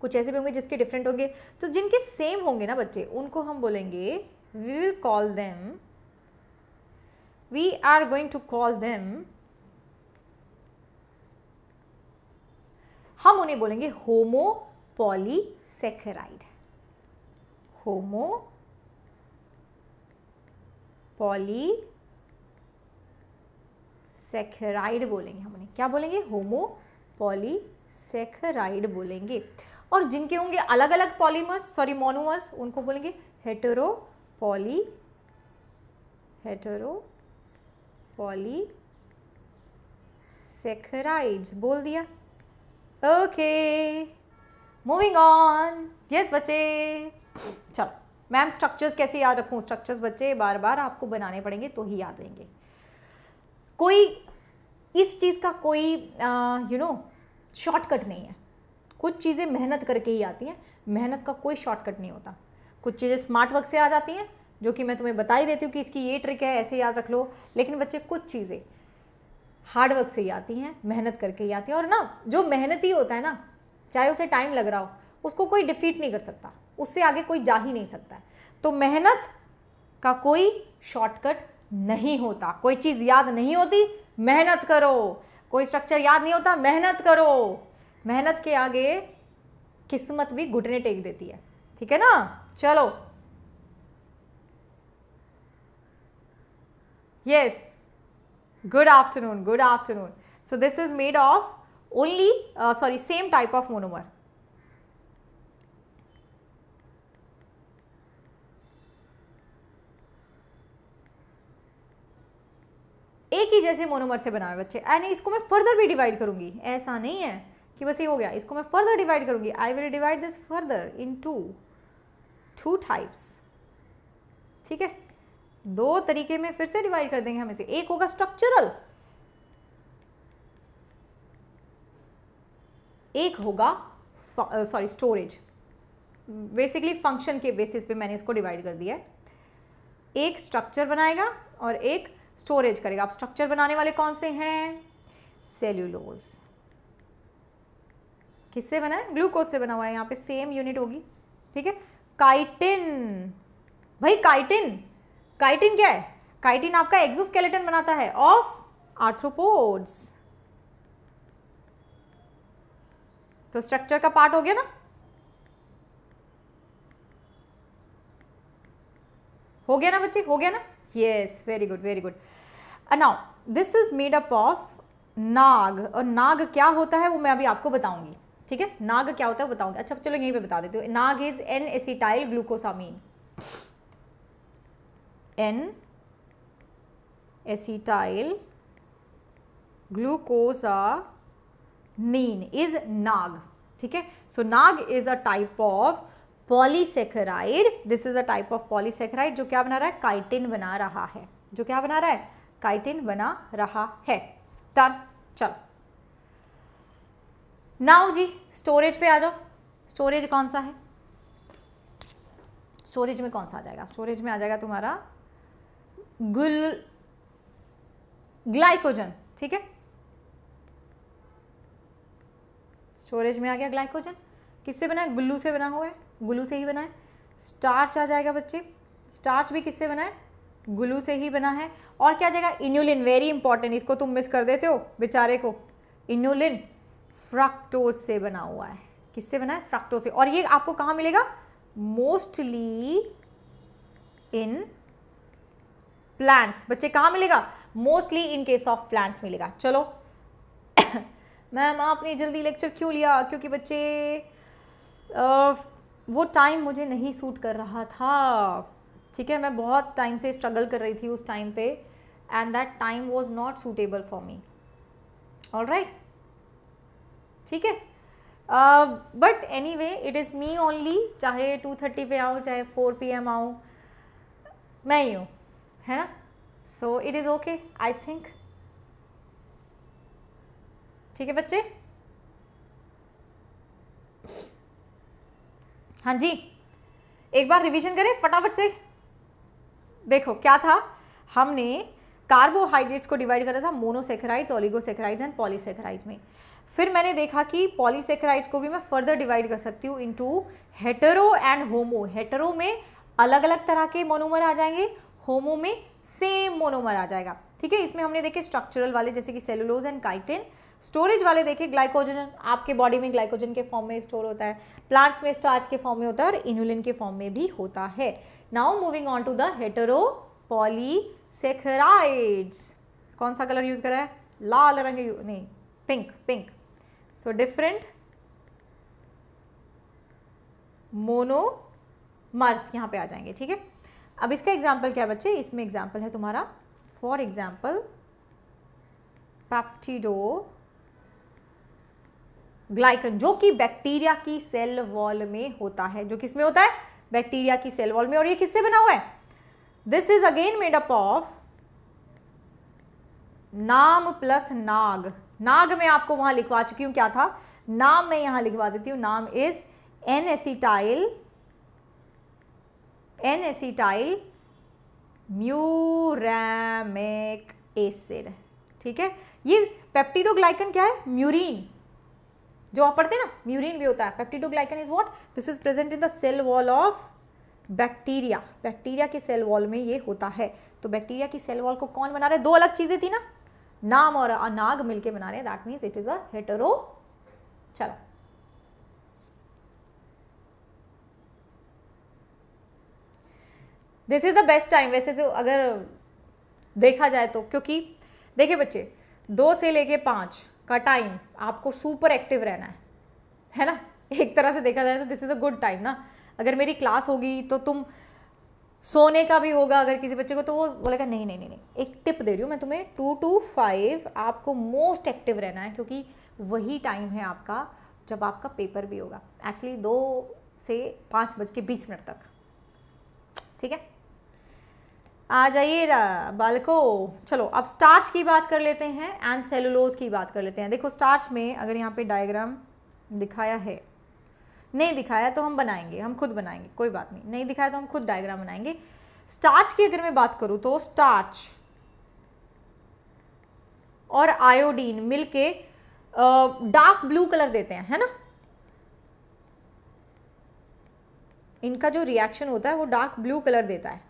कुछ ऐसे भी होंगे जिसके डिफरेंट होंगे तो जिनके सेम होंगे ना बच्चे उनको हम बोलेंगे we will call them we are going to call them हम उन्हें बोलेंगे होमो होमोपॉलीसेकेराइड होमो सेखराइड बोलेंगे हम उन्हें क्या बोलेंगे होमो सेखराइड बोलेंगे और जिनके होंगे अलग अलग पॉलीमर्स सॉरी मोनोमर्स उनको बोलेंगे hetero poly hetero polysaccharides बोल दिया ओके मूविंग ऑन यस बच्चे चलो मैम स्ट्रक्चर्स कैसे याद रखूँ स्ट्रक्चर्स बच्चे बार बार आपको बनाने पड़ेंगे तो ही याद होंगे कोई इस चीज़ का कोई यू नो शॉर्टकट नहीं है कुछ चीज़ें मेहनत करके ही आती हैं मेहनत का कोई शॉर्टकट नहीं होता कुछ चीज़ें स्मार्ट वर्क से आ जाती हैं जो कि मैं तुम्हें बता ही देती हूँ कि इसकी ये ट्रिक है ऐसे याद रख लो लेकिन बच्चे कुछ चीज़ें हार्ड वर्क से ही आती हैं मेहनत करके ही आती हैं और ना जो ही होता है ना चाहे उसे टाइम लग रहा हो उसको कोई डिफीट नहीं कर सकता उससे आगे कोई जा ही नहीं सकता तो मेहनत का कोई शॉर्टकट नहीं होता कोई चीज़ याद नहीं होती मेहनत करो कोई स्ट्रक्चर याद नहीं होता मेहनत करो मेहनत के आगे किस्मत भी घुटने टेक देती है ठीक है ना चलो yes good afternoon good afternoon so this is made of only sorry same type of monomer एक ही जैसे मोनोमर से बनाए बच्चे एंड इसको मैं फर्दर भी डिवाइड करूंगी ऐसा नहीं है कि बस ये हो गया इसको मैं फर्दर डिवाइड करूंगी I will divide this further into two types ठीक है दो तरीके में फिर से डिवाइड कर देंगे हम इसे एक होगा स्ट्रक्चरल एक होगा सॉरी स्टोरेज बेसिकली फंक्शन के बेसिस पे मैंने इसको डिवाइड कर दिया है एक स्ट्रक्चर बनाएगा और एक स्टोरेज करेगा आप स्ट्रक्चर बनाने वाले कौन से हैं सेल्यूलोज किससे बना है ग्लूकोज से बना हुआ है यहाँ पे सेम यूनिट होगी ठीक है काइटिन भाई काइटिन काइटिन क्या है काइटिन आपका एक्सोस्केलेटन बनाता है ऑफ आर्थ्रोपोड्स तो स्ट्रक्चर का पार्ट हो गया ना हो गया ना बच्चे हो गया ना Yes, very good, very good. And now, this is made up of नाग और नाग क्या होता है वो मैं अभी आपको बताऊंगी ठीक है नाग क्या होता है बताऊंगी अच्छा चलो यहीं पे बता देती हूँ NAG is N acetyl glucosamine N acetyl glucosamine is NAG ठीक है so NAG is a type of polysaccharide this is a type of polysaccharide जो क्या बना रहा है काइटिन बना रहा है जो क्या बना रहा है काइटिन बना रहा है डन चलो नाउ जी स्टोरेज पे आ जाओ स्टोरेज कौन सा है स्टोरेज में कौन सा आ जाएगा स्टोरेज में आ जाएगा तुम्हारा गुल ग्लाइकोजन ठीक है स्टोरेज में आ गया ग्लाइकोजन किससे बना है गुल्लू से बना हुआ है ग्लू से ही बना है स्टार्च आ जाएगा बच्चे स्टार्च भी किससे बना है ग्लू से ही बना है और क्या आ जाएगा इन्यूलिन वेरी इंपॉर्टेंट इसको तुम मिस कर देते हो बेचारे को इन्यूलिन फ्रक्टोज से बना हुआ है किससे बना है फ्रक्टोज से और ये आपको कहाँ मिलेगा मोस्टली इन प्लांट्स बच्चे कहाँ मिलेगा mostly in case of plants मिलेगा चलो मैम आपने जल्दी लेक्चर क्यों लिया क्योंकि बच्चे वो टाइम मुझे नहीं सूट कर रहा था ठीक है मैं बहुत टाइम से स्ट्रगल कर रही थी उस टाइम पे and that time was not suitable for me all right ठीक है but anyway it is me only चाहे टू थर्टी पे आओ चाहे फोर पी एम आओ मैं ही हूँ है ना so it is okay I think ठीक है बच्चे हाँ जी एक बार रिवीजन करें फटाफट से देखो क्या था हमने कार्बोहाइड्रेट्स को डिवाइड करा था मोनोसेक्राइड्स ओलिगोसेक्राइड्स एंड पॉलीसेक्राइड्स में फिर मैंने देखा कि पॉलीसेक्राइड्स को भी मैं फर्दर डिवाइड कर सकती हूँ into hetero and homo hetero में अलग अलग तरह के मोनोमर आ जाएंगे होमो में सेम मोनोमर आ जाएगा ठीक है इसमें हमने देखे स्ट्रक्चरल वाले जैसे कि सेलुलोज एंड काइटिन स्टोरेज वाले देखें ग्लाइकोजन आपके बॉडी में ग्लाइकोजन के फॉर्म में स्टोर होता है प्लांट्स में स्टार्च के फॉर्म में होता है और इनुलिन के फॉर्म में भी होता है now moving on to the heteropolysaccharides कौन सा कलर यूज़ करा है लाल रंग नहीं pink pink so different monomers यहां पे आ जाएंगे ठीक है अब इसका एग्जाम्पल क्या बच्चे इसमें एग्जाम्पल है तुम्हारा फॉर एग्जाम्पल पैप्टिडो ग्लाइकन जो कि बैक्टीरिया की सेल वॉल में होता है जो किसमें होता है बैक्टीरिया की सेल वॉल में और ये किससे बना हुआ है this is again made up of NAM plus NAG NAG में आपको वहां लिखवा चुकी हूं क्या था नाम मैं यहां लिखवा देती हूं NAM is N acetyl N acetyl muramic acid ठीक है ये पेप्टिडोग्लाइकन क्या है म्यूरिन जो आप पढ़ते हैं ना म्यूरिन भी होता है peptidoglycan is what this is present in the cell wall of bacteria bacteria की सेल वॉल में ये होता है तो बैक्टीरिया की सेल वॉल को कौन बना रहे दो अलग चीज़ें थी ना नाम और अनाग मिलके बना रहे हैं that means it is hetero चलो this is the best time वैसे तो अगर देखा जाए तो क्योंकि देखिए बच्चे दो से लेके पांच का टाइम आपको सुपर एक्टिव रहना है है ना एक तरह से देखा जाए तो this is a good time ना अगर मेरी क्लास होगी तो तुम सोने का भी होगा अगर किसी बच्चे को तो वो बोलेगा नहीं नहीं नहीं नहीं एक टिप दे रही हूँ मैं तुम्हें टू टू फाइव आपको मोस्ट एक्टिव रहना है क्योंकि वही टाइम है आपका जब आपका पेपर भी होगा एक्चुअली दो से पाँच बज के बीस मिनट तक ठीक है आ जाइए बालको चलो अब स्टार्च की बात कर लेते हैं एंड सेलुलोज की बात कर लेते हैं देखो स्टार्च में अगर यहाँ पे डायग्राम दिखाया है नहीं दिखाया तो हम बनाएंगे हम खुद बनाएंगे कोई बात नहीं नहीं दिखाया तो हम खुद डायग्राम बनाएंगे स्टार्च की अगर मैं बात करूँ तो स्टार्च और आयोडीन मिल के डार्क ब्लू कलर देते हैं है ना इनका जो रिएक्शन होता है वो डार्क ब्लू कलर देता है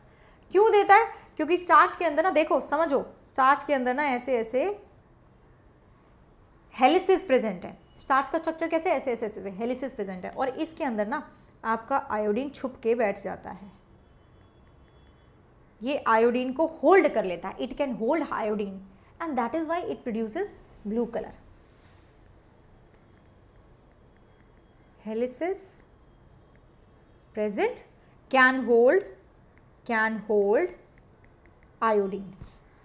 क्यों देता है क्योंकि स्टार्च के अंदर ना देखो समझो स्टार्च के अंदर ना ऐसे ऐसे हेलिसिस प्रेजेंट है स्टार्च का स्ट्रक्चर कैसे ऐसे ऐसे ऐसे हेलिसिस प्रेजेंट है और इसके अंदर ना आपका आयोडीन छुप के बैठ जाता है ये आयोडीन को होल्ड कर लेता है it can hold iodine and that is why it produces blue colour helices present can hold can hold iodine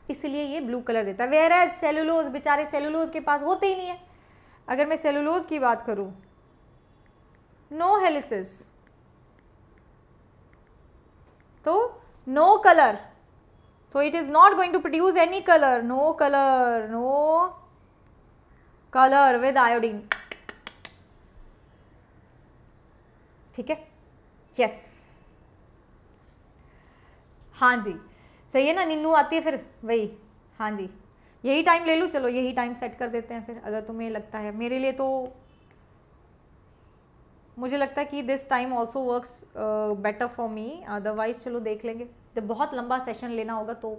इसलिए ये ब्लू कलर देता है वेर एज सेलुलोज बेचारे सेलुलोज के पास होते ही नहीं है अगर मैं सेलुलोज की बात करूं नो हेलिसिस तो no colour so it is not going to produce any colour no colour no colour with iodine ठीक है yes हाँ जी सही है ना निन्नू आती है फिर वही हाँ जी यही टाइम ले लूँ चलो यही टाइम सेट कर देते हैं फिर अगर तुम्हें लगता है मेरे लिए तो मुझे लगता है कि this time also works better for me otherwise चलो देख लेंगे जब बहुत लंबा सेशन लेना होगा तो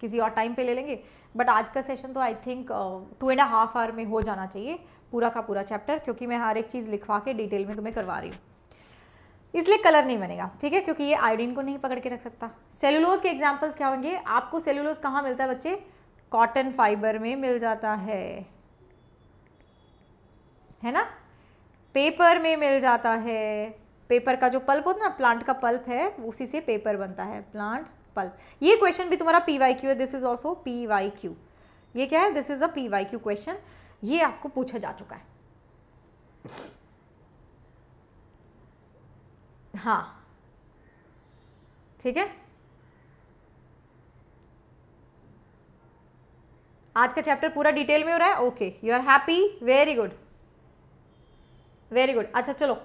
किसी और टाइम पे ले लेंगे बट आज का सेशन तो I think two and half hour में हो जाना चाहिए पूरा का पूरा चैप्टर क्योंकि मैं हर एक चीज़ लिखवा के डिटेल में तुम्हें करवा रही हूँ इसलिए कलर नहीं बनेगा ठीक है क्योंकि ये आयोडीन को नहीं पकड़ के रख सकता सेलुलोज के एग्जाम्पल्स क्या होंगे आपको सेलुलोज कहाँ मिलता है बच्चे कॉटन फाइबर में मिल जाता है है ना पेपर में मिल जाता है पेपर का जो पल्प होता है ना प्लांट का पल्प है उसी से पेपर बनता है प्लांट पल्प ये क्वेश्चन भी तुम्हारा पी वाई क्यू है this is also P Y Q ये क्या है this is a P Y Q question ये आपको पूछा जा चुका है हाँ ठीक है आज का चैप्टर पूरा डिटेल में हो रहा है okay you are happy very good very good अच्छा चलो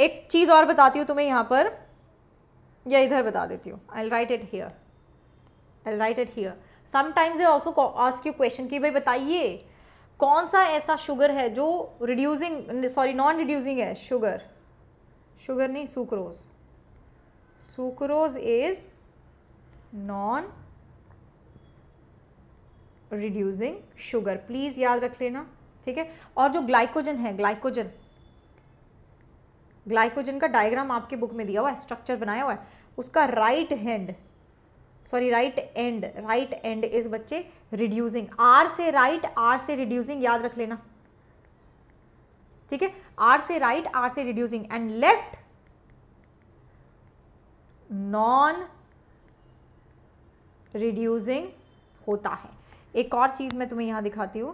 एक चीज़ और बताती हूँ तुम्हें यहाँ पर या इधर बता देती हूँ I write it here I write it here sometimes they also ask you question कि भाई बताइए कौन सा ऐसा शुगर है जो रिड्यूसिंग सॉरी नॉन रिड्यूसिंग है शुगर शुगर नहीं sucrose sucrose is non reducing sugar please याद रख लेना ठीक है और जो ग्लाइकोजन है ग्लाइकोजन ग्लाइकोजन का डायग्राम आपके बुक में दिया हुआ है स्ट्रक्चर बनाया हुआ है उसका right hand sorry right and right end is बच्चे रिड्यूसिंग आर से राइट आर से रिड्यूसिंग याद रख लेना ठीक है आर से राइट आर से reducing and left non reducing होता है एक और चीज़ मैं तुम्हें यहां दिखाती हूं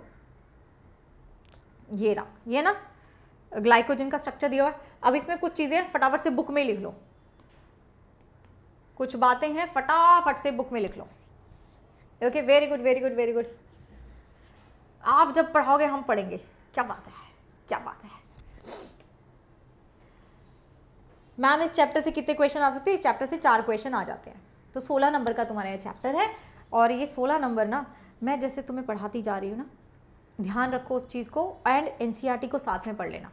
ये रहा ये ना ग्लाइकोजन का स्ट्रक्चर दिया हुआ है अब इसमें कुछ चीज़ें फटाफट से बुक में लिख लो कुछ बातें हैं फटाफट से बुक में लिख लो okay very good very good very good आप जब पढ़ाओगे हम पढ़ेंगे क्या बात है क्या बात है मैम इस चैप्टर से कितने क्वेश्चन आ सकते हैं इस चैप्टर से चार क्वेश्चन आ जाते हैं तो सोलह नंबर का तुम्हारा यह चैप्टर है और ये सोलह नंबर ना मैं जैसे तुम्हें पढ़ाती जा रही हूँ ना ध्यान रखो उस चीज़ को एंड एन e को साथ में पढ़ लेना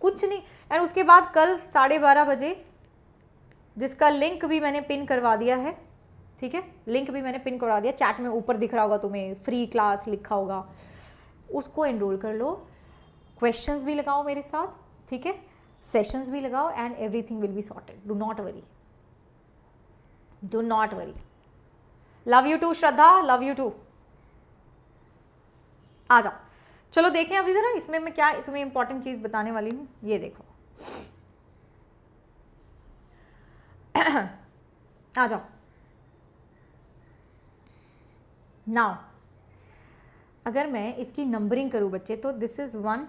कुछ नहीं एंड उसके बाद कल साढ़े बारह बजे जिसका लिंक भी मैंने पिन करवा दिया है ठीक है लिंक भी मैंने पिन करवा दिया चैट में ऊपर दिख रहा होगा तुम्हें फ्री क्लास लिखा होगा उसको एनरोल कर लो क्वेश्चंस भी लगाओ मेरे साथ ठीक है सेशंस भी लगाओ and everything will be sorted do not worry do not worry love you too Shraddha love you too आ जाओ चलो देखें अभी ज़रा इसमें मैं क्या तुम्हें इंपॉर्टेंट चीज़ बताने वाली हूं ये देखो आ जाओ नाउ अगर मैं इसकी नंबरिंग करूं बच्चे तो दिस इज़ वन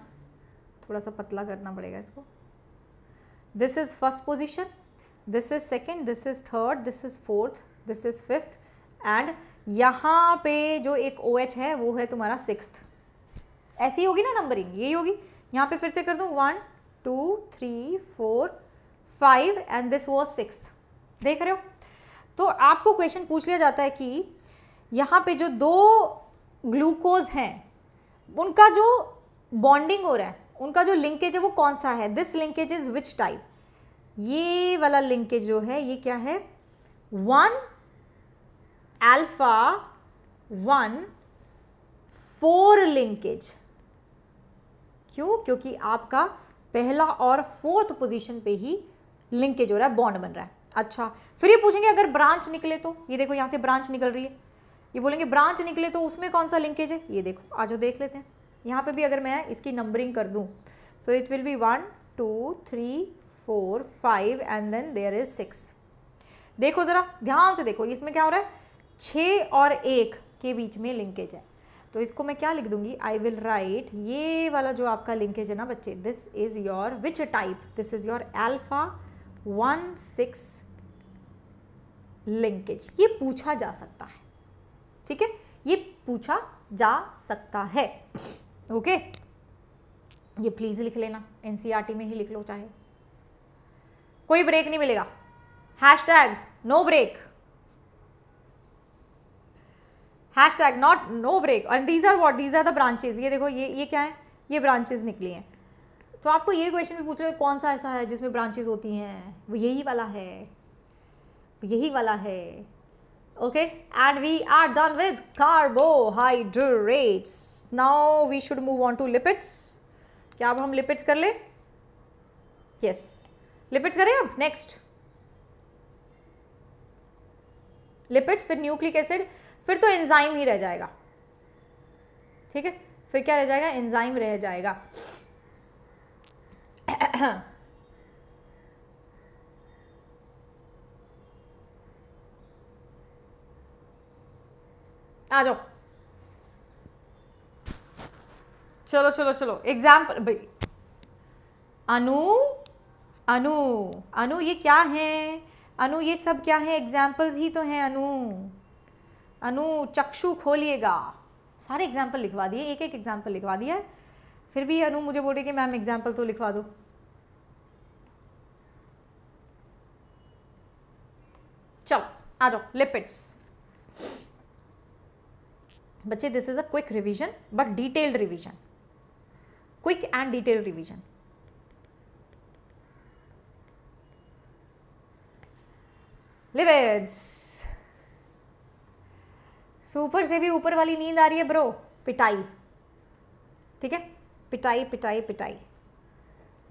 थोड़ा सा पतला करना पड़ेगा इसको this is first position this is second this is third this is fourth this is fifth and यहाँ पे जो एक ओ OH है वो है तुम्हारा सिक्स ऐसी होगी ना नंबरिंग यही होगी यहाँ पे फिर से कर दूँ one two three four five and this was six देख रहे हो तो आपको क्वेश्चन पूछ लिया जाता है कि यहाँ पे जो दो ग्लूकोज हैं उनका जो बॉन्डिंग हो रहा है उनका जो लिंकेज है वो कौन सा है this linkage is which type ये वाला लिंकेज जो है ये क्या है one alpha one four linkage क्यों क्योंकि आपका पहला और फोर्थ पोजीशन पे ही लिंकेज हो रहा है बॉन्ड बन रहा है अच्छा फिर ये पूछेंगे अगर ब्रांच निकले तो ये देखो यहां से ब्रांच निकल रही है ये बोलेंगे ब्रांच निकले तो उसमें कौन सा लिंकेज है ये देखो आज देख लेते हैं यहाँ पे भी अगर मैं इसकी नंबरिंग कर दूँ so it will be one two three four five and then there is six देखो ज़रा ध्यान से देखो इसमें क्या हो रहा है छः और एक के बीच में लिंकेज है तो इसको मैं क्या लिख दूंगी आई विल राइट ये वाला जो आपका लिंकेज है ना बच्चे this is your which type this is your alpha one six linkage ये पूछा जा सकता है ठीक है ये पूछा जा सकता है ओके ये प्लीज़ लिख लेना एन e में ही लिख लो चाहे कोई ब्रेक नहीं मिलेगा hash tag no break hash tag not no break and these are what these are the branches ये देखो ये ये क्या है ये ब्रांचेज निकली हैं तो आपको ये क्वेश्चन भी पूछ रहे कौन सा ऐसा है जिसमें ब्रांचेज होती हैं वो यही वाला है यही वाला है okay and we are done with carbohydrates now we should move on to lipids kya ab hum lipids kar le yes lipids kare ab next lipids fir nucleic acid fir to enzyme hi reh jayega theek hai fir kya reh jayega enzyme reh jayega आ जाओ चलो चलो चलो एग्जाम्पल भाई अनु अनु अनु ये क्या है अनु ये सब क्या है एग्जाम्पल्स ही तो हैं अनु अनु चक्षु खोलिएगा सारे एग्जाम्पल लिखवा दिए एक एक एग्जाम्पल लिखवा दिया फिर भी अनु मुझे बोल रही कि मैम एग्जाम्पल तो लिखवा दो चलो आ जाओ लिपिड्स बच्चे this is a quick revision but detailed revision quick and detailed revision lipids super से भी ऊपर वाली नींद आ रही है ब्रो पिटाई ठीक है पिटाई पिटाई पिटाई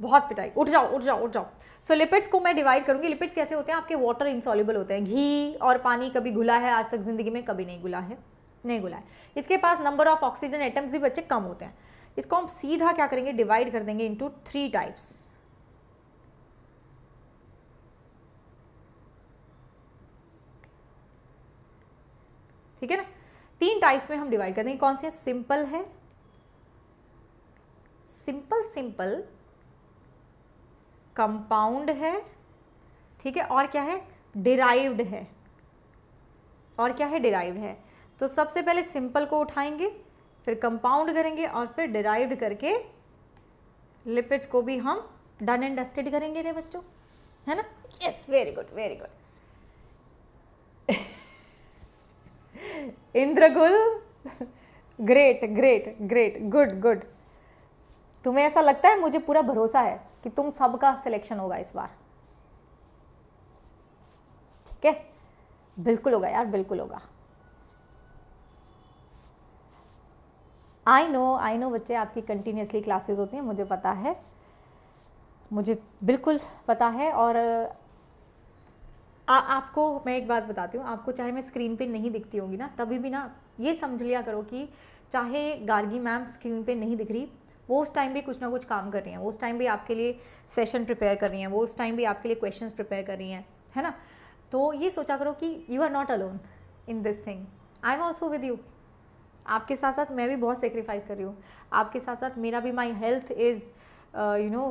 बहुत पिटाई उठ जाओ उठ जाओ उठ जाओ सो so, लिपिड्स को मैं डिवाइड करूंगी लिपिड्स कैसे होते हैं आपके वाटर इंसॉल्यूबल होते हैं घी और पानी कभी घुला है आज तक ज़िंदगी में कभी नहीं घुला है नहीं घुलाए इसके पास नंबर ऑफ ऑक्सीजन एटम्स भी बच्चे कम होते हैं इसको हम सीधा क्या करेंगे डिवाइड कर देंगे इंटू थ्री टाइप्स ठीक है ना तीन टाइप्स में हम डिवाइड कर देंगे कौन से सिंपल है सिंपल सिंपल कंपाउंड है ठीक है और क्या है डिराइव्ड है और क्या है डिराइव्ड है तो सबसे पहले सिंपल को उठाएंगे फिर कंपाउंड करेंगे और फिर डिराइव्ड करके लिपिड्स को भी हम डन एंड डस्टेड करेंगे रे बच्चों है ना yes very good very good इंद्रगुल great great great good good तुम्हें ऐसा लगता है मुझे पूरा भरोसा है कि तुम सबका सिलेक्शन होगा इस बार ठीक है बिल्कुल होगा यार बिल्कुल होगा आई नो आई नो बच्चे आपकी कंटिन्यूसली क्लासेस होती हैं मुझे पता है मुझे बिल्कुल पता है और आ, आपको मैं एक बात बताती हूँ आपको चाहे मैं स्क्रीन पे नहीं दिखती होंगी ना तभी भी ना ये समझ लिया करो कि चाहे गार्गी मैम स्क्रीन पे नहीं दिख रही वो उस टाइम भी कुछ ना कुछ काम कर रही हैं वो उस टाइम भी आपके लिए सेशन प्रिपेयर कर रही हैं वो उस टाइम भी आपके लिए क्वेश्चन प्रिपेयर कर रही हैं है ना तो ये सोचा करो कि you are not alone in this thing I am also with you आपके साथ साथ मैं भी बहुत सेक्रीफाइस कर रही हूँ आपके साथ साथ मेरा भी my health is you know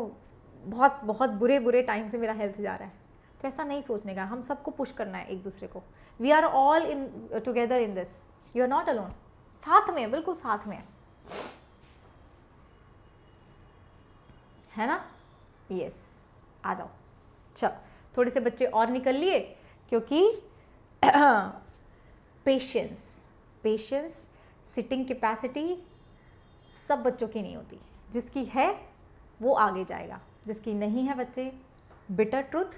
बहुत बहुत बुरे बुरे टाइम से मेरा हेल्थ जा रहा है तो ऐसा नहीं सोचने का हम सबको पुश करना है एक दूसरे को we are all in together in this you are not alone साथ में बिल्कुल साथ में है ना यस yes, आ जाओ चल थोड़े से बच्चे और निकल लिए क्योंकि पेशेंस पेशेंस सिटिंग कैपेसिटी सब बच्चों की नहीं होती जिसकी है वो आगे जाएगा जिसकी नहीं है बच्चे बिटर ट्रुथ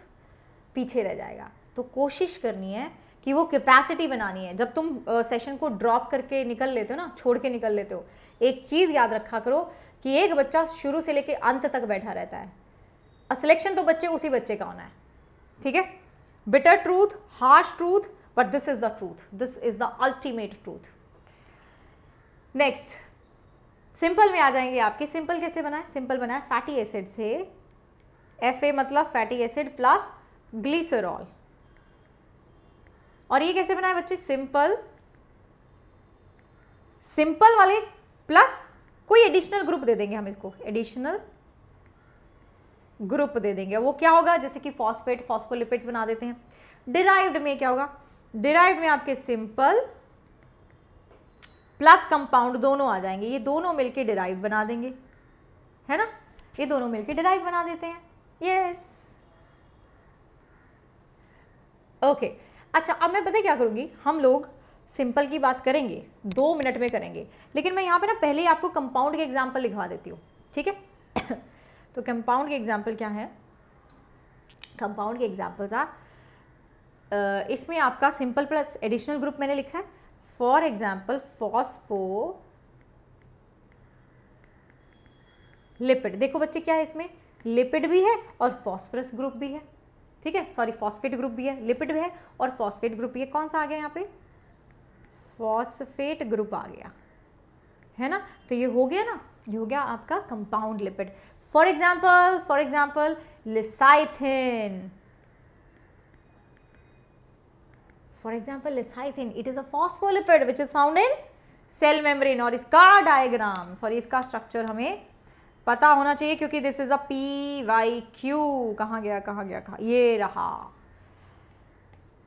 पीछे रह जाएगा तो कोशिश करनी है कि वो कैपेसिटी बनानी है जब तुम सेशन को ड्रॉप करके निकल लेते हो ना छोड़ के निकल लेते हो एक चीज़ याद रखा करो कि एक बच्चा शुरू से लेके अंत तक बैठा रहता है सिलेक्शन तो बच्चे उसी बच्चे का होना है ठीक है bitter truth harsh truth but this is the truth this is the ultimate truth next simple में आ जाएंगे आपके सिंपल कैसे बनाए सिंपल बनाए फैटी एसिड से एफ ए मतलब फैटी एसिड प्लस ग्लिसरॉल और ये कैसे बनाए बच्चे सिंपल सिंपल वाले प्लस कोई एडिशनल ग्रुप दे देंगे हम इसको एडिशनल ग्रुप दे देंगे वो क्या होगा जैसे कि फॉस्फेट फॉस्फोलिपिड्स बना देते हैं डिराइव्ड में क्या होगा डिराइव्ड में आपके सिंपल प्लस कंपाउंड दोनों आ जाएंगे ये दोनों मिलके डिराइव बना देंगे है ना ये दोनों मिलके डिराइव बना देते हैं यस ओके अच्छा अब मैं पता क्या करूँगी हम लोग सिंपल की बात करेंगे दो मिनट में करेंगे लेकिन मैं यहाँ पे ना पहले ही आपको कंपाउंड के एग्जाम्पल लिखवा देती हूँ ठीक है तो कंपाउंड के एग्जाम्पल क्या है कंपाउंड के एग्जाम्पल्स आ इसमें आपका सिंपल प्लस एडिशनल ग्रुप मैंने लिखा है फॉर एग्जाम्पल फॉसफो लिपिड देखो बच्चे क्या है इसमें लिपिड भी है और फॉस्फरस ग्रुप भी है ठीक है सॉरी फॉस्फेट ग्रुप भी है लिपिड भी है और फॉस्फेट ग्रुप भी है कौन सा आ गया यहाँ पे फॉस्फेट ग्रुप आ गया है ना तो ये हो गया ना ये हो गया आपका compound lipid for example for example lecithin For example, lecithin, it is a phospholipid which is found in cell membrane और इसका diagram, sorry इसका structure हमें पता होना चाहिए क्योंकि this is a P Y Q कहाँ गया कहाँ गया कहाँ ये रहा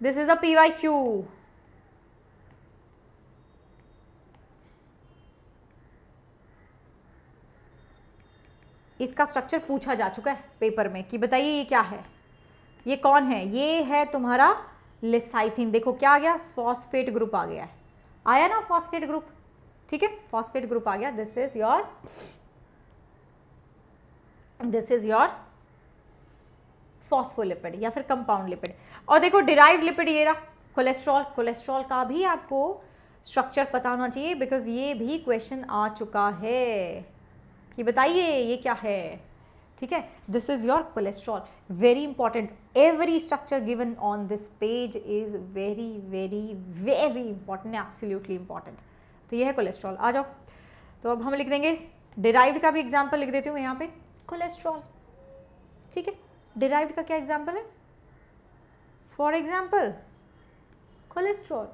this is a P Y Q इसका स्ट्रक्चर पूछा जा चुका है पेपर में कि बताइए ये क्या है ये कौन है ये है तुम्हारा लिसाइथिन देखो क्या आ गया फॉस्फेट ग्रुप आ गया आया ना फॉस्फेट ग्रुप ठीक है फॉस्फेट ग्रुप आ गया this is your this is your phospholipid या फिर कंपाउंड लिपिड और देखो डिराइव लिपिड ये रहा कोलेस्ट्रॉल कोलेस्ट्रॉल का भी आपको स्ट्रक्चर पता होना चाहिए बिकॉज ये भी क्वेश्चन आ चुका है कि बताइए ये क्या है ठीक है this is your cholesterol very important every structure given on this page is very very very important absolutely important तो यह है कोलेस्ट्रॉल आ जाओ तो अब हम लिख देंगे डिराइव्ड का भी एग्जाम्पल लिख देती हूँ मैं यहाँ पे कोलेस्ट्रॉल ठीक है डिराइव्ड का क्या एग्जाम्पल है फॉर एग्जाम्पल कोलेस्ट्रॉल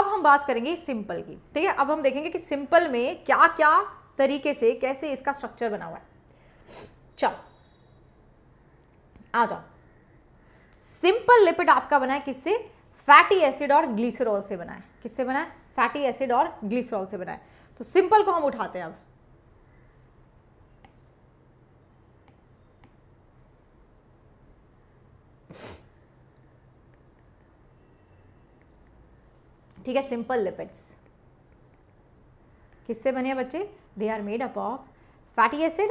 अब हम बात करेंगे सिंपल की ठीक है अब हम देखेंगे कि सिंपल में क्या क्या तरीके से कैसे इसका स्ट्रक्चर बना हुआ है चलो आ जाओ सिंपल लिपिड आपका बना है किससे फैटी एसिड और ग्लिसरॉल से बना है किससे बना है फैटी एसिड और ग्लिसरॉल से बना है तो सिंपल को हम उठाते हैं अब ठीक है सिंपल लिपिड्स किससे बने हैं बच्चे they are made up of fatty acid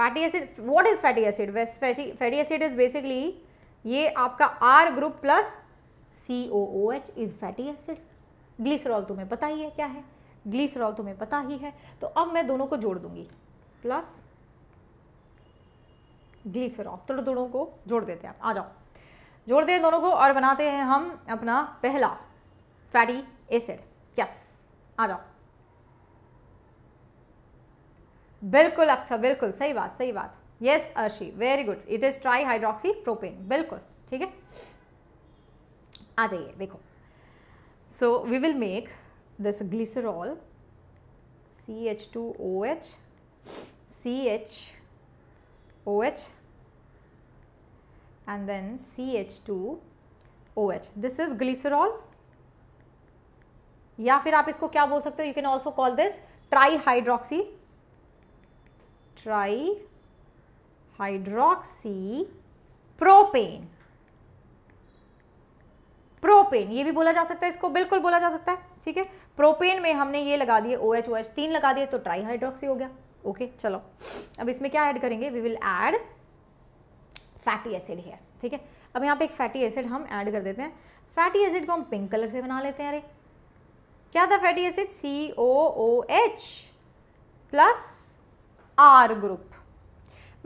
fatty acid what is fatty acid fatty fatty acid is basically ये आपका R group plus C O O H is fatty acid glycerol तुम्हें पता ही है क्या है ग्लिसरॉल तुम्हें पता ही है तो अब मैं दोनों को जोड़ दूंगी प्लस ग्लिसरॉल तो दोनों को जोड़ देते हैं आप आ जाओ जोड़ते हैं दोनों को और बनाते हैं हम अपना पहला फैटी एसिड यस आ जाओ बिल्कुल अक्सर अच्छा, बिल्कुल सही बात सही बात yes Arshi very good it is tri hydroxy propane बिल्कुल ठीक है आ जाइए देखो so we will make this glycerol C H two O H C H O H and then C H two O H this is glycerol या फिर आप इसको क्या बोल सकते हो you can also call this tri hydroxy tri propane propane ये भी बोला जा सकता है इसको बिल्कुल बोला जा सकता है ठीक है प्रोपेन में हमने ये लगा दिए ओ एच ओ एच तीन लगा दिए तो ट्राई हाइड्रोक्सी हो गया ओके okay, चलो अब इसमें क्या ऐड करेंगे we will add fatty acid है ठीक है अब यहाँ पे एक फैटी एसिड हम ऐड कर देते हैं फैटी एसिड को हम पिंक कलर से बना लेते हैं अरे क्या था fatty acid C O O H plus R group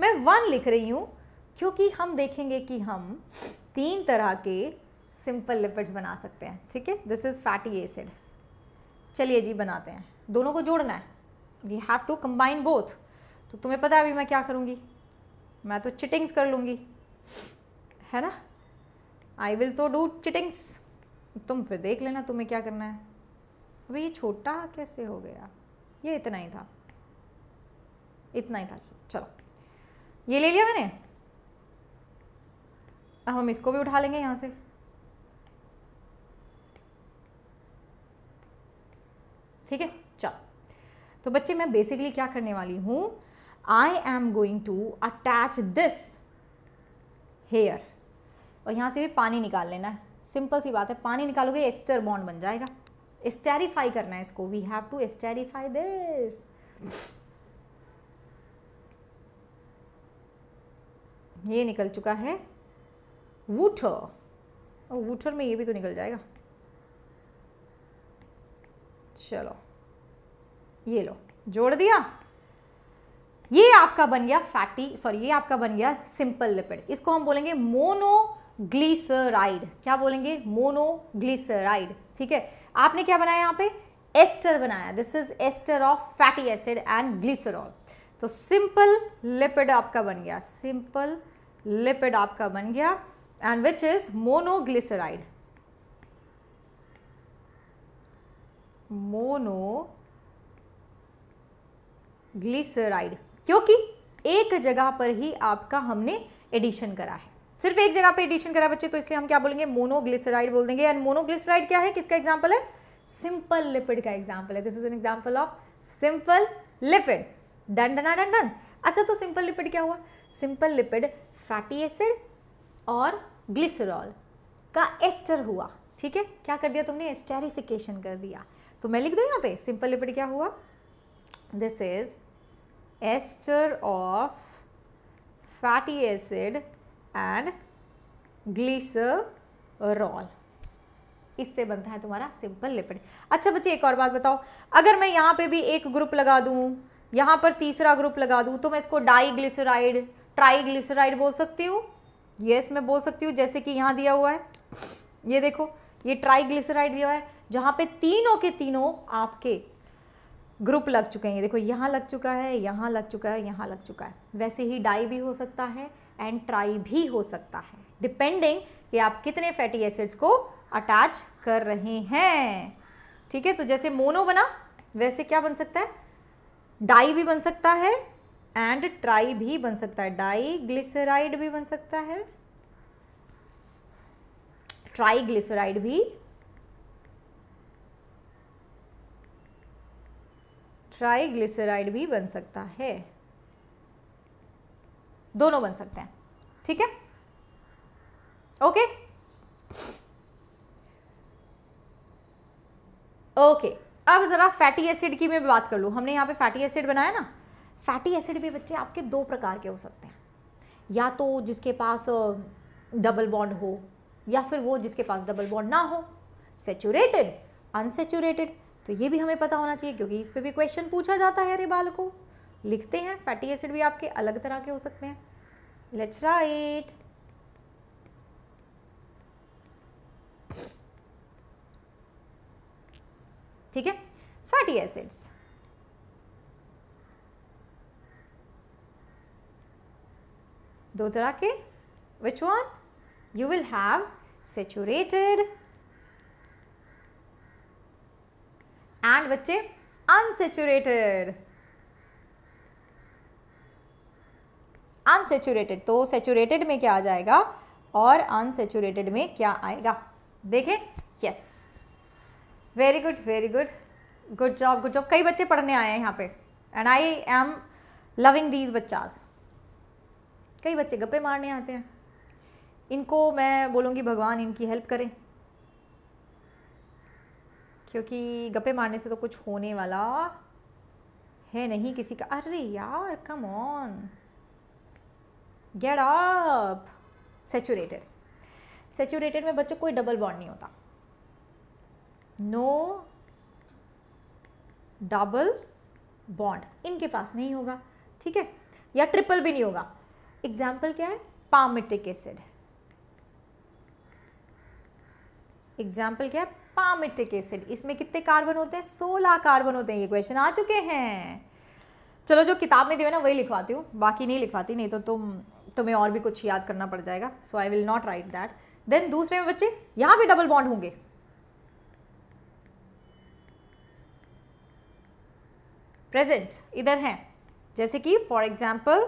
मैं वन लिख रही हूँ क्योंकि हम देखेंगे कि हम तीन तरह के सिंपल लिपिड्स बना सकते हैं ठीक है दिस इज़ फैटी एसिड चलिए जी बनाते हैं दोनों को जोड़ना है we have to combine both तो तुम्हें पता है अभी मैं क्या करूँगी मैं तो चिटिंग्स कर लूँगी है ना आई विल तो डू चिटिंग्स तुम फिर देख लेना तुम्हें क्या करना है अभी ये छोटा कैसे हो गया ये इतना ही था इतना ही था चलो ये ले लिया मैंने अब हम इसको भी उठा लेंगे यहाँ से ठीक है चलो तो बच्चे मैं बेसिकली क्या करने वाली हूँ I am going to attach this here और यहाँ से भी पानी निकाल लेना है सिंपल सी बात है पानी निकालोगे एस्टर बॉन्ड बन जाएगा एस्टेरीफाई करना है इसको we have to esterify this ये निकल चुका है वूठर वूठर में ये भी तो निकल जाएगा चलो ये लो जोड़ दिया ये आपका बन गया फैटी सॉरी ये आपका बन गया सिंपल लिपिड इसको हम बोलेंगे मोनोग्लिसराइड क्या बोलेंगे मोनोग्लिसराइड ठीक है आपने क्या बनाया यहां पे एस्टर बनाया this is ester of fatty acid and glycerol तो सिंपल लिपिड आपका बन गया सिंपल लिपिड आपका बन गया and which is monoglyceride glyceride क्योंकि एक जगह पर ही आपका हमने एडिशन करा है सिर्फ एक जगह पे एडिशन करा बच्चे तो इसलिए हम क्या बोलेंगे मोनोग्लिसराइड बोल देंगे एंड मोनोग्लिसराइड क्या है किसका एग्जाम्पल है सिंपल लिपिड का एग्जाम्पल है this is an example of simple lipid डन डना डन डन अच्छा तो सिंपल लिपिड क्या हुआ सिंपल लिपिड फैटी एसिड और ग्लिसरॉल का एस्टर हुआ ठीक है क्या कर दिया तुमने एस्टेरिफिकेशन कर दिया तो मैं लिख दू यहाँ पे सिंपल लिपिड क्या हुआ this is ester of fatty acid and glycerol इससे बनता है तुम्हारा सिंपल लिपिड अच्छा बच्चे एक और बात बताओ अगर मैं यहाँ पे भी एक ग्रुप लगा दूँ यहाँ पर तीसरा ग्रुप लगा दूँ तो मैं इसको डाई ट्राईग्लिसराइड बोल सकती हूँ यस yes, मैं बोल सकती हूँ जैसे कि यहाँ दिया हुआ है ये देखो ये ट्राईग्लिसराइड दिया हुआ है जहाँ पे तीनों के तीनों आपके ग्रुप लग चुके हैं ये देखो यहाँ लग चुका है यहाँ लग चुका है यहाँ लग चुका है वैसे ही डाई भी हो सकता है एंड ट्राई भी हो सकता है डिपेंडिंग कि आप कितने फैटी एसिड्स को अटैच कर रहे हैं ठीक है तो जैसे मोनो बना वैसे क्या बन सकता है डाई भी बन सकता है एंड ट्राई भी बन सकता है डाई ग्लिसराइड भी बन सकता है ट्राई ग्लिसराइड भी ट्राई ग्लिसराइड भी बन सकता है दोनों बन सकते हैं ठीक है ओके ओके अब ज़रा फैटी एसिड की मैं बात कर लू हमने यहां पे फैटी एसिड बनाया ना फैटी एसिड भी बच्चे आपके दो प्रकार के हो सकते हैं या तो जिसके पास डबल बॉन्ड हो या फिर वो जिसके पास डबल बॉन्ड ना हो सेचूरेटेड अनसेचूरेटेड तो ये भी हमें पता होना चाहिए क्योंकि इस पर भी क्वेश्चन पूछा जाता है अरे बाल को लिखते हैं फैटी एसिड भी आपके अलग तरह के हो सकते हैं लेट्स राइट ठीक है फैटी एसिड्स दो तरह के which one you will have saturated and बच्चे अनसेचुरेटेड अनसेचुरेटेड तो सेचुरेटेड में क्या आ जाएगा और अनसेचुरेटेड में क्या आएगा देखें yes very good very good good job good job कई बच्चे पढ़ने आए हैं यहाँ पे and I am loving these बच्चाज़ कई बच्चे गप्पे मारने आते हैं इनको मैं बोलूँगी भगवान इनकी हेल्प करें क्योंकि गप्पे मारने से तो कुछ होने वाला है नहीं किसी का अरे यार come on get up saturated saturated में बच्चों कोई डबल बॉन्ड नहीं होता नो डबल बॉन्ड इनके पास नहीं होगा ठीक है या ट्रिपल भी नहीं होगा एग्जाम्पल क्या है पामिटिक एसिड एग्जाम्पल क्या है पामिटिक एसिड इसमें कितने कार्बन होते हैं सोलह कार्बन होते हैं ये क्वेश्चन आ चुके हैं चलो जो किताब में दिए ना वही लिखवाती हूँ बाकी नहीं लिखवाती नहीं तो तुम तुम्हें और भी कुछ याद करना पड़ जाएगा so I will not write that then दूसरे में बच्चे यहाँ भी डबल बॉन्ड होंगे प्रेजेंट इधर हैं जैसे कि फॉर एग्जाम्पल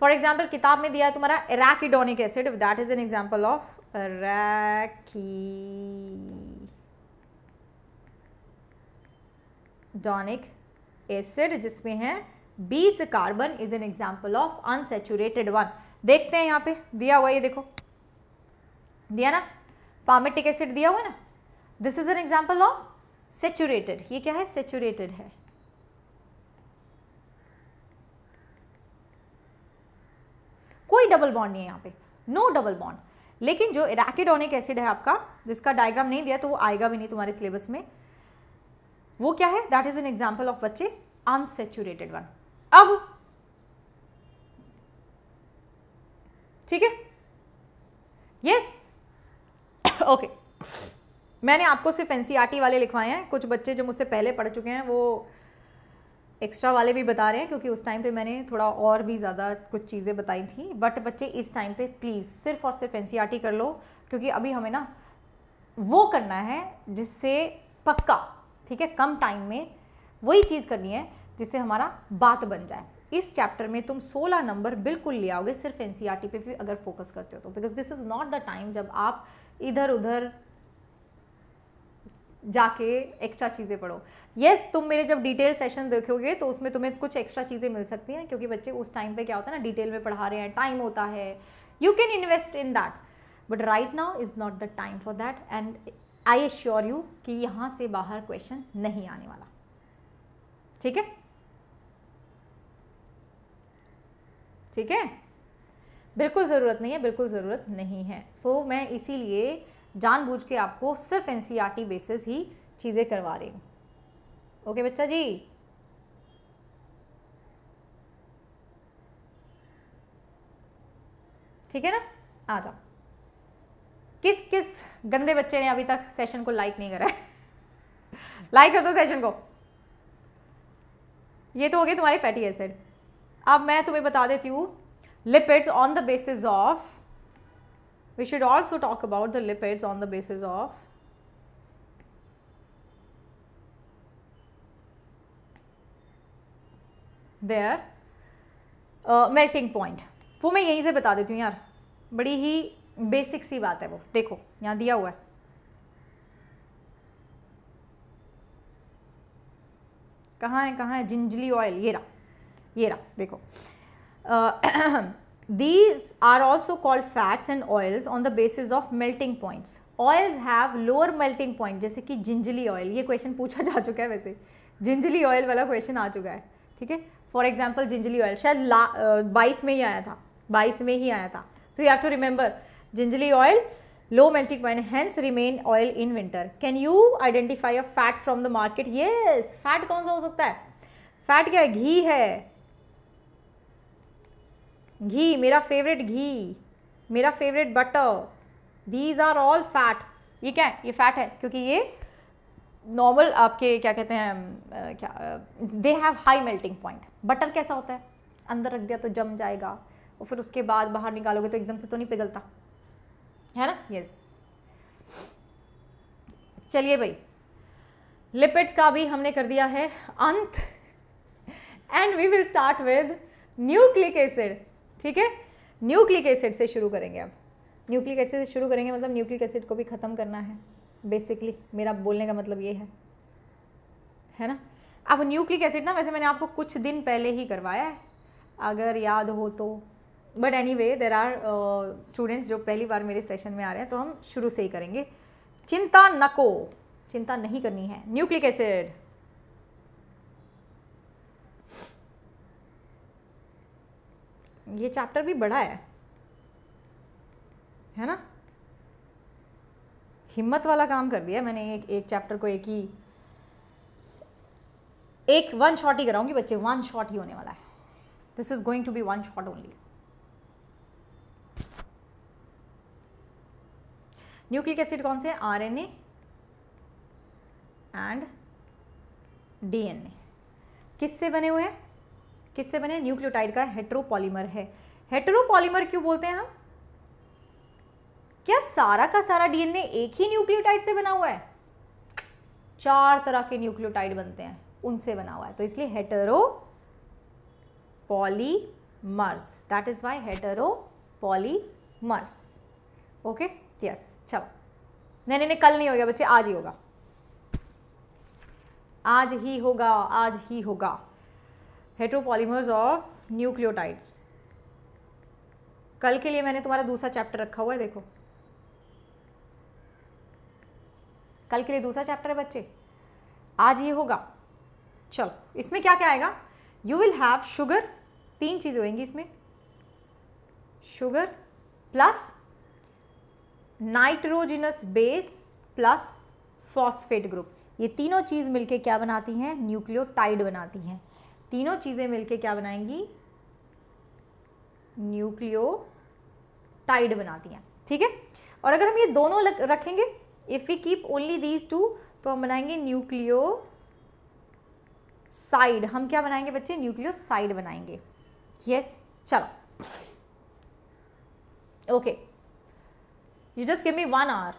फॉर एग्जाम्पल किताब में दिया है तुम्हारा arachidonic acid that is an example of arachidonic acid जिसमें है बीस carbon is an example of unsaturated one देखते हैं यहाँ पे दिया हुआ ये देखो दिया ना पामेटिक एसिड दिया हुआ ना this is an example of saturated ये क्या है सेचुरेटेड है कोई डबल बॉन्ड नहीं है यहाँ पे नो डबल बॉन्ड लेकिन जो इराकेडोनिक एसिड है आपका जिसका डायग्राम नहीं दिया तो वो आएगा भी नहीं तुम्हारे सिलेबस में वो क्या है that is an example of बच्चे अनसेचुरेटेड वन अब ठीक है यस ओके मैंने आपको सिर्फ एन e वाले लिखवाए हैं कुछ बच्चे जो मुझसे पहले पढ़ चुके हैं वो एक्स्ट्रा वाले भी बता रहे हैं क्योंकि उस टाइम पे मैंने थोड़ा और भी ज़्यादा कुछ चीज़ें बताई थी बट बच्चे इस टाइम पे प्लीज़ सिर्फ और सिर्फ एन e कर लो क्योंकि अभी हमें ना वो करना है जिससे पक्का ठीक है कम टाइम में वही चीज़ करनी है जिससे हमारा बात बन जाए इस चैप्टर में तुम 16 नंबर बिल्कुल ले आओगे सिर्फ एन e पे भी अगर फोकस करते हो तो because this is not the time जब आप इधर उधर जाके एक्स्ट्रा चीज़ें पढ़ो येस yes, तुम मेरे जब डिटेल सेशन देखोगे तो उसमें तुम्हें कुछ एक्स्ट्रा चीज़ें मिल सकती हैं क्योंकि बच्चे उस टाइम पे क्या होता है ना डिटेल में पढ़ा रहे हैं टाइम होता है you can invest in that but right now is not the time for that and I assure you कि यहाँ से बाहर क्वेश्चन नहीं आने वाला ठीक है ठीक है बिल्कुल ज़रूरत नहीं है बिल्कुल ज़रूरत नहीं है सो so, मैं इसीलिए जानबूझ के आपको सिर्फ एन बेसिस e ही चीज़ें करवा रही हूँ ओके बच्चा जी ठीक है ना आ जाओ किस किस गंदे बच्चे ने अभी तक सेशन को लाइक नहीं करा है लाइक कर दो सेशन को ये तो हो गए तुम्हारे फैटी एसिड अब मैं तुम्हें बता देती हूँ lipids on the basis of we should also talk about the lipids on the basis of uh, melting point वो मैं यहीं से बता देती हूँ यार बड़ी ही बेसिक सी बात है वो देखो यहाँ दिया हुआ है कहाँ है कहाँ है जिंजली ऑयल ये रहा ये रहा देखो These are also called fats and oils on the basis of melting points. Oils have lower melting point जैसे कि gingerly oil ये question पूछा जा चुका है वैसे gingerly oil वाला question आ चुका है ठीक है for example gingerly oil शायद बाईस uh, में ही आया था बाईस में ही आया था so you have to remember gingerly oil low melting point hence remain oil in winter can you identify a fat from the market yes fat कौन सा हो सकता है fat क्या है घी है घी मेरा फेवरेट घी मेरा favourite butter these are all fat ये क्या है ये फैट है क्योंकि ये नॉर्मल आपके क्या कहते हैं क्या they have high melting point butter कैसा होता है अंदर रख दिया तो जम जाएगा और फिर उसके बाद बाहर निकालोगे तो एकदम से तो नहीं पिघलता है ना यस चलिए भाई लिपिड्स का भी हमने कर दिया है अंत and we will start with nucleic acid ठीक है न्यूक्लिक एसिड से शुरू करेंगे अब न्यूक्लिक एसिड से शुरू करेंगे मतलब न्यूक्लिक एसिड को भी ख़त्म करना है बेसिकली मेरा बोलने का मतलब ये है है ना अब न्यूक्लिक एसिड ना वैसे मैंने आपको कुछ दिन पहले ही करवाया है अगर याद हो तो but anyway there are students जो पहली बार मेरे सेशन में आ रहे हैं तो हम शुरू से ही करेंगे चिंता नको चिंता नहीं करनी है न्यूक्लिक एसिड ये चैप्टर भी बड़ा है है ना हिम्मत वाला काम कर दिया मैंने एक एक चैप्टर को एक ही एक वन शॉट ही कराऊंगी बच्चे वन शॉट ही होने वाला है this is going to be one shot only nucleic acid कौन से आर एन एंड डीएनए किससे बने हुए हैं किससे बने न्यूक्लियोटाइड का हेट्रोपॉलीमर है हेट्रोपॉलीमर क्यों बोलते हैं हम क्या सारा का सारा डीएनए एक ही न्यूक्लियोटाइड से बना हुआ है चार तरह के न्यूक्लियोटाइड बनते हैं उनसे बना हुआ है तो इसलिए hetero polymers that is why hetero polymers okay yes चलो नहीं नहीं कल नहीं होगा बच्चे आज ही होगा आज ही होगा आज ही होगा हेट्रोपॉलीमर्स ऑफ न्यूक्लियोटाइड्स कल के लिए मैंने तुम्हारा दूसरा चैप्टर रखा हुआ है देखो कल के लिए दूसरा चैप्टर है बच्चे आज ये होगा चलो इसमें क्या क्या आएगा यू विल हैव शुगर तीन चीज़ें होंगी इसमें sugar plus nitrogenous base plus phosphate group ये तीनों चीज़ मिलके क्या बनाती हैं न्यूक्लियोटाइड बनाती हैं तीनों चीज़ें मिलके क्या बनाएंगी न्यूक्लियो टाइड बनाती हैं ठीक है और अगर हम ये दोनों लग, रखेंगे if you keep only these two तो हम बनाएंगे न्यूक्लियो साइड हम क्या बनाएंगे बच्चे न्यूक्लियो साइड बनाएंगे यस चलो okay you just give me one hour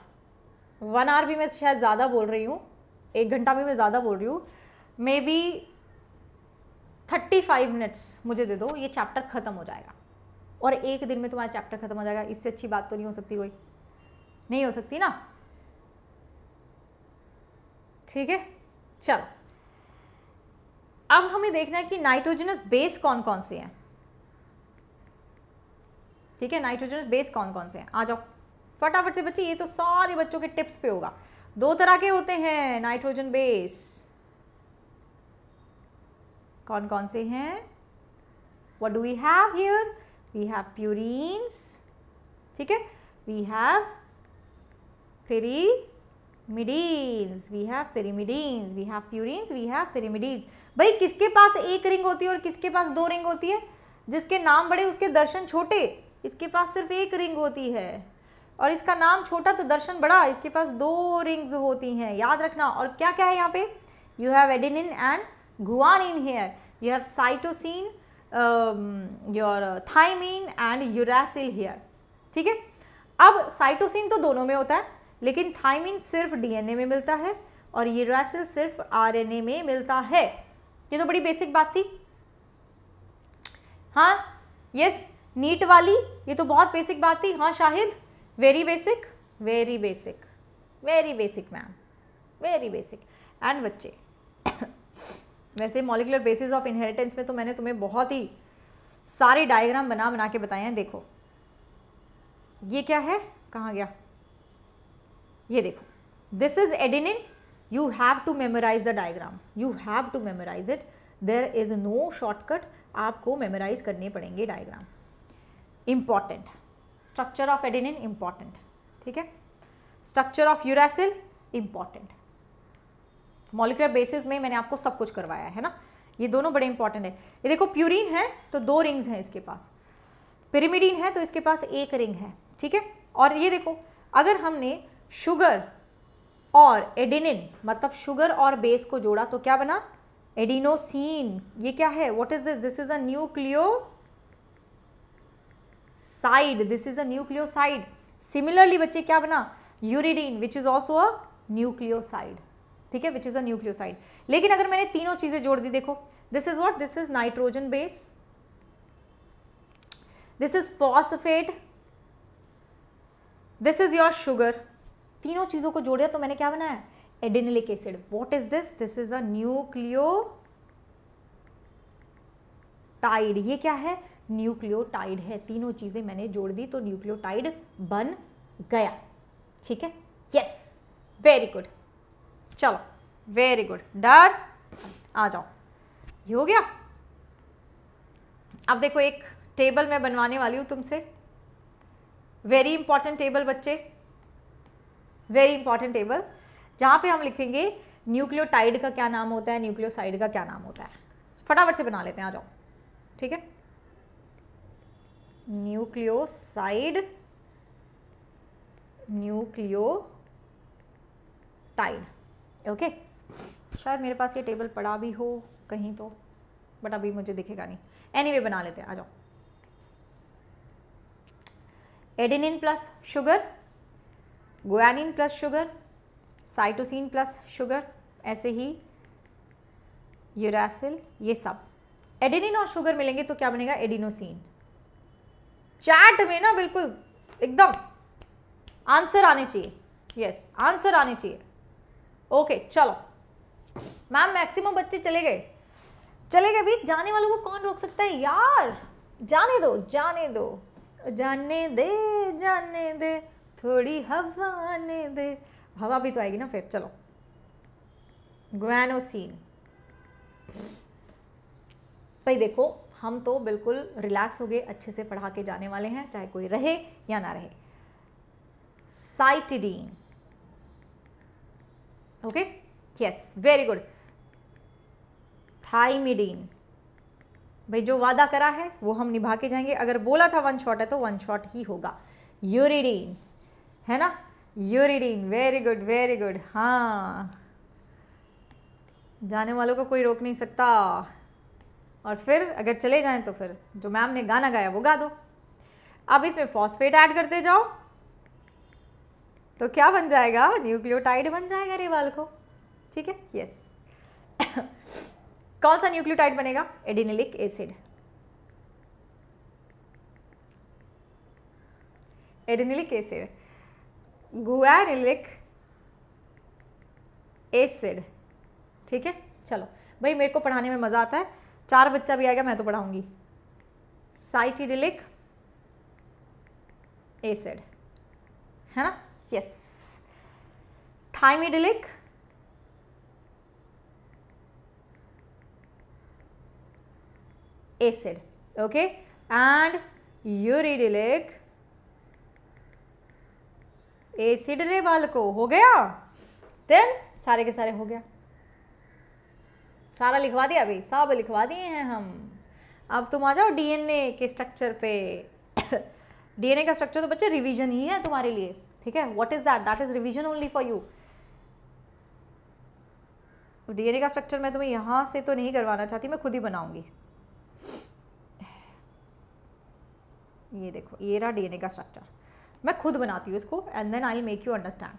one hour भी मैं शायद ज़्यादा बोल रही हूँ एक घंटा भी मैं ज़्यादा बोल रही हूँ maybe thirty five minutes मुझे दे दो ये चैप्टर ख़त्म हो जाएगा और एक दिन में तुम्हारा चैप्टर ख़त्म हो जाएगा इससे अच्छी बात तो नहीं हो सकती कोई नहीं हो सकती ना ठीक है चलो अब हमें देखना है कि नाइट्रोजनस बेस कौन कौन से हैं ठीक है नाइट्रोजनस बेस कौन कौन से हैं आ जाओ फटाफट से बच्चे ये तो सारे बच्चों के टिप्स पे होगा दो तरह के होते हैं नाइट्रोजन बेस कौन कौन से हैं what do we have here we have purines ठीक है we have pyrimidines we have pyrimidines we have purines we have pyrimidines भाई किसके पास एक रिंग होती है और किसके पास दो रिंग होती है जिसके नाम बड़े उसके दर्शन छोटे इसके पास सिर्फ एक रिंग होती है और इसका नाम छोटा तो दर्शन बड़ा इसके पास दो रिंग्स होती हैं याद रखना और क्या क्या है यहाँ पे you have adenine and guanine here. You have cytosine, um, your uh, thymine and uracil here. ठीक है अब साइटोसिन तो दोनों में होता है लेकिन थाइमिन सिर्फ डीएनए में मिलता है और यूरासिल सिर्फ आरएनए में मिलता है ये तो बड़ी बेसिक बात थी हाँ यस नीट वाली ये तो बहुत बेसिक बात थी हाँ Shahid very basic very basic very basic ma'am very basic and बच्चे वैसे मॉलिकुलर बेसिस ऑफ इनहेरिटेंस में तो मैंने तुम्हें बहुत ही सारे डायग्राम बना बना के बताए हैं देखो ये क्या है कहाँ गया ये देखो this is adenine you have to memorise the diagram you have to memorise it there is no shortcut आपको मेमोराइज करने पड़ेंगे diagram important structure of adenine important ठीक है structure of uracil important molecular basis में मैंने आपको सब कुछ करवाया है ना ये दोनों बड़े इंपॉर्टेंट है ये देखो प्यूरिन है तो दो रिंग्स हैं इसके पास पिरिमिडीन है तो इसके पास एक रिंग है ठीक है और ये देखो अगर हमने शुगर और एडिनिन मतलब शुगर और बेस को जोड़ा तो क्या बना एडिनोसिन ये क्या है what is this this is a nucleoside this is a nucleoside similarly बच्चे क्या बना uridine which is also a nucleoside ठीक है विच इज़ अ न्यूक्लियोसाइड लेकिन अगर मैंने तीनों चीज़ें जोड़ दी देखो this is what this is nitrogen base this is phosphate this is your sugar तीनों चीज़ों को जोड़ दिया तो मैंने क्या बनाया adenylic acid what is this this is a tide ये क्या है न्यूक्लियोटाइड है तीनों चीज़ें मैंने जोड़ दी तो न्यूक्लियोटाइड बन गया ठीक है यस वेरी गुड चलो वेरी गुड डन आ जाओ ये हो गया अब देखो एक टेबल मैं बनवाने वाली हूँ तुमसे वेरी इंपॉर्टेंट टेबल बच्चे वेरी इंपॉर्टेंट टेबल जहाँ पे हम लिखेंगे न्यूक्लियोटाइड का क्या नाम होता है न्यूक्लियोसाइड का क्या नाम होता है फटाफट से बना लेते हैं आ जाओ ठीक है न्यूक्लियोसाइड न्यूक्लियोटाइड ओके शायद मेरे पास ये टेबल पड़ा भी हो कहीं तो बट अभी मुझे दिखेगा नहीं एनी anyway, बना लेते हैं आ जाओ adenine plus sugar guanine plus sugar cytosine plus sugar ऐसे ही यूरासिल ये सब एडेनिन और शुगर मिलेंगे तो क्या बनेगा एडिनोसिन चैट में ना बिल्कुल एकदम आंसर आने चाहिए यस yes, आंसर आने चाहिए ओके चलो मैम मैक्सिमम बच्चे चले गए चले गए अभी जाने वालों को कौन रोक सकता है यार जाने दो जाने दो जाने दे जाने दे थोड़ी हवा आने दे हवा भी तो आएगी ना फिर चलो ग्वेनोसिन भाई देखो हम तो बिल्कुल रिलैक्स हो गए अच्छे से पढ़ा के जाने वाले हैं चाहे कोई रहे या ना रहे cytidine okay yes very good thymidine भाई जो वादा करा है वो हम निभा के जाएंगे अगर बोला था वन शॉट है तो वन शॉट ही होगा यूरिडीन है ना uridine very good very good हाँ जाने वालों को कोई रोक नहीं सकता और फिर अगर चले जाएं तो फिर जो मैम ने गाना गाया वो गा दो अब इसमें फॉस्फेट ऐड करते जाओ तो क्या बन जाएगा न्यूक्लियोटाइड बन जाएगा वाल को ठीक है यस कौन सा न्यूक्लियोटाइड बनेगा adenylic acid adenylic acid guanylic acid ठीक है चलो भाई मेरे को पढ़ाने में मज़ा आता है चार बच्चा भी आएगा मैं तो पढ़ाऊंगी साइटिडिलिक एसिड है ना Yes. Thymidyllic acid okay and uridylic acid वाल को हो गया देन सारे के सारे हो गया सारा लिखवा दिया अभी सब लिखवा दिए हैं हम अब तुम आ जाओ डीएनए के स्ट्रक्चर पे डीएनए का स्ट्रक्चर तो बच्चे रिवीजन ही है तुम्हारे लिए ठीक है what is that that is revision only for you DNA का स्ट्रक्चर मैं तुम्हें यहां से तो नहीं करवाना चाहती मैं खुद ही बनाऊंगी ये देखो ये रहा डीएनए का स्ट्रक्चर मैं खुद बनाती हूँ इसको and then I make you understand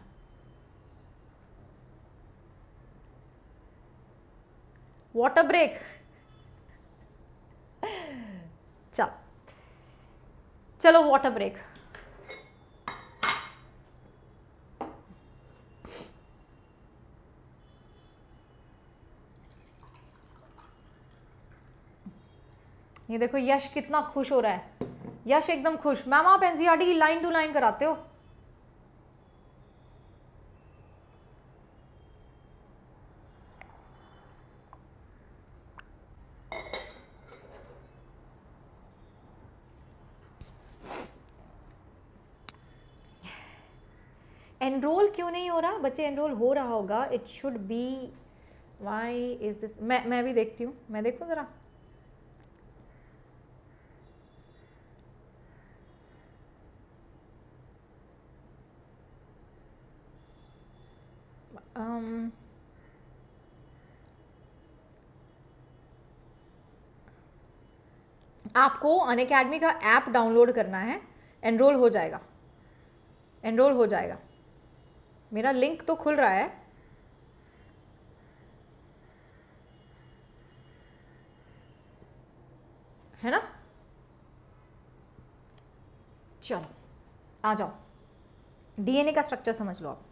water break चल चलो वाटर ब्रेक ये देखो यश कितना खुश हो रहा है यश एकदम खुश मैम आप एनसीईआरटी e की लाइन टू लाइन कराते हो एनरोल क्यों नहीं हो रहा बच्चे एनरोल हो रहा होगा it should be why is this मैं मैं भी देखती हूँ मैं देखूँ ज़रा Um, आपको अन अकेडमी का ऐप डाउनलोड करना है एनरोल हो जाएगा एनरोल हो जाएगा मेरा लिंक तो खुल रहा है है ना चलो आ जाओ डीएनए का स्ट्रक्चर समझ लो आप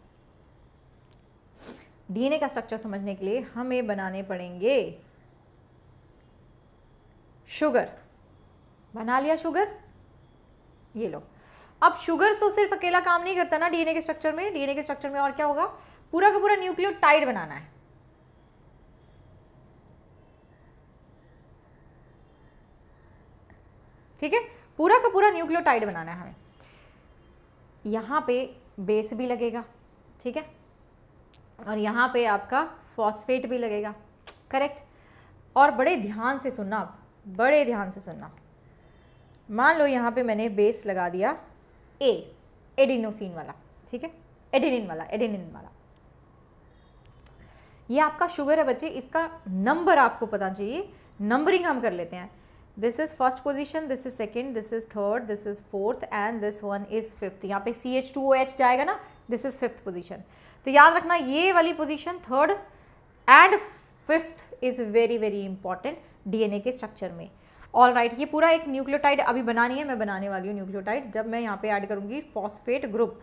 डीएनए का स्ट्रक्चर समझने के लिए हमें बनाने पड़ेंगे शुगर बना लिया शुगर ये लो अब शुगर तो सिर्फ अकेला काम नहीं करता ना डीएनए के स्ट्रक्चर में डीएनए के स्ट्रक्चर में और क्या होगा पूरा का पूरा न्यूक्लियोटाइड बनाना है ठीक है पूरा का पूरा न्यूक्लियोटाइड बनाना है हमें यहां पे बेस भी लगेगा ठीक है और यहाँ पे आपका फॉस्फेट भी लगेगा करेक्ट और बड़े ध्यान से सुनना आप बड़े ध्यान से सुनना मान लो यहाँ पे मैंने बेस लगा दिया ए एडिनोसिन वाला ठीक है एडिनिन वाला एडिनिन वाला ये आपका शुगर है बच्चे इसका नंबर आपको पता चाहिए नंबरिंग हम कर लेते हैं this is first position this is second this is third this is fourth and this one is fifth यहाँ पे C H two O H जाएगा ना दिस इज़ फिफ्थ पोजिशन तो याद रखना ये वाली position third and fifth is very very important DNA के स्ट्रक्चर में ऑल राइट right, ये पूरा एक न्यूक्लियोटाइड अभी बनानी है मैं बनाने वाली हूँ न्यूक्लियोटाइड जब मैं यहाँ पे ऐड करूँगी फॉस्फेट ग्रुप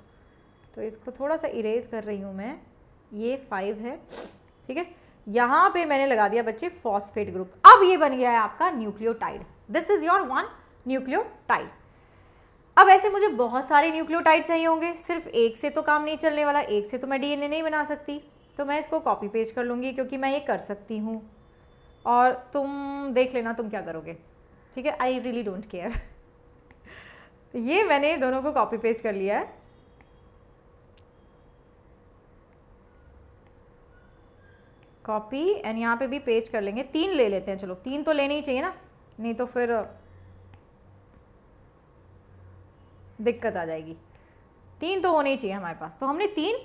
तो इसको थोड़ा सा इरेज कर रही हूँ मैं ये फाइव है ठीक है यहाँ पे मैंने लगा दिया बच्चे फॉस्फेट ग्रुप अब ये बन गया है आपका nucleotide this is your one nucleotide अब ऐसे मुझे बहुत सारे न्यूक्लियोटाइड चाहिए होंगे सिर्फ एक से तो काम नहीं चलने वाला एक से तो मैं डीएनए नहीं बना सकती तो मैं इसको कॉपी पेस्ट कर लूँगी क्योंकि मैं ये कर सकती हूँ और तुम देख लेना तुम क्या करोगे ठीक है आई रियली डोंट केयर ये मैंने दोनों को कॉपी पेस्ट कर लिया है कॉपी एंड यहाँ पे भी पेस्ट कर लेंगे तीन ले लेते हैं चलो तीन तो लेने ही चाहिए ना नहीं तो फिर दिक्कत आ जाएगी तीन तो होने ही चाहिए हमारे पास तो हमने तीन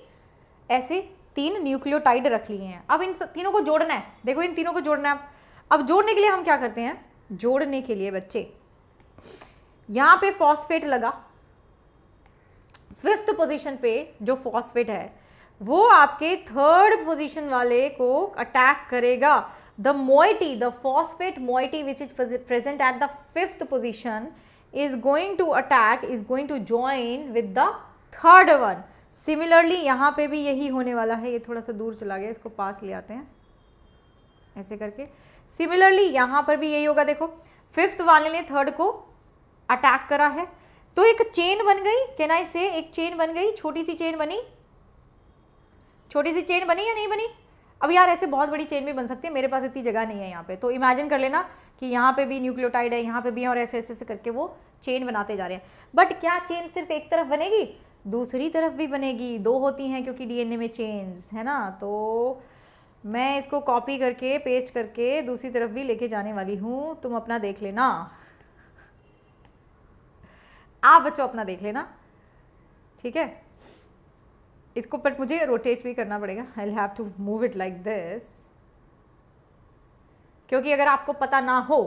ऐसे तीन न्यूक्लियोटाइड रख लिए हैं अब इन तीनों को जोड़ना है देखो इन तीनों को जोड़ना है अब जोड़ने के लिए हम क्या करते हैं जोड़ने के लिए बच्चे यहाँ पे फॉस्फेट लगा फिफ्थ पोजीशन पे जो फॉस्फेट है वो आपके थर्ड पोजीशन वाले को अटैक करेगा the moiety the phosphate moiety which is present at the fifth position is going to attack is going to join with the third one. Similarly यहाँ पे भी यही होने वाला है ये थोड़ा सा दूर चला गया इसको पास ले आते हैं ऐसे करके सिमिलरली यहाँ पर भी यही होगा देखो फिफ्थ वाले ने थर्ड को अटैक करा है तो एक चेन बन गई कैन आई से एक चेन बन गई छोटी सी चेन बनी छोटी सी चेन बनी या नहीं बनी अब यार ऐसे बहुत बड़ी चेन भी बन सकती है मेरे पास इतनी जगह नहीं है यहाँ पे तो इमेजिन कर लेना कि यहाँ पे भी न्यूक्लियोटाइड है यहाँ पे भी है और ऐसे ऐसे ऐसे करके वो चेन बनाते जा रहे हैं बट क्या चेन सिर्फ एक तरफ बनेगी दूसरी तरफ भी बनेगी दो होती हैं क्योंकि डीएनए में चेन्स है ना तो मैं इसको कॉपी करके पेस्ट करके दूसरी तरफ भी लेके जाने वाली हूँ तुम अपना देख लेना आप बच्चों अपना देख लेना ठीक है इसको बट मुझे रोटेट भी करना पड़ेगा I have to move it like this क्योंकि अगर आपको पता ना हो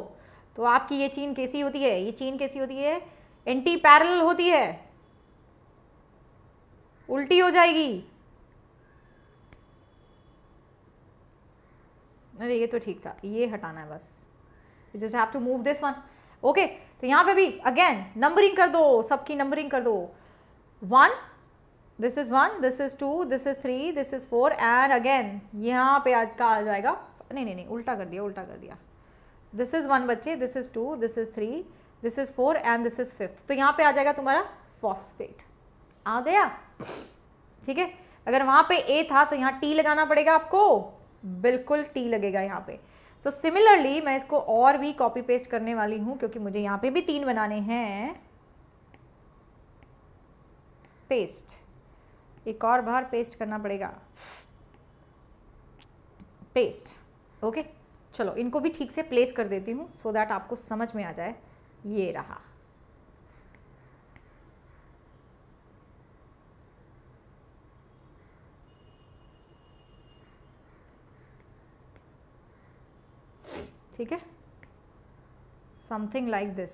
तो आपकी ये चीन कैसी होती है ये चीन कैसी होती है एंटी पैरल होती है उल्टी हो जाएगी अरे ये तो ठीक था ये हटाना है बस just have to move this one okay तो यहां पे भी अगेन नंबरिंग कर दो सबकी नंबरिंग कर दो one this is one this is two this is three this is four and again यहाँ पे आज का आ जाएगा नहीं नहीं नहीं उल्टा कर दिया उल्टा कर दिया दिस इज़ वन बच्चे this is two this is three this is four and this is fifth तो यहाँ पे आ जाएगा तुम्हारा फॉस्फेट आ गया ठीक है अगर वहां पे ए था तो यहाँ टी लगाना पड़ेगा आपको बिल्कुल टी लगेगा यहाँ पे सो so, सिमिलरली मैं इसको और भी कॉपी पेस्ट करने वाली हूँ क्योंकि मुझे यहाँ पे भी तीन बनाने हैं पेस्ट एक और बार पेस्ट करना पड़ेगा पेस्ट ओके चलो इनको भी ठीक से प्लेस कर देती हूँ सो दैट आपको समझ में आ जाए ये रहा ठीक है समथिंग लाइक दिस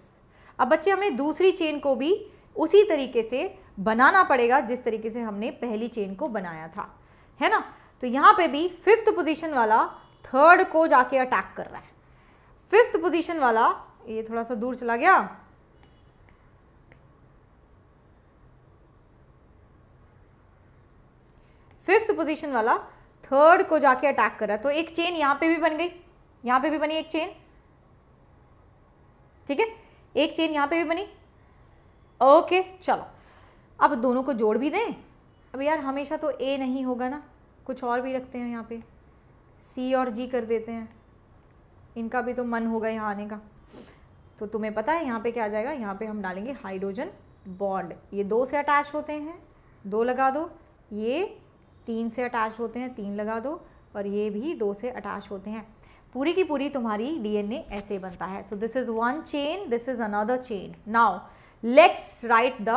अब बच्चे हमने दूसरी चेन को भी उसी तरीके से बनाना पड़ेगा जिस तरीके से हमने पहली चेन को बनाया था है ना तो यहाँ पे भी फिफ्थ पोजीशन वाला थर्ड को जाके अटैक कर रहा है फिफ्थ पोजीशन वाला ये थोड़ा सा दूर चला गया फिफ्थ पोजीशन वाला थर्ड को जाके अटैक कर रहा है तो एक चेन यहां पे भी बन गई यहां पे भी बनी एक चेन ठीक है एक चेन यहां पे भी बनी ओके चलो अब दोनों को जोड़ भी दें अब यार हमेशा तो ए नहीं होगा ना कुछ और भी रखते हैं यहाँ पे सी और जी कर देते हैं इनका भी तो मन होगा यहाँ आने का तो तुम्हें पता है यहाँ पे क्या आ जाएगा यहाँ पे हम डालेंगे हाइड्रोजन बॉन्ड ये दो से अटैच होते हैं दो लगा दो ये तीन से अटैच होते हैं तीन लगा दो और ये भी दो से अटैच होते हैं पूरी की पूरी तुम्हारी डीएनए ऐसे बनता है so this is one chain this is another chain now let's write the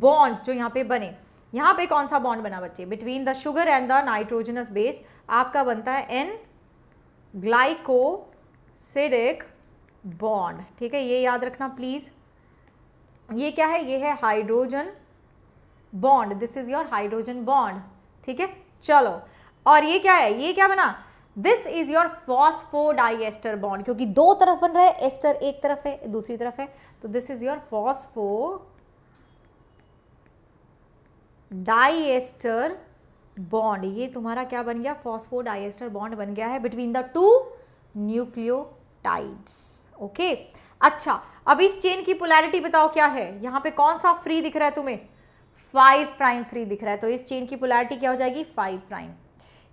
bonds जो यहाँ पे बने यहाँ पे कौन सा बॉन्ड बना बच्चे between the sugar and the nitrogenous base आपका बनता है एन ग्लाइकोसिडिक बॉन्ड ठीक है ये याद रखना प्लीज़ ये क्या है ये है hydrogen bond this is your hydrogen bond ठीक है चलो और ये क्या है ये क्या बना this is your diester bond क्योंकि दो तरफ बन रहा है एस्टर एक तरफ है दूसरी तरफ है तो this is your phosphodiester bond ये तुम्हारा क्या बन गया डाइएस्टर बॉन्ड बन गया है between the two nucleotides okay अच्छा अब इस चेन की पोलैरिटी बताओ क्या है यहां पे कौन सा फ्री दिख रहा है तुम्हें फाइव प्राइम फ्री दिख रहा है तो इस चेन की पोलैरिटी क्या हो जाएगी फाइव प्राइम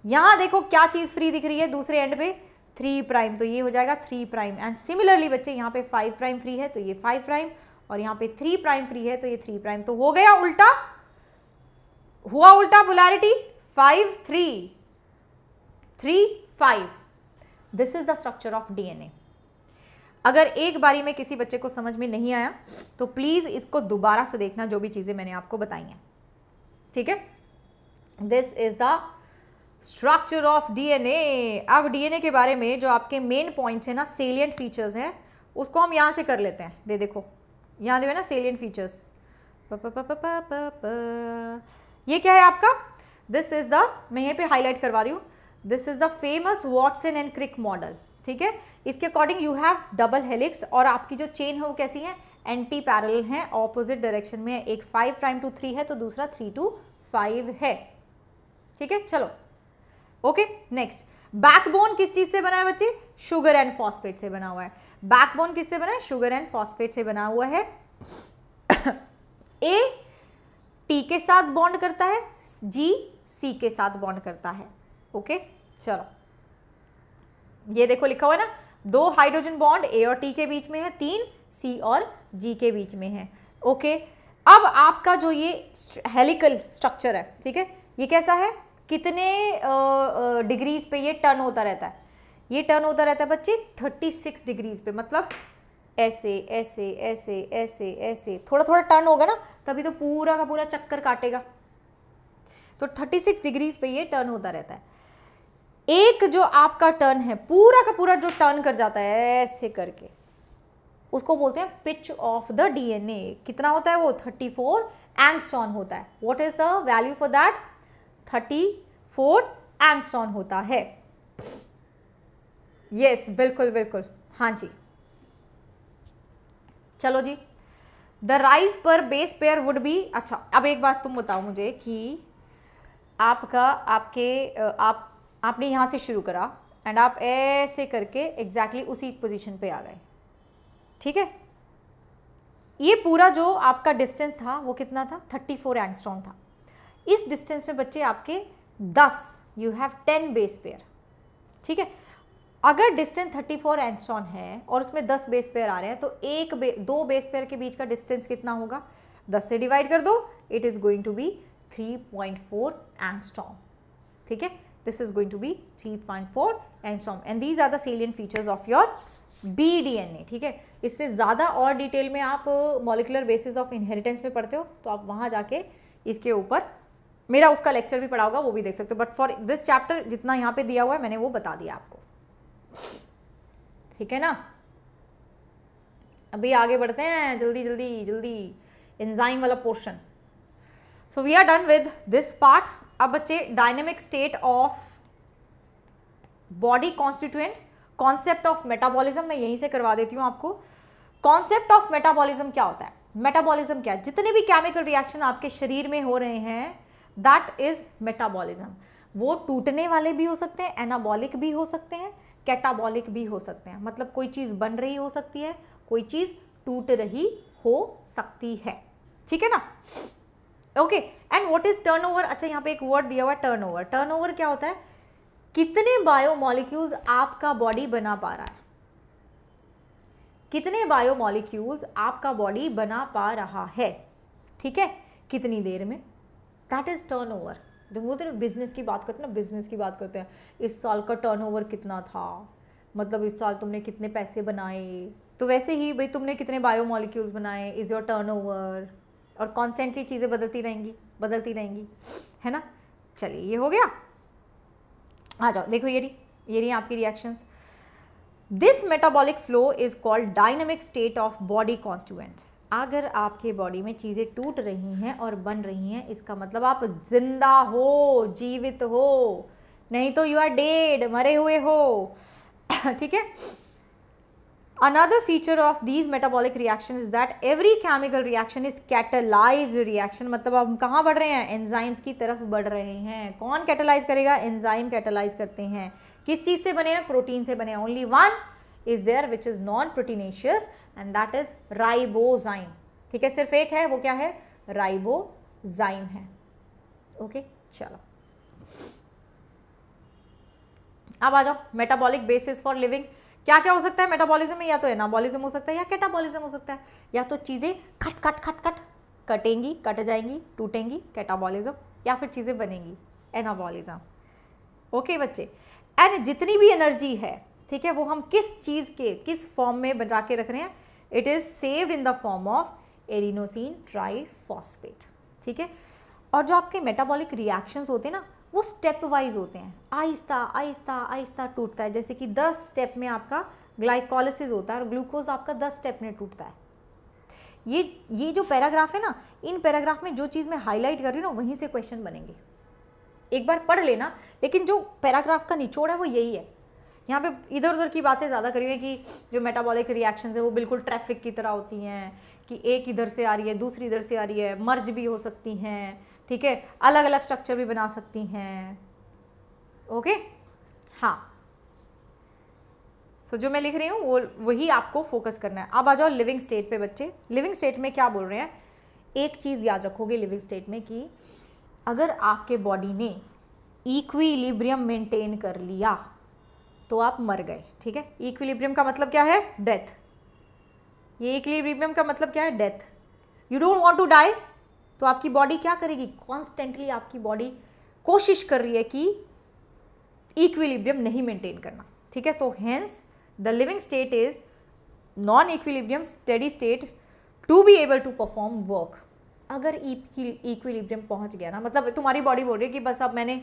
यहां देखो क्या चीज़ फ्री दिख रही है दूसरे एंड पे थ्री प्राइम तो ये हो जाएगा थ्री प्राइम एंड सिमिलरली बच्चे यहाँ पे फाइव प्राइम फ्री है तो ये फाइव प्राइम और यहाँ पे थ्री प्राइम फ्री है तो ये थ्री प्राइम तो हो गया उल्टा हुआ उल्टा polarity five three three five this is the structure of DNA अगर एक बारी में किसी बच्चे को समझ में नहीं आया तो प्लीज़ इसको दोबारा से देखना जो भी चीज़ें मैंने आपको बताई हैं ठीक है this is the structure of DNA अब डीएनए के बारे में जो आपके मेन पॉइंट्स हैं ना सेलियंट फीचर्स हैं उसको हम यहाँ से कर लेते हैं दे देखो यहाँ देखो ना सेलियंट फीचर्स ये क्या है आपका दिस इज़ द मैं यहीं पे हाईलाइट करवा रही हूँ this is the famous Watson and Crick model ठीक है इसके according you have double helix और आपकी जो चेन है वो कैसी है एंटी पैरल है ऑपोजिट डायरेक्शन में है एक फाइव प्राइम टू थ्री है तो दूसरा थ्री टू फाइव है ठीक है चलो ओके नेक्स्ट बैकबोन किस चीज़ से बना है बच्चे शुगर एंड फॉस्फेट से बना हुआ है बैकबोन किससे बना है शुगर एंड फॉस्फेट से बना हुआ है ए टी के साथ बॉन्ड करता है जी सी के साथ बॉन्ड करता है ओके चलो ये देखो लिखा हुआ है ना दो हाइड्रोजन बॉन्ड ए और टी के बीच में है तीन सी और जी के बीच में है ओके अब आपका जो ये हेलिकल स्ट्रक्चर है ठीक है ये कैसा है कितने डिग्रीज पे ये टर्न होता रहता है ये टर्न होता रहता है बच्चे थर्टी सिक्स डिग्रीज पे मतलब ऐसे ऐसे ऐसे ऐसे ऐसे थोड़ा थोड़ा टर्न होगा ना तभी तो पूरा का पूरा चक्कर काटेगा तो थर्टी सिक्स डिग्रीज पे ये टर्न होता रहता है एक जो आपका टर्न है पूरा का पूरा जो टर्न कर जाता है ऐसे करके उसको बोलते हैं पिच ऑफ द डीएनए कितना होता है वो थर्टी फोर होता है what is the value for that thirty four angstrom होता है यस yes, बिल्कुल बिल्कुल हाँ जी चलो जी the rise per base pair would be अच्छा अब एक बात तुम बताओ मुझे कि आपका आपके आप आपने यहाँ से शुरू करा एंड आप ऐसे करके एग्जैक्टली exactly उसी पोजीशन पे आ गए ठीक है ये पूरा जो आपका डिस्टेंस था वो कितना था 34 फोर एंगस्ट्रॉन था इस डिस्टेंस में बच्चे आपके दस you have ten base pair ठीक है अगर डिस्टेंस थर्टी फोर एंस्ट्रॉन है और उसमें दस बेस पेयर आ रहे हैं तो एक बे, दो बेस पेयर के बीच का डिस्टेंस कितना होगा दस से डिवाइड कर दो it is going to be three point four angstrom ठीक है this is this is going to be 3.4 angstrom and these features of your B DNA एन ए ठीक है इससे ज़्यादा और डिटेल में आप मोलिकुलर बेसिस ऑफ इनहेरिटेंस में पढ़ते हो तो आप वहाँ जाके इसके ऊपर मेरा उसका लेक्चर भी पढ़ा होगा वो भी देख सकते हो बट फॉर दिस चैप्टर जितना यहाँ पे दिया हुआ है मैंने वो बता दिया आपको ठीक है ना अभी आगे बढ़ते हैं जल्दी जल्दी जल्दी एंजाइम वाला portion so we are done with this part अब बच्चे dynamic state of body constituent concept of metabolism मैं यहीं से करवा देती हूँ आपको कॉन्सेप्ट ऑफ मेटाबॉलिज्म क्या होता है मेटाबॉलिज्म क्या है जितने भी केमिकल रिएक्शन आपके शरीर में हो रहे हैं दैट इज मेटाबॉलिज्म वो टूटने वाले भी हो सकते हैं एनाबॉलिक भी हो सकते हैं कैटाबॉलिक भी हो सकते हैं मतलब कोई चीज़ बन रही हो सकती है कोई चीज़ टूट रही हो सकती है ठीक है ना okay and what is turnover अच्छा यहाँ पे एक वर्ड दिया हुआ टर्न ओवर टर्न ओवर क्या होता है कितने बायोमोलिक्यूल्स आपका बॉडी बना पा रहा है कितने बायोमोलिक्यूल्स आपका बॉडी बना पा रहा है ठीक है कितनी देर में दैट इज़ टर्न ओवर जब वो तो बिज़नेस की बात करते हैं ना बिज़नेस की बात करते हैं इस साल का टर्न ओवर कितना था मतलब इस साल तुमने कितने पैसे बनाए तो वैसे ही भाई तुमने कितने बायोमोलिक्यूल्स बनाए इज़ योर टर्न ओवर और कॉन्स्टेंटली चीज़ें बदलती रहेंगी बदलती रहेंगी है ना चलिए ये हो गया आ जाओ देखो ये रही ये रही आपकी reactions this metabolic flow is called dynamic state of body constituent अगर आपके बॉडी में चीज़ें टूट रही हैं और बन रही हैं इसका मतलब आप जिंदा हो जीवित हो नहीं तो यू आर डेड मरे हुए हो ठीक है another feature of these metabolic reaction is that every chemical reaction is catalyse reaction मतलब हम कहाँ बढ़ रहे हैं एंजाइम्स की तरफ बढ़ रहे हैं कौन कैटेलाइज करेगा एंजाइम कैटेलाइज करते हैं किस चीज़ से बने हैं प्रोटीन से बने हैं only one is there which is non proteinaceous and that is ribozyme ठीक है सिर्फ एक है वो क्या है राइबोजाइम है ओके okay, चलो अब आ जाओ मेटाबॉलिक बेसिस फॉर लिविंग क्या क्या हो सकता है मेटाबॉलिज्म में या तो एनाबॉलिज्म हो सकता है या कैटाबॉलिज्म हो सकता है या तो चीज़ें खट खट खट खट कटेंगी कट जाएंगी टूटेंगी कैटाबॉलिज्म या फिर चीज़ें बनेंगी एनाबॉलिज्म ओके बच्चे एंड जितनी भी एनर्जी है ठीक है वो हम किस चीज़ के किस फॉर्म में बचा के रख रहे हैं it is saved in the form of adenosine triphosphate ठीक है और जो आपके मेटाबॉलिक रिएक्शंस होते हैं ना वो स्टेप वाइज होते हैं आहिस्ता आहिस्ता आहिस्ता टूटता है जैसे कि 10 स्टेप में आपका ग्लाइकोलिसिस होता है और ग्लूकोज आपका 10 स्टेप में टूटता है ये ये जो पैराग्राफ है ना इन पैराग्राफ में जो चीज़ मैं हाईलाइट कर रही हूँ ना वहीं से क्वेश्चन बनेंगे एक बार पढ़ लेना लेकिन जो पैराग्राफ का निचोड़ है वो यही है यहाँ पे इधर उधर की बातें ज़्यादा करी हुई कि जो मेटाबॉलिक रिएक्शन है वो बिल्कुल ट्रैफिक की तरह होती हैं कि एक इधर से आ रही है दूसरी इधर से आ रही है मर्ज भी हो सकती हैं ठीक है अलग अलग स्ट्रक्चर भी बना सकती हैं ओके हाँ सो so, जो मैं लिख रही हूँ वो वही आपको फोकस करना है अब आ जाओ लिविंग स्टेट पे बच्चे लिविंग स्टेट में क्या बोल रहे हैं एक चीज़ याद रखोगे लिविंग स्टेट में कि अगर आपके बॉडी ने इक्वी मेंटेन कर लिया तो आप मर गए ठीक है इक्विलिब्रियम का मतलब क्या है डेथ ये इक्विलिब्रियम का मतलब क्या है death you don't want to die तो आपकी बॉडी क्या करेगी कॉन्स्टेंटली आपकी बॉडी कोशिश कर रही है कि इक्विलिब्रियम नहीं मेंटेन करना ठीक है तो hence the living state is non equilibrium steady state to be able to perform work अगर इक्विलिब्रियम पहुंच गया ना मतलब तुम्हारी बॉडी बोल रही है कि बस अब मैंने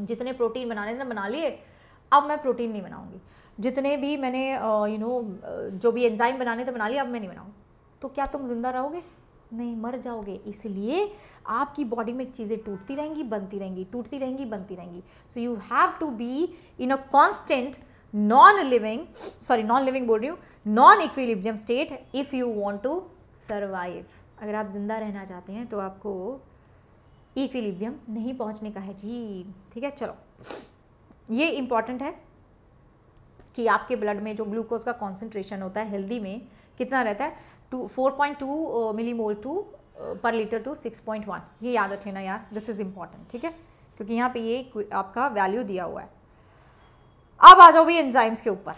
जितने प्रोटीन बनाने थे ना बना लिए अब मैं प्रोटीन नहीं बनाऊँगी जितने भी मैंने यू नो जो भी एंजाइम बनाने थे बना लिए अब मैं नहीं बनाऊँ तो क्या तुम जिंदा रहोगे नहीं मर जाओगे इसलिए आपकी बॉडी में चीज़ें टूटती रहेंगी बनती रहेंगी टूटती रहेंगी बनती रहेंगी so you have to be in a constant non living sorry non living बोल रही हूँ non equilibrium state if you want to survive अगर आप ज़िंदा रहना चाहते हैं तो आपको इक्विलिब्रियम नहीं पहुँचने का है जी ठीक है चलो ये इम्पॉर्टेंट है कि आपके ब्लड में जो ग्लूकोज का कॉन्सेंट्रेशन होता है हेल्दी में कितना रहता है to four point two millimole to per litre to six point one ये याद रख लेना यार दिस इज़ इम्पॉर्टेंट ठीक है क्योंकि यहाँ पे ये आपका वैल्यू दिया हुआ है अब आ जाओ भी एंजाइम्स के ऊपर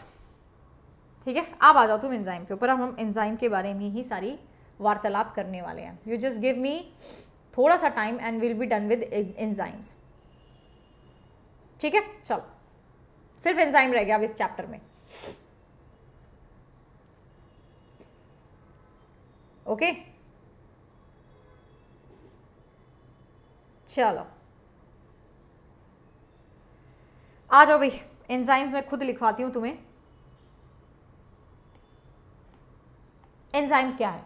ठीक है अब आ जाओ तुम एंजाइम के ऊपर अब हम एंजाइम के बारे में ही सारी वार्तालाप करने वाले हैं यू जस्ट गिव मी थोड़ा सा time and will be done with enzymes ठीक है चलो सिर्फ एंजाइम रह गया अब इस चैप्टर में ओके चलो आ जाओ भाई एंजाइम्स मैं खुद लिखवाती हूं तुम्हें एंजाइम्स क्या है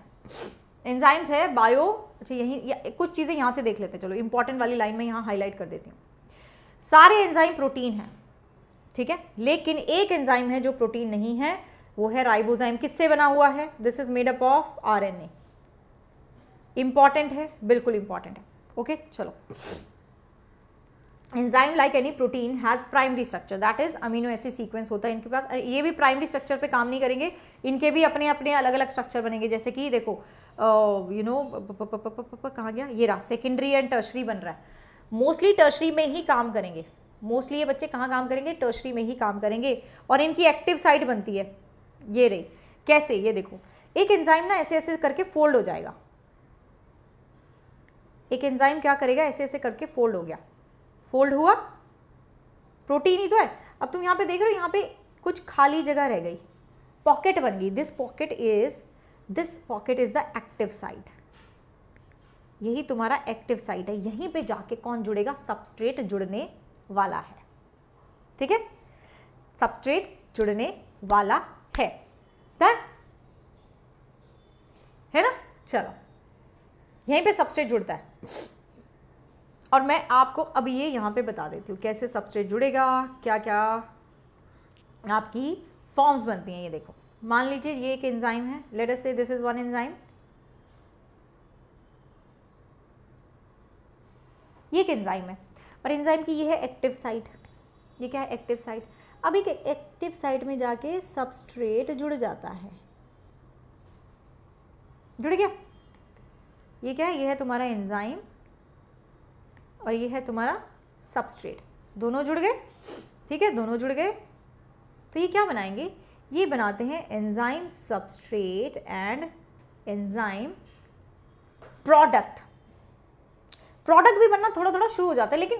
एंजाइम्स है बायो अच्छा यही कुछ चीज़ें यहां से देख लेते हैं चलो इंपॉर्टेंट वाली लाइन में यहां हाईलाइट कर देती हूँ सारे एंजाइम प्रोटीन हैं ठीक है लेकिन एक एंजाइम है जो प्रोटीन नहीं है वो है राइबोजाइम किससे बना हुआ है this is made up of R N A है बिल्कुल इंपॉर्टेंट है ओके okay? चलो enzyme like any protein has primary structure that is amino acid sequence होता है इनके पास ये भी प्राइमरी स्ट्रक्चर पे काम नहीं करेंगे इनके भी अपने अपने अलग अलग स्ट्रक्चर बनेंगे जैसे कि देखो यू नो कहा गया ये रहा सेकेंडरी एंड टर्शरी बन रहा है मोस्टली टर्शरी में ही काम करेंगे मोस्टली ये बच्चे कहाँ काम करेंगे टर्शरी में ही काम करेंगे और इनकी एक्टिव साइट बनती है ये रही कैसे ये देखो एक एंजाइम ना ऐसे ऐसे करके फोल्ड हो जाएगा एक एंजाइम क्या करेगा ऐसे ऐसे करके फोल्ड हो गया फोल्ड हुआ प्रोटीन ही तो है अब तुम यहाँ पे देख रहे हो यहाँ पे कुछ खाली जगह रह गई पॉकेट बन गई this pocket is this pocket is the active site यही तुम्हारा एक्टिव साइट है यहीं पे जाके कौन जुड़ेगा सबस्ट्रेट जुड़ने वाला है ठीक है सबस्ट्रेट जुड़ने वाला है डन है ना चलो यहीं पे सबस्ट्रेट जुड़ता है और मैं आपको अब ये यहां पे बता देती हूँ कैसे सबस्ट्रेट जुड़ेगा क्या क्या आपकी फॉर्म्स बनती हैं ये देखो मान लीजिए ये एक एंजाइम है लेट अस से दिस इज़ वन एंजाइम ये एक एंजाइम है और एंजाइम की ये है एक्टिव साइट ये क्या है एक्टिव साइट अब एक एक्टिव साइट में जाके सबस्ट्रेट जुड़ जाता है जुड़ गया ये क्या है ये है तुम्हारा एंजाइम और ये है तुम्हारा सबस्ट्रेट दोनों जुड़ गए ठीक है दोनों जुड़ गए तो ये क्या बनाएंगे ये बनाते हैं enzyme substrate and enzyme product product भी बनना थोड़ा थोड़ा शुरू हो जाता है लेकिन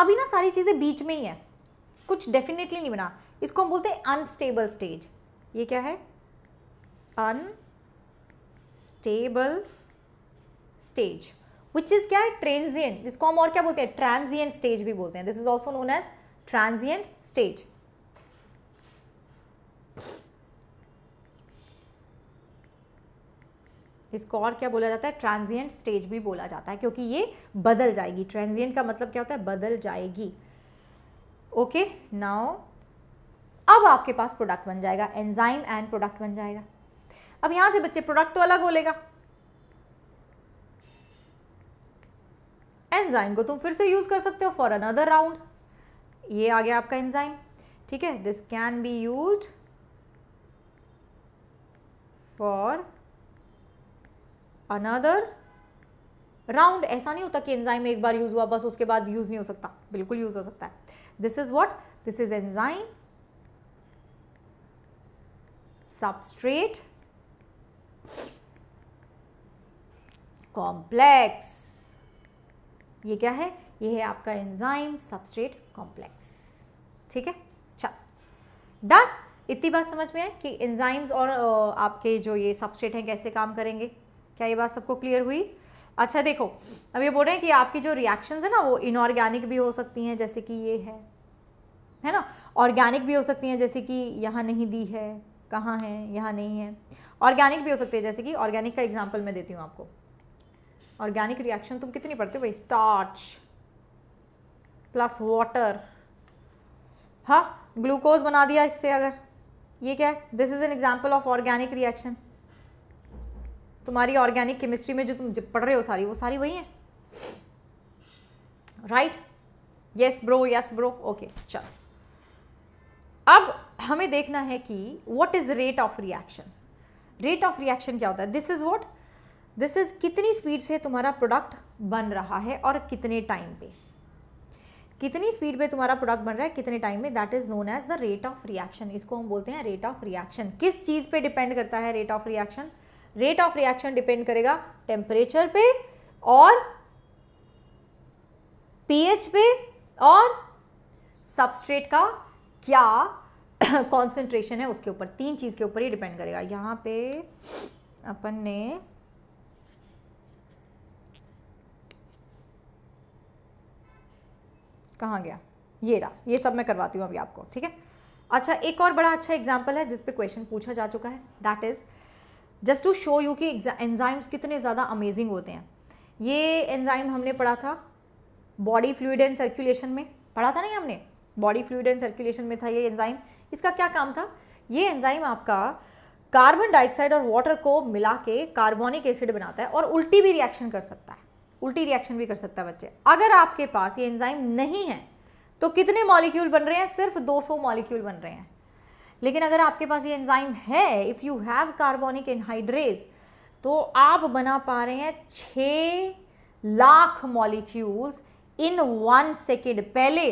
अभी ना सारी चीज़ें बीच में ही है कुछ डेफिनेटली नहीं बना इसको हम बोलते हैं अनस्टेबल स्टेज ये क्या है अनस्टेबल स्टेज विच इज़ क्या है ट्रेंजियंट जिसको हम और क्या बोलते हैं ट्रांजियंट स्टेज भी बोलते हैं this is also known as transient stage इसको और क्या बोला जाता है ट्रांजिएंट स्टेज भी बोला जाता है क्योंकि ये बदल जाएगी ट्रांजिएंट का मतलब क्या होता है बदल जाएगी ओके नाउ अब आपके पास प्रोडक्ट बन जाएगा एंजाइम एंड प्रोडक्ट बन जाएगा अब यहां से बच्चे प्रोडक्ट तो अलग हो लेगा एंजाइम को तुम फिर से यूज़ कर सकते हो फॉर अनदर राउंड ये आ गया आपका एंजाइम ठीक है this can be use for another round ऐसा नहीं होता कि एंजाइम एक बार यूज़ हुआ बस उसके बाद यूज़ नहीं हो सकता बिल्कुल यूज़ हो सकता है this is what this is enzyme substrate complex ये क्या है ये है आपका एंजाइम सबस्ट्रेट कॉम्प्लेक्स ठीक है चल डन इतनी बात समझ में है कि एंजाइम्स और आपके जो ये सबस्ट्रेट हैं कैसे काम करेंगे क्या ये बात सबको क्लियर हुई अच्छा देखो अब ये बोल रहे हैं कि आपकी जो रिएक्शंस है ना वो इनऑर्गेनिक भी हो सकती हैं जैसे कि ये है है ना ऑर्गेनिक भी हो सकती हैं जैसे कि यहाँ नहीं दी है कहाँ है यहाँ नहीं है ऑर्गेनिक भी हो सकती है जैसे कि ऑर्गेनिक का एग्जाम्पल मैं देती हूँ आपको ऑर्गेनिक रिएक्शन तुम कितनी पढ़ते हो भाई स्टार्च प्लस वाटर हाँ ग्लूकोज बना दिया इससे अगर ये क्या है this is an example of organic reaction तुम्हारी ऑर्गेनिक केमिस्ट्री में जो तुम पढ़ रहे हो सारी वो सारी वही है right yes bro yes bro okay चलो अब हमें देखना है कि what is rate of reaction rate of reaction क्या होता है this is what this is कितनी स्पीड से तुम्हारा प्रोडक्ट बन रहा है और कितने टाइम पे कितनी स्पीड पे तुम्हारा प्रोडक्ट बन रहा है कितने टाइम में that is known as the rate of reaction इसको हम बोलते हैं रेट ऑफ रिएक्शन किस चीज़ पे डिपेंड करता है rate of reaction rate of reaction depend करेगा टेम्परेचर पे और पीएच पे और सबस्ट्रेट का क्या कॉन्सेंट्रेशन है उसके ऊपर तीन चीज़ के ऊपर ही डिपेंड करेगा यहाँ पे अपन ने कहा गया ये रहा ये सब मैं करवाती हूँ अभी आपको ठीक है अच्छा एक और बड़ा अच्छा एग्जाम्पल है जिसपे क्वेश्चन पूछा जा चुका है that is just to show you कि एंजाइम्स कितने ज़्यादा अमेजिंग होते हैं ये एंजाइम हमने पढ़ा था बॉडी फ्लूड एंड सर्कुलेशन में पढ़ा था नहीं हमने बॉडी फ्लूड एंड सर्कुलेशन में था ये एंजाइम इसका क्या काम था ये एंजाइम आपका कार्बन डाइऑक्साइड और वाटर को मिला के कार्बोनिक एसिड बनाता है और उल्टी भी रिएक्शन कर सकता है उल्टी रिएक्शन भी कर सकता है बच्चे अगर आपके पास ये एंजाइम नहीं है तो कितने मॉलिक्यूल बन रहे हैं सिर्फ 200 मॉलिक्यूल बन रहे हैं लेकिन अगर आपके पास ये एंजाइम है if you have carbonic anhydrase तो आप बना पा रहे हैं छ lakh molecules in one second पहले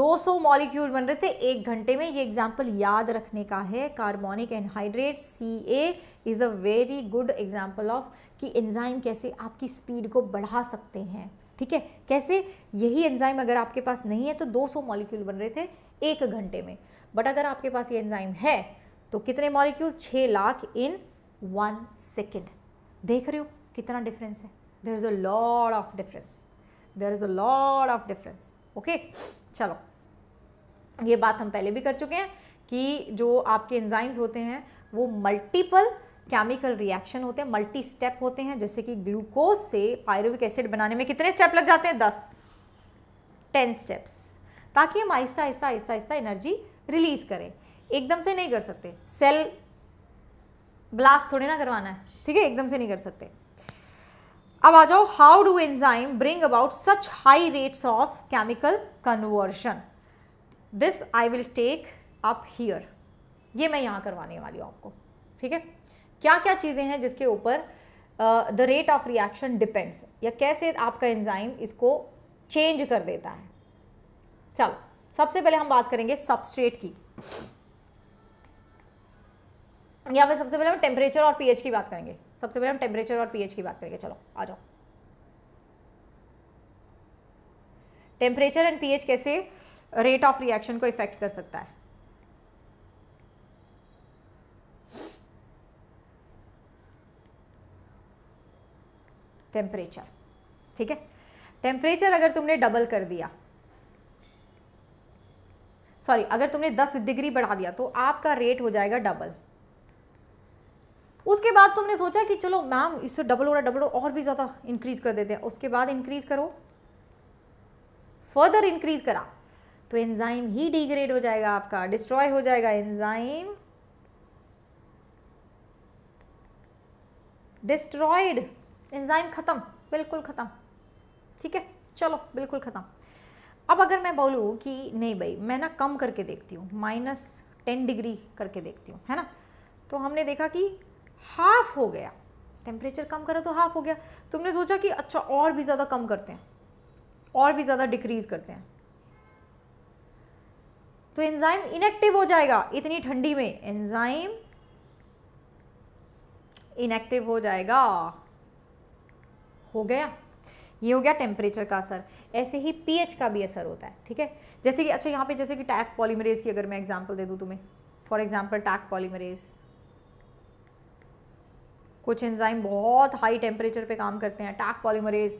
200 मॉलिक्यूल बन रहे थे एक घंटे में ये एग्जाम्पल याद रखने का है carbonic anhydrate C A is a very good example of कि एंजाइम कैसे आपकी स्पीड को बढ़ा सकते हैं ठीक है कैसे यही एंजाइम अगर आपके पास नहीं है तो 200 मॉलिक्यूल बन रहे थे एक घंटे में बट अगर आपके पास ये एंजाइम है तो कितने मॉलिक्यूल छः लाख इन वन सेकेंड देख रहे हो कितना डिफरेंस है there is a lot of difference there is a lot of difference okay चलो ये बात हम पहले भी कर चुके हैं कि जो आपके एंजाइम्स होते हैं वो मल्टीपल केमिकल रिएक्शन होते हैं मल्टी स्टेप होते हैं जैसे कि ग्लूकोज से पायरोविक एसिड बनाने में कितने स्टेप लग जाते हैं दस टेन स्टेप्स ताकि हम आहिस्ता आहिस्ता आहिस्ता आहिस्ता एनर्जी रिलीज़ करें एकदम से नहीं कर सकते सेल ब्लास्ट थोड़े ना करवाना है ठीक है एकदम से नहीं कर सकते अब आ जाओ how do enzyme bring about such high rates of chemical conversion this I will take up here ये मैं यहाँ करवाने वाली हूँ आपको ठीक है क्या क्या चीज़ें हैं जिसके ऊपर the rate of reaction depends या कैसे आपका एंजाइम इसको चेंज कर देता है चलो सबसे पहले हम बात करेंगे सबस्ट्रेट की यहाँ पे सबसे पहले हम टेम्परेचर और पीएच की बात करेंगे सबसे पहले हम टेम्परेचर और पीएच की बात करेंगे चलो आ जाओ टेम्परेचर एंड पीएच कैसे रेट ऑफ रिएक्शन को इफेक्ट कर सकता है टेम्परेचर ठीक है टेम्परेचर अगर तुमने डबल कर दिया सॉरी अगर तुमने दस डिग्री बढ़ा दिया तो आपका रेट हो जाएगा डबल उसके बाद तुमने सोचा कि चलो मैम इससे डबल हो रहा डबल हो और भी ज़्यादा इंक्रीज कर देते हैं उसके बाद इंक्रीज करो फर्दर इंक्रीज करा तो एंजाइम ही डिग्रेड हो जाएगा आपका डिस्ट्रॉय हो जाएगा एंजाइम डिस्ट्रॉयड एंजाइम ख़त्म बिल्कुल ख़त्म ठीक है चलो बिल्कुल ख़त्म अब अगर मैं बोलूँ कि नहीं भाई मैं ना कम करके देखती हूँ माइनस टेन डिग्री करके देखती हूँ है ना तो हमने देखा कि हाफ हो गया टेम्परेचर कम करा तो हाफ हो गया तुमने सोचा कि अच्छा और भी ज़्यादा कम करते हैं और भी ज़्यादा डिक्रीज करते हैं तो एंजाइम इनएक्टिव हो जाएगा इतनी ठंडी में एंजाइम इनएक्टिव हो जाएगा हो गया ये हो गया टेम्परेचर का असर ऐसे ही पीएच का भी असर होता है ठीक है जैसे कि अच्छा यहाँ पे जैसे कि टैक पॉलीमरेज की अगर मैं एग्जांपल दे दूँ तुम्हें फॉर एग्जांपल टैक पॉलीमरेज कुछ एंजाइम बहुत हाई टेम्परेचर पे काम करते हैं Taq polymerase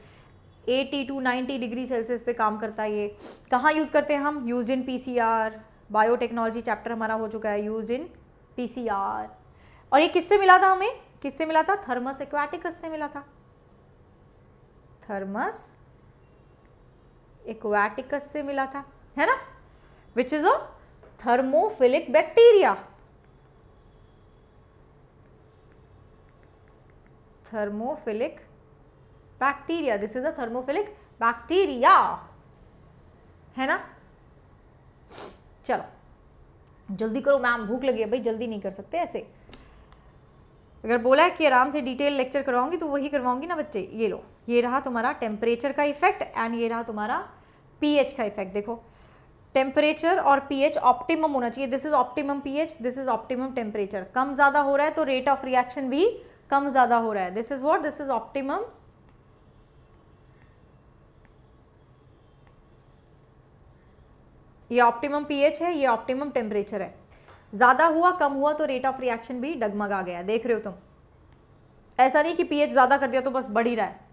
80 to 90 degree Celsius पे काम करता है ये कहाँ यूज़ करते हैं हम use in PCR biotechnology chapter हमारा हो चुका है यूज इन पीसीआर और ये किससे मिला था हमें किससे मिला था थर्मस एक्वाटिकस से मिला था थर्मस एक्वाटिकस से मिला था है ना which is a thermophilic bacteria thermophilic bacteria this is a thermophilic bacteria है ना चलो जल्दी करो मैम भूख लगी है भाई जल्दी नहीं कर सकते ऐसे अगर बोला है कि आराम से डिटेल लेक्चर करवाऊंगी तो वही करवाऊंगी ना बच्चे ये लो ये रहा तुम्हारा टेम्परेचर का इफेक्ट एंड ये रहा तुम्हारा पीएच का इफेक्ट देखो टेम्परेचर और पीएच ऑप्टिमम होना चाहिए this is optimum pH this is optimum temperature कम ज़्यादा हो रहा है तो रेट ऑफ रिएक्शन भी कम ज़्यादा हो रहा है this is what this is optimum ये ऑप्टिमम पीएच है ये ऑप्टिमम टेम्परेचर है ज़्यादा हुआ कम हुआ तो रेट ऑफ रिएक्शन भी डगमगा गया देख रहे हो तुम ऐसा नहीं कि पीएच ज़्यादा कर दिया तो बस बढ़ ही रहा है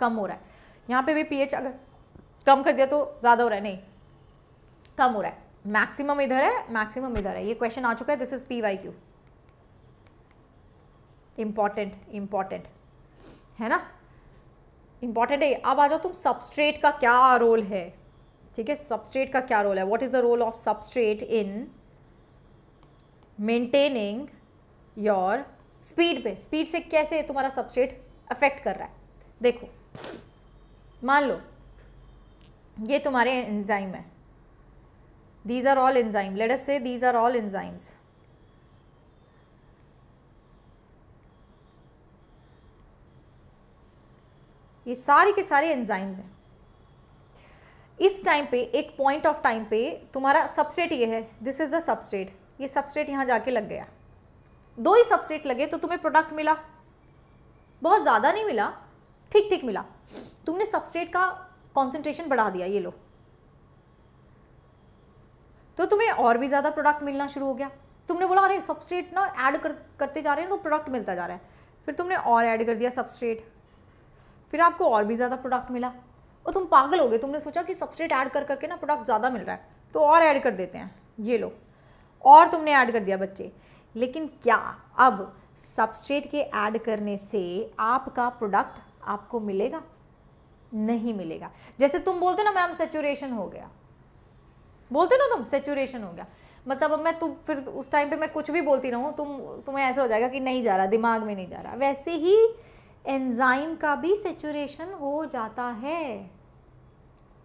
कम हो रहा है यहाँ पे भी पीएच अगर कम कर दिया तो ज़्यादा हो रहा है नहीं कम हो रहा है मैक्सिमम इधर है मैक्सिमम इधर है ये क्वेश्चन आ चुका है this is P Y Q important important है ना इम्पॉर्टेंट है अब आ जाओ तुम सबस्ट्रेट का क्या रोल है ठीक है सबस्ट्रेट का क्या रोल है what is the role of substrate in maintaining your speed पे स्पीड से कैसे तुम्हारा सबस्ट्रेट अफेक्ट कर रहा है देखो मान लो ये तुम्हारे एंजाइम है these are all enzyme let us say these are all enzymes ये सारे के सारे एंजाइम्स हैं इस टाइम पे एक पॉइंट ऑफ टाइम पे तुम्हारा सबस्ट्रेट ये है दिस इज़ द सबस्ट्रेट ये सबस्ट्रेट यहां जाके लग गया दो ही सबस्ट्रेट लगे तो तुम्हें प्रोडक्ट मिला बहुत ज़्यादा नहीं मिला ठीक ठीक मिला तुमने सबस्ट्रेट का कॉन्सेंट्रेशन बढ़ा दिया ये लो तो तुम्हें और भी ज़्यादा प्रोडक्ट मिलना शुरू हो गया तुमने बोला अरे सबस्ट्रेट ना ऐड कर, करते जा रहे हैं तो प्रोडक्ट मिलता जा रहा है फिर तुमने और ऐड कर दिया सबस्ट्रेट फिर आपको और भी ज़्यादा प्रोडक्ट मिला और तुम पागल हो गए तुमने सोचा कि सबस्ट्रेट ऐड कर करके ना प्रोडक्ट ज़्यादा मिल रहा है तो और ऐड कर देते हैं ये लो और तुमने ऐड कर दिया बच्चे लेकिन क्या अब सबस्ट्रेट के ऐड करने से आपका प्रोडक्ट आपको मिलेगा नहीं मिलेगा जैसे तुम बोलते ना मैम सेचुरेशन हो गया बोलते ना तुम सेचुरेशन हो गया मतलब अब मैं तुम फिर उस टाइम पे मैं कुछ भी बोलती रहूँ तुम तुम्हें ऐसा हो जाएगा कि नहीं जा रहा दिमाग में नहीं जा रहा वैसे ही एंजाइम का भी सेचुरेशन हो जाता है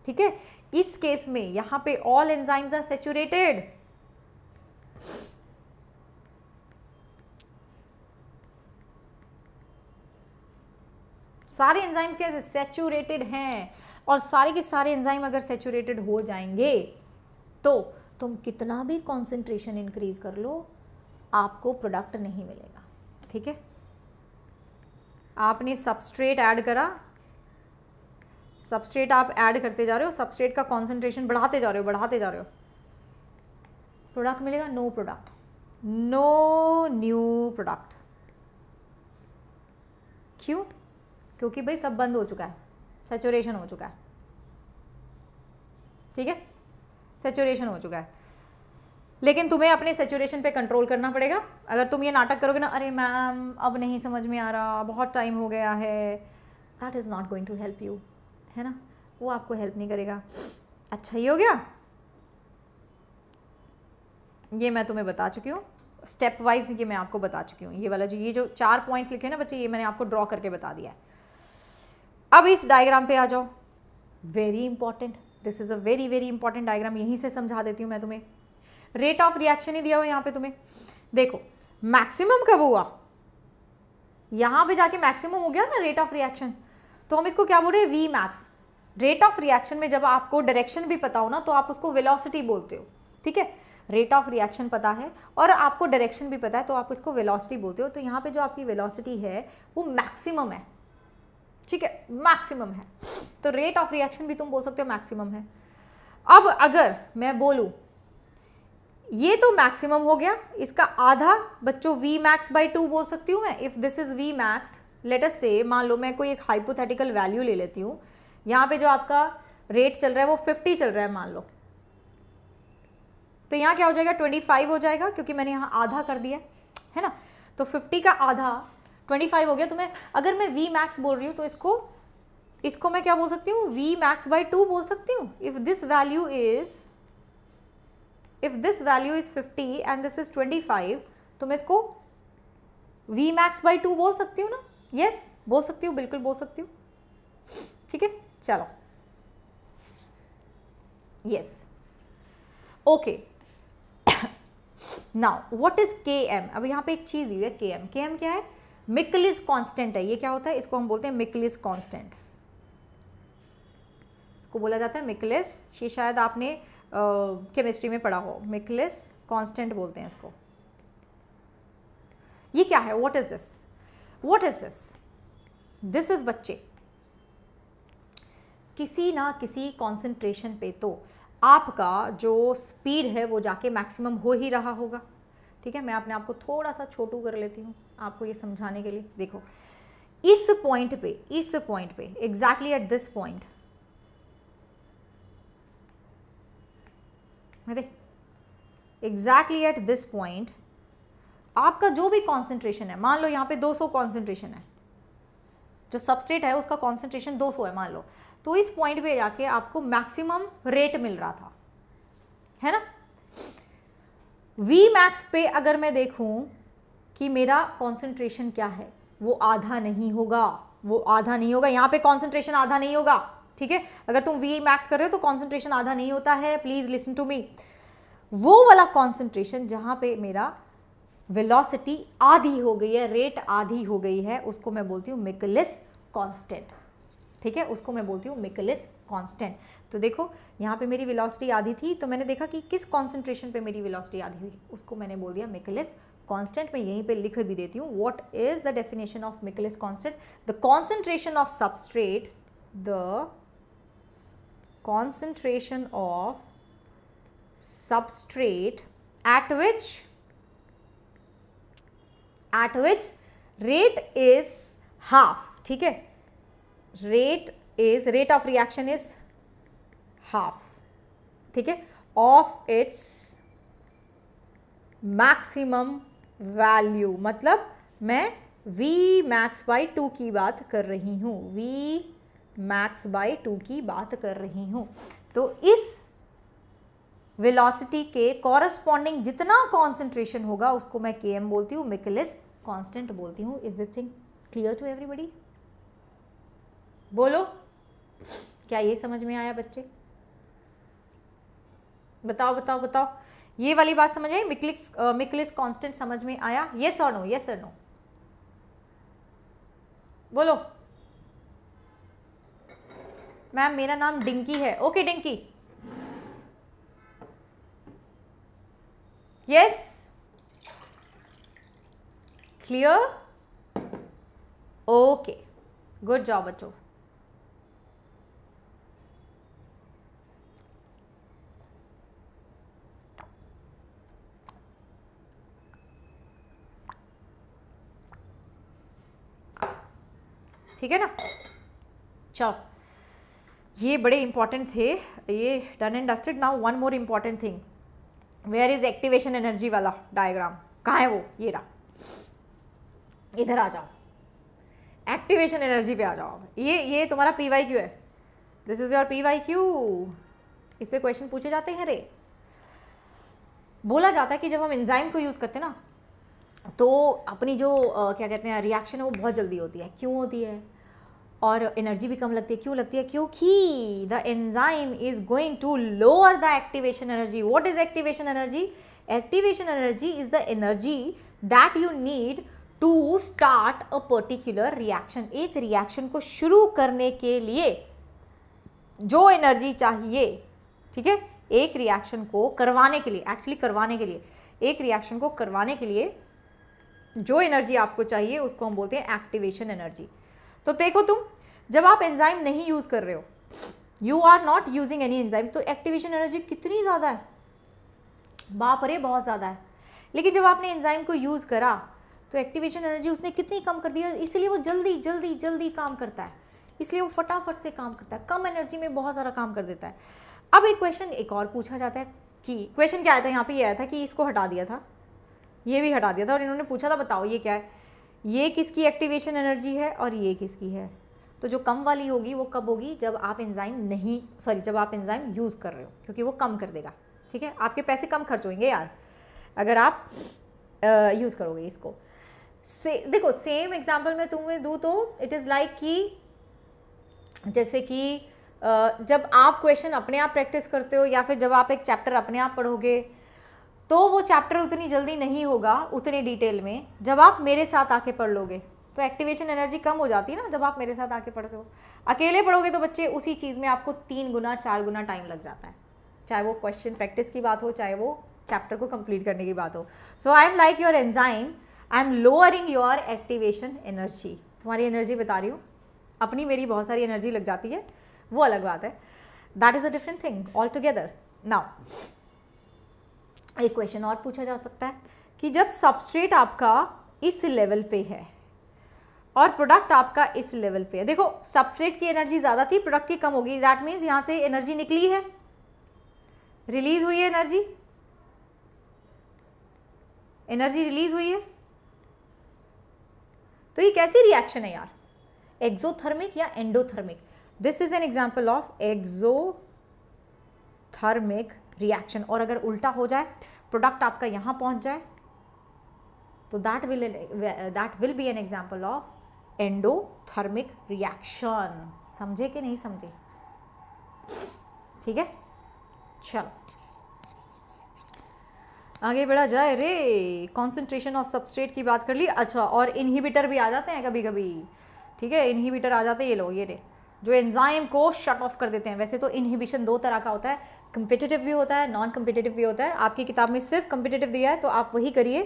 ठीक है इस केस में यहाँ पे ऑल एंजाइम्स आर सेचुरेटेड सारे एंजाइम कैसे सेचूरेटेड हैं और सारे के सारे एंजाइम अगर सेचूरेटेड हो जाएंगे तो तुम कितना भी कॉन्सेंट्रेशन इंक्रीज कर लो आपको प्रोडक्ट नहीं मिलेगा ठीक है आपने सबस्ट्रेट ऐड करा सबस्ट्रेट आप ऐड करते जा रहे हो सबस्ट्रेट का कॉन्सेंट्रेशन बढ़ाते जा रहे हो बढ़ाते जा रहे हो प्रोडक्ट मिलेगा no product no new product क्यों क्योंकि भाई सब बंद हो चुका है सेचुरेशन हो चुका है ठीक है सेचुरेशन हो चुका है लेकिन तुम्हें अपने सेचुरेशन पे कंट्रोल करना पड़ेगा अगर तुम ये नाटक करोगे ना अरे मैम अब नहीं समझ में आ रहा बहुत टाइम हो गया है that is not going to help you है ना वो आपको हेल्प नहीं करेगा अच्छा ही हो गया ये मैं तुम्हें बता चुकी हूँ स्टेप वाइज ये मैं आपको बता चुकी हूँ ये वाला जो ये जो चार पॉइंट्स लिखे ना बच्चे ये मैंने आपको ड्रॉ करके बता दिया है अब इस डायग्राम पे आ जाओ very important this is a very very important diagram यहीं से समझा देती हूँ मैं तुम्हें रेट ऑफ रिएक्शन ही दिया हुआ यहाँ पे तुम्हें देखो मैक्सिमम कब हुआ यहाँ पे जाके मैक्सिमम हो गया ना रेट ऑफ रिएक्शन तो हम इसको क्या बोल रहे हैं V max rate of reaction में जब आपको डायरेक्शन भी पता हो ना तो आप उसको वेलोसिटी बोलते हो ठीक है रेट ऑफ रिएक्शन पता है और आपको डायरेक्शन भी पता है तो आप इसको वेलोसिटी बोलते हो तो यहाँ पे जो आपकी वेलोसिटी है वो मैक्सिमम है ठीक है मैक्सिमम है तो रेट ऑफ रिएक्शन भी तुम बोल सकते हो मैक्सिमम है अब अगर मैं बोलूं ये तो मैक्सिमम हो गया इसका आधा बच्चों वी मैक्स बाई टू बोल सकती हूँ मैं if this is V max let us say मान लो मैं कोई एक हाइपोथेटिकल वैल्यू ले लेती हूँ यहाँ पे जो आपका रेट चल रहा है वो फिफ्टी चल रहा है मान लो तो यहाँ क्या हो जाएगा ट्वेंटी फाइव हो जाएगा क्योंकि मैंने यहाँ आधा कर दिया है ना तो फिफ्टी का आधा ट्वेंटी फाइव हो गया तो मैं अगर मैं वी मैक्स बोल रही हूँ तो इसको इसको मैं क्या बोल सकती हूँ वी मैक्स बाई टू बोल सकती हूँ if this value is if this value is fifty and this is twenty five तो मैं इसको वी मैक्स बाई टू बोल सकती हूँ ना यस yes, बोल सकती हूँ बिल्कुल बोल सकती हूँ ठीक है चलो yes okay now what is K M अब यहाँ पे एक चीज़ दी हुई है के एम के एम क्या है मिकलिस कांस्टेंट है ये क्या होता है इसको हम बोलते हैं मिकलिस कांस्टेंट इसको बोला जाता है मिकलिस ये शायद आपने केमिस्ट्री में पढ़ा हो मिकलिस कांस्टेंट बोलते हैं इसको ये क्या है what is this what is this this is बच्चे किसी ना किसी कॉन्सेंट्रेशन पे तो आपका जो स्पीड है वो जाके मैक्सिमम हो ही रहा होगा ठीक है मैं अपने आप को थोड़ा सा छोटू कर लेती हूँ आपको ये समझाने के लिए देखो इस पॉइंट पे इस पॉइंट पे एग्जैक्टली एट दिस पॉइंट अरे एग्जैक्टली एट दिस पॉइंट आपका जो भी कॉन्सेंट्रेशन है मान लो यहाँ पे 200 कॉन्सेंट्रेशन है जो सबस्टेट है उसका कॉन्सेंट्रेशन 200 है मान लो तो इस पॉइंट पे जाके आपको मैक्सिमम रेट मिल रहा था है ना वी मैक्स पे अगर मैं देखूं कि मेरा कॉन्सेंट्रेशन क्या है वो आधा नहीं होगा वो आधा नहीं होगा यहाँ पे कॉन्सेंट्रेशन आधा नहीं होगा ठीक है अगर तुम वी मैक्स कर रहे हो तो कॉन्सेंट्रेशन आधा नहीं होता है प्लीज़ लिसन टू मी वो वाला कॉन्सेंट्रेशन जहाँ पे मेरा वेलोसिटी आधी हो गई है रेट आधी हो गई है उसको मैं बोलती हूँ मिकलिस कॉन्स्टेंट ठीक है उसको मैं बोलती हूँ मिकलिस कांस्टेंट तो देखो यहाँ पे मेरी वेलोसिटी आधी थी तो मैंने देखा कि किस कॉन्सेंट्रेशन पे मेरी वेलोसिटी आधी हुई उसको मैंने बोल दिया मिकलिस कांस्टेंट मैं यहीं पे लिख भी देती हूँ what is the definition of Michaelis constant the concentration of substrate the concentration of substrate at which at which rate is half ठीक है rate is rate of reaction is half ठीक है ऑफ इट्स मैक्सिमम वैल्यू मतलब मैं वी मैक्स बाई टू की बात कर रही हूँ वी मैक्स बाई टू की बात कर रही हूँ तो इस वेलोसिटी के कॉरस्पॉन्डिंग जितना कॉन्सेंट्रेशन होगा उसको मैं के एम बोलती हूँ मिकलिस कॉन्स्टेंट बोलती हूँ is this thing clear to everybody बोलो क्या ये समझ में आया बच्चे बताओ बताओ बताओ ये वाली बात समझ आई मिकलिस मिकलिस कांस्टेंट समझ में आया ये और नो येस और नो बोलो मैम मेरा नाम डिंकी है okay Dinki yes clear okay good job बच्चों ठीक है ना चलो ये बड़े इंपॉर्टेंट थे ये done and dusted now one more important thing where is activation energy वाला डायग्राम कहाँ है वो ये रहा इधर आ जाओ एक्टिवेशन एनर्जी पे आ जाओ ये ये तुम्हारा पी वाई क्यू है this is your P Y Q इस पर क्वेश्चन पूछे जाते हैं रे बोला जाता है कि जब हम इंजाइम को यूज़ करते हैं ना तो अपनी जो आ, क्या कहते हैं रिएक्शन है वो बहुत जल्दी होती है क्यों होती है और एनर्जी भी कम लगती है क्यों लगती है क्योंकि the enzyme is going to lower the activation energy what is activation energy activation energy is the energy that you need to start a particular reaction एक रिएक्शन को शुरू करने के लिए जो एनर्जी चाहिए ठीक है एक रिएक्शन को करवाने के लिए एक्चुअली करवाने के लिए एक रिएक्शन को करवाने के लिए जो एनर्जी आपको चाहिए उसको हम बोलते हैं एक्टिवेशन एनर्जी तो देखो तुम जब आप एंजाइम नहीं यूज़ कर रहे हो you are not using any enzyme तो एक्टिवेशन एनर्जी कितनी ज़्यादा है बाप अरे बहुत ज़्यादा है लेकिन जब आपने एंजाइम को यूज़ करा तो एक्टिवेशन एनर्जी उसने कितनी कम कर दी इसलिए वो जल्दी जल्दी जल्दी काम करता है इसलिए वो फटाफट से काम करता है कम एनर्जी में बहुत सारा काम कर देता है अब एक क्वेश्चन एक और पूछा जाता है कि क्वेश्चन क्या आया था यहाँ पे ये आया था कि इसको हटा दिया था ये भी हटा दिया था और इन्होंने पूछा था बताओ ये क्या है ये किसकी एक्टिवेशन एनर्जी है और ये किसकी है तो जो कम वाली होगी वो कब होगी जब आप एंजाइम नहीं सॉरी जब आप एंजाइम यूज़ कर रहे हो क्योंकि वो कम कर देगा ठीक है आपके पैसे कम खर्च होंगे यार अगर आप यूज़ करोगे इसको से देखो सेम एग्जाम्पल मैं तुम्हें दूँ तो इट इज़ लाइक कि जैसे कि जब आप क्वेश्चन अपने आप प्रैक्टिस करते हो या फिर जब आप एक चैप्टर अपने आप पढ़ोगे तो वो चैप्टर उतनी जल्दी नहीं होगा उतने डिटेल में जब आप मेरे साथ आके पढ़ लोगे तो एक्टिवेशन एनर्जी कम हो जाती है ना जब आप मेरे साथ आके पढ़ते हो अकेले पढ़ोगे तो बच्चे उसी चीज़ में आपको तीन गुना चार गुना टाइम लग जाता है चाहे वो क्वेश्चन प्रैक्टिस की बात हो चाहे वो चैप्टर को कंप्लीट करने की बात हो so I am like your enzyme I am lowering your activation energy तुम्हारी एनर्जी बता रही हूँ अपनी मेरी बहुत सारी एनर्जी लग जाती है वो अलग बात है that is a different thing all together now एक क्वेश्चन और पूछा जा सकता है कि जब सबस्ट्रेट आपका इस लेवल पे है और प्रोडक्ट आपका इस लेवल पे है देखो सबस्ट्रेट की एनर्जी ज़्यादा थी प्रोडक्ट की कम होगी दैट मीन्स यहाँ से एनर्जी निकली है रिलीज हुई है एनर्जी एनर्जी रिलीज हुई है तो ये कैसी रिएक्शन है यार एक्सोथर्मिक या endothermic this is an example of thermic reaction और अगर उल्टा हो जाए प्रोडक्ट आपका यहां पहुंच जाए तो that will that will be an example of endothermic reaction समझे कि नहीं समझे ठीक है चलो आगे बढ़ा जाए रे कॉन्सेंट्रेशन ऑफ सबस्ट्रेट की बात कर ली अच्छा और इनहिबिटर भी आ जाते हैं कभी कभी ठीक है इनहिबिटर आ जाते हैं ये लोग ये रे जो एंजाइम को शट ऑफ कर देते हैं वैसे तो इनहिबिशन दो तरह का होता है कंपिटेटिव भी होता है नॉन कंपिटेटिव भी होता है आपकी किताब में सिर्फ कंपिटेटिव दिया है तो आप वही करिए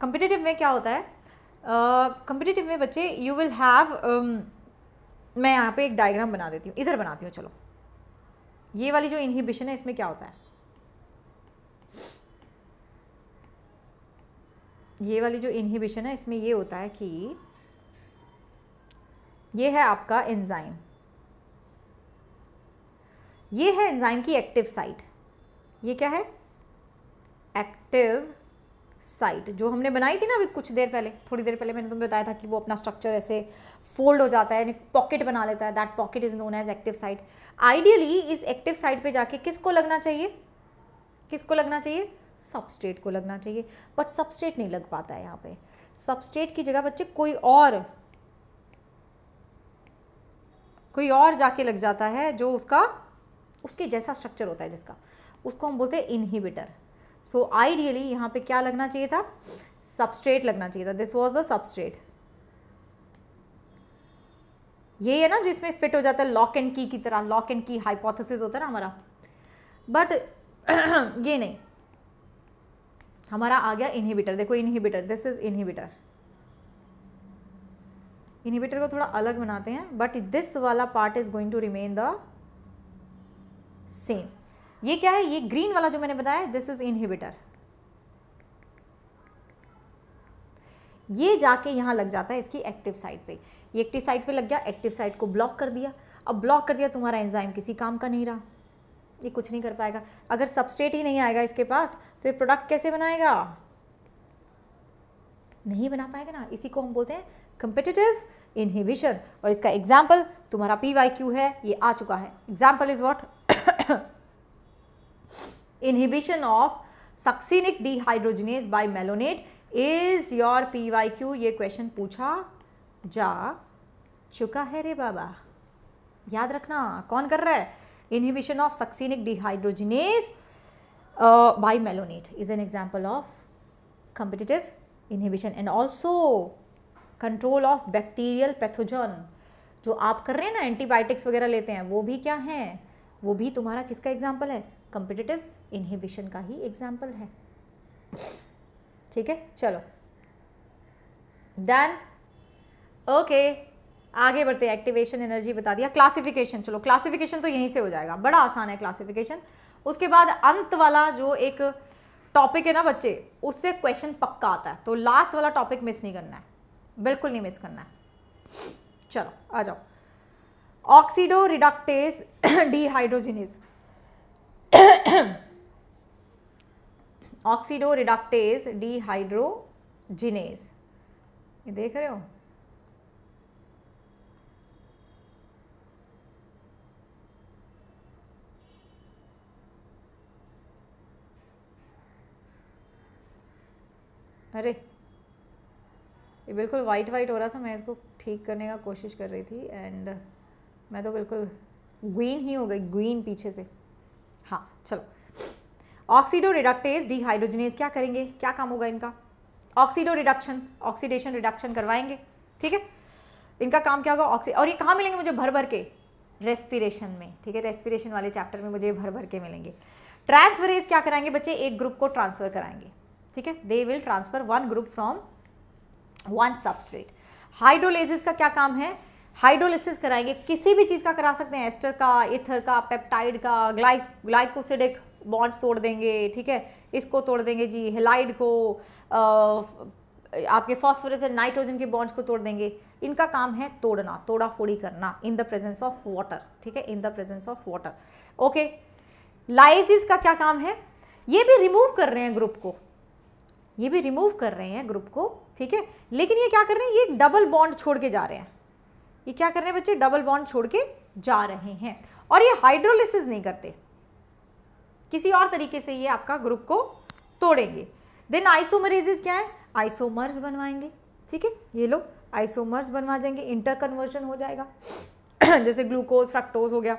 कंपिटेटिव में क्या होता है कंपिटिटिव uh, में बच्चे यू विल हैव मैं यहाँ पे एक डायग्राम बना देती हूँ इधर बनाती हूँ चलो ये वाली जो इनहिबिशन है इसमें क्या होता है ये वाली जो इनहिबिशन है इसमें ये होता है कि ये है आपका एंजाइम ये है एंजाइम की एक्टिव साइट ये क्या है एक्टिव साइट जो हमने बनाई थी ना अभी कुछ देर पहले थोड़ी देर पहले मैंने तुम्हें बताया था कि वो अपना स्ट्रक्चर ऐसे फोल्ड हो जाता है यानी पॉकेट बना लेता है that pocket is known as active site ideally इस एक्टिव साइट पे जाके किसको लगना चाहिए किसको लगना चाहिए सबस्ट्रेट को लगना चाहिए बट सबस्ट्रेट नहीं लग पाता है यहाँ पे सबस्ट्रेट की जगह बच्चे कोई और कोई और जाके लग जाता है जो उसका उसके जैसा स्ट्रक्चर होता है जिसका उसको हम बोलते हैं इनहिबिटर सो आइडियली यहाँ पे क्या लगना चाहिए था सबस्ट्रेट लगना चाहिए था दिस वॉज द सबस्ट्रेट ये है ना जिसमें फिट हो जाता है लॉक एंड की की तरह लॉक एंड की हाइपोथेसिस होता है ना हमारा बट ये नहीं हमारा आ गया इनहिबिटर देखो inhibitor this is inhibitor inhibitor को थोड़ा अलग बनाते हैं बट दिस वाला part is going to remain the same ये क्या है ये ग्रीन वाला जो मैंने बताया दिस इज इनहिबिटर ये जाके यहां लग जाता है इसकी एक्टिव साइट पे ये एक्टिव साइट पे लग गया एक्टिव साइट को ब्लॉक कर दिया अब ब्लॉक कर दिया तुम्हारा एंजाइम किसी काम का नहीं रहा ये कुछ नहीं कर पाएगा अगर सबस्टेट ही नहीं आएगा इसके पास तो ये प्रोडक्ट कैसे बनाएगा नहीं बना पाएगा ना इसी को हम बोलते हैं कंपिटेटिव इनहिबिशन और इसका एग्जाम्पल तुम्हारा पी है ये आ चुका है example is what inhibition of succinic dehydrogenase by malonate is your PYQ ये क्वेश्चन पूछा जा चुका है रे बाबा याद रखना कौन कर रहा है inhibition of succinic dehydrogenase by malonate is an example of competitive inhibition and also control of bacterial pathogen जो आप कर रहे हैं ना एंटीबायोटिक्स वगैरह लेते हैं वो भी क्या हैं वो भी तुम्हारा किसका एग्जाम्पल है कंपिटेटिव इनहिबिशन का ही एग्जाम्पल है ठीक है चलो डन ओके आगे बढ़ते हैं एक्टिवेशन एनर्जी बता दिया क्लासिफिकेशन चलो क्लासिफिकेशन तो यहीं से हो जाएगा बड़ा आसान है क्लासिफिकेशन उसके बाद अंत वाला जो एक टॉपिक है ना बच्चे उससे क्वेश्चन पक्का आता है तो लास्ट वाला टॉपिक मिस नहीं करना है बिल्कुल नहीं मिस करना है चलो आ जाओ oxidoreductase dehydrogenase oxidoreductase dehydrogenase ये देख रहे हो अरे ये बिल्कुल वाइट वाइट हो रहा था मैं इसको ठीक करने का कोशिश कर रही थी एंड मैं तो बिल्कुल ग्रीन ही हो गई ग्रीन पीछे से हाँ चलो ऑक्सीडो रिडक्टेज डिहाइड्रोजनेज क्या करेंगे क्या काम होगा इनका ऑक्सीडो रिडक्शन ऑक्सीडेशन रिडक्शन करवाएंगे ठीक है इनका काम क्या होगा ऑक्सी और ये कहाँ मिलेंगे मुझे भर भर के रेस्पिरेशन में ठीक है रेस्पिरेशन वाले चैप्टर में मुझे भर भर के मिलेंगे ट्रांसफरेज क्या कराएंगे बच्चे एक ग्रुप को ट्रांसफर कराएंगे ठीक है they will transfer one group from one substrate hydrolases का क्या काम है हाइड्रोलिसिस कराएंगे किसी भी चीज़ का करा सकते हैं एस्टर का इथर का पेप्टाइड का ग्लाइस ग्लाइकोसिडिक बॉन्ड्स तोड़ देंगे ठीक है इसको तोड़ देंगे जी हेलाइड को आ, आपके फॉस्फोरस एंड नाइट्रोजन के बॉन्ड्स को तोड़ देंगे इनका काम है तोड़ना तोड़ा फोड़ी करना in the presence of water ठीक है in the presence of water okay lyases का क्या काम है ये भी रिमूव कर रहे हैं ग्रुप को ये भी रिमूव कर रहे हैं ग्रुप को ठीक है लेकिन ये क्या कर रहे हैं ये डबल बॉन्ड छोड़ के जा रहे हैं ये क्या कर रहे हैं बच्चे डबल बॉन्ड छोड़ के जा रहे हैं और ये हाइड्रोलिसिस नहीं करते किसी और तरीके से ये आपका ग्रुप को तोड़ेंगे देन आइसोमरेजेज क्या है आइसोमर्स बनवाएंगे ठीक है ये लोग आइसोमर्स बनवा जाएंगे इंटर कन्वर्जन हो जाएगा जैसे ग्लूकोज फ्रक्टोज हो गया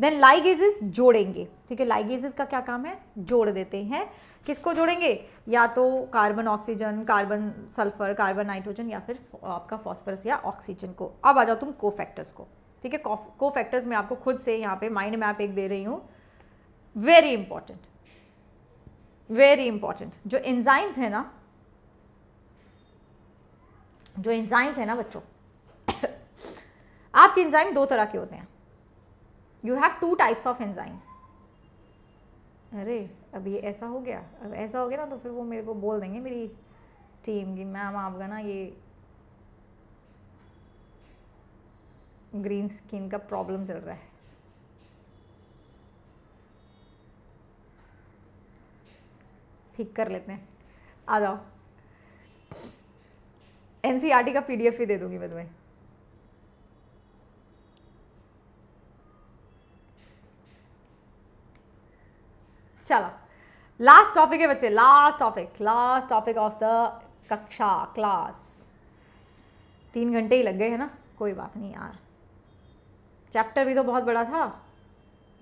देन लाइगेजेस जोड़ेंगे ठीक है लाइगेजेस का क्या काम है जोड़ देते हैं किसको जोड़ेंगे या तो carbon oxygen carbon sulphur carbon nitrogen या फिर आपका फॉस्फरस या ऑक्सीजन को अब आ जाओ तुम कोफैक्टर्स को ठीक है कोफैक्टर्स में आपको खुद से यहाँ पे माइंड मैप एक दे रही हूँ वेरी इंपॉर्टेंट वेरी इंपॉर्टेंट जो एंजाइम्स है ना जो एंजाइम्स है ना बच्चों आपके एंजाइम दो तरह के होते हैं you have two types of enzymes अरे अब ये ऐसा हो गया अब ऐसा हो गया ना तो फिर वो मेरे को बोल देंगे मेरी टीम की मैम आपका ना ये ग्रीन स्किन का प्रॉब्लम चल रहा है ठीक कर लेते हैं आ जाओ एन e का पी ही दे दूंगी मैं तुम्हें चलो लास्ट टॉपिक है बच्चे last topic last topic of the कक्षा क्लास तीन घंटे ही लग गए हैं ना कोई बात नहीं यार चैप्टर भी तो बहुत बड़ा था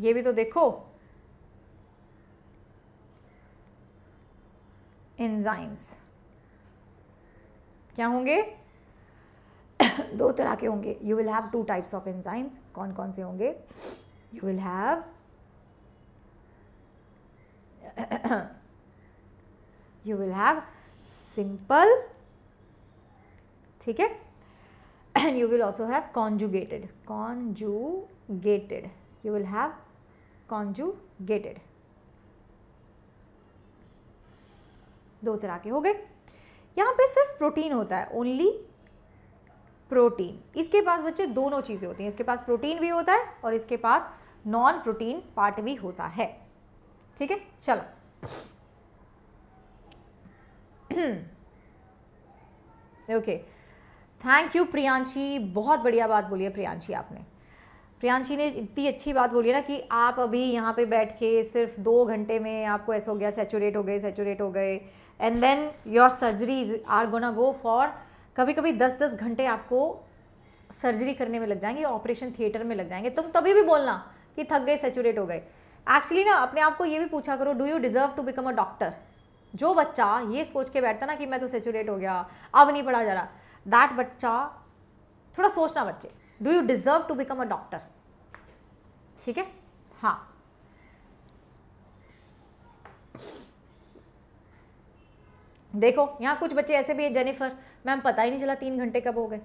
ये भी तो देखो एंजाइम्स क्या होंगे दो तरह के होंगे you will have two types of enzymes कौन कौन से होंगे you will have you will have simple ठीक है and you will also have conjugated conjugated you will have conjugated दो तरह के हो गए यहाँ पे सिर्फ प्रोटीन होता है ओनली प्रोटीन इसके पास बच्चे दोनों चीज़ें होती हैं इसके पास प्रोटीन भी होता है और इसके पास नॉन प्रोटीन पार्ट भी होता है ठीक है चलो ओके थैंक यू प्रियांशी बहुत बढ़िया बात बोली है प्रियांशी आपने प्रियांशी ने इतनी अच्छी बात बोली है ना कि आप अभी यहाँ पे बैठ के सिर्फ दो घंटे में आपको ऐसा हो गया सेचूरेट हो गए सेचूरेट हो गए and then your surgeries are gonna go for कभी कभी दस दस घंटे आपको सर्जरी करने में लग जाएंगे ऑपरेशन थिएटर में लग जाएंगे तुम तभी भी बोलना कि थक गए सेचुरेट हो गए एक्चुअली ना अपने आप को ये भी पूछा करो do you deserve to become a doctor जो बच्चा ये सोच के बैठता ना कि मैं तो सेचुरेट हो गया अब नहीं पढ़ा जा रहा दैट बच्चा थोड़ा सोचना बच्चे do you deserve to become a doctor ठीक है हाँ देखो यहाँ कुछ बच्चे ऐसे भी है जेनिफर मैम पता ही नहीं चला तीन घंटे कब हो गए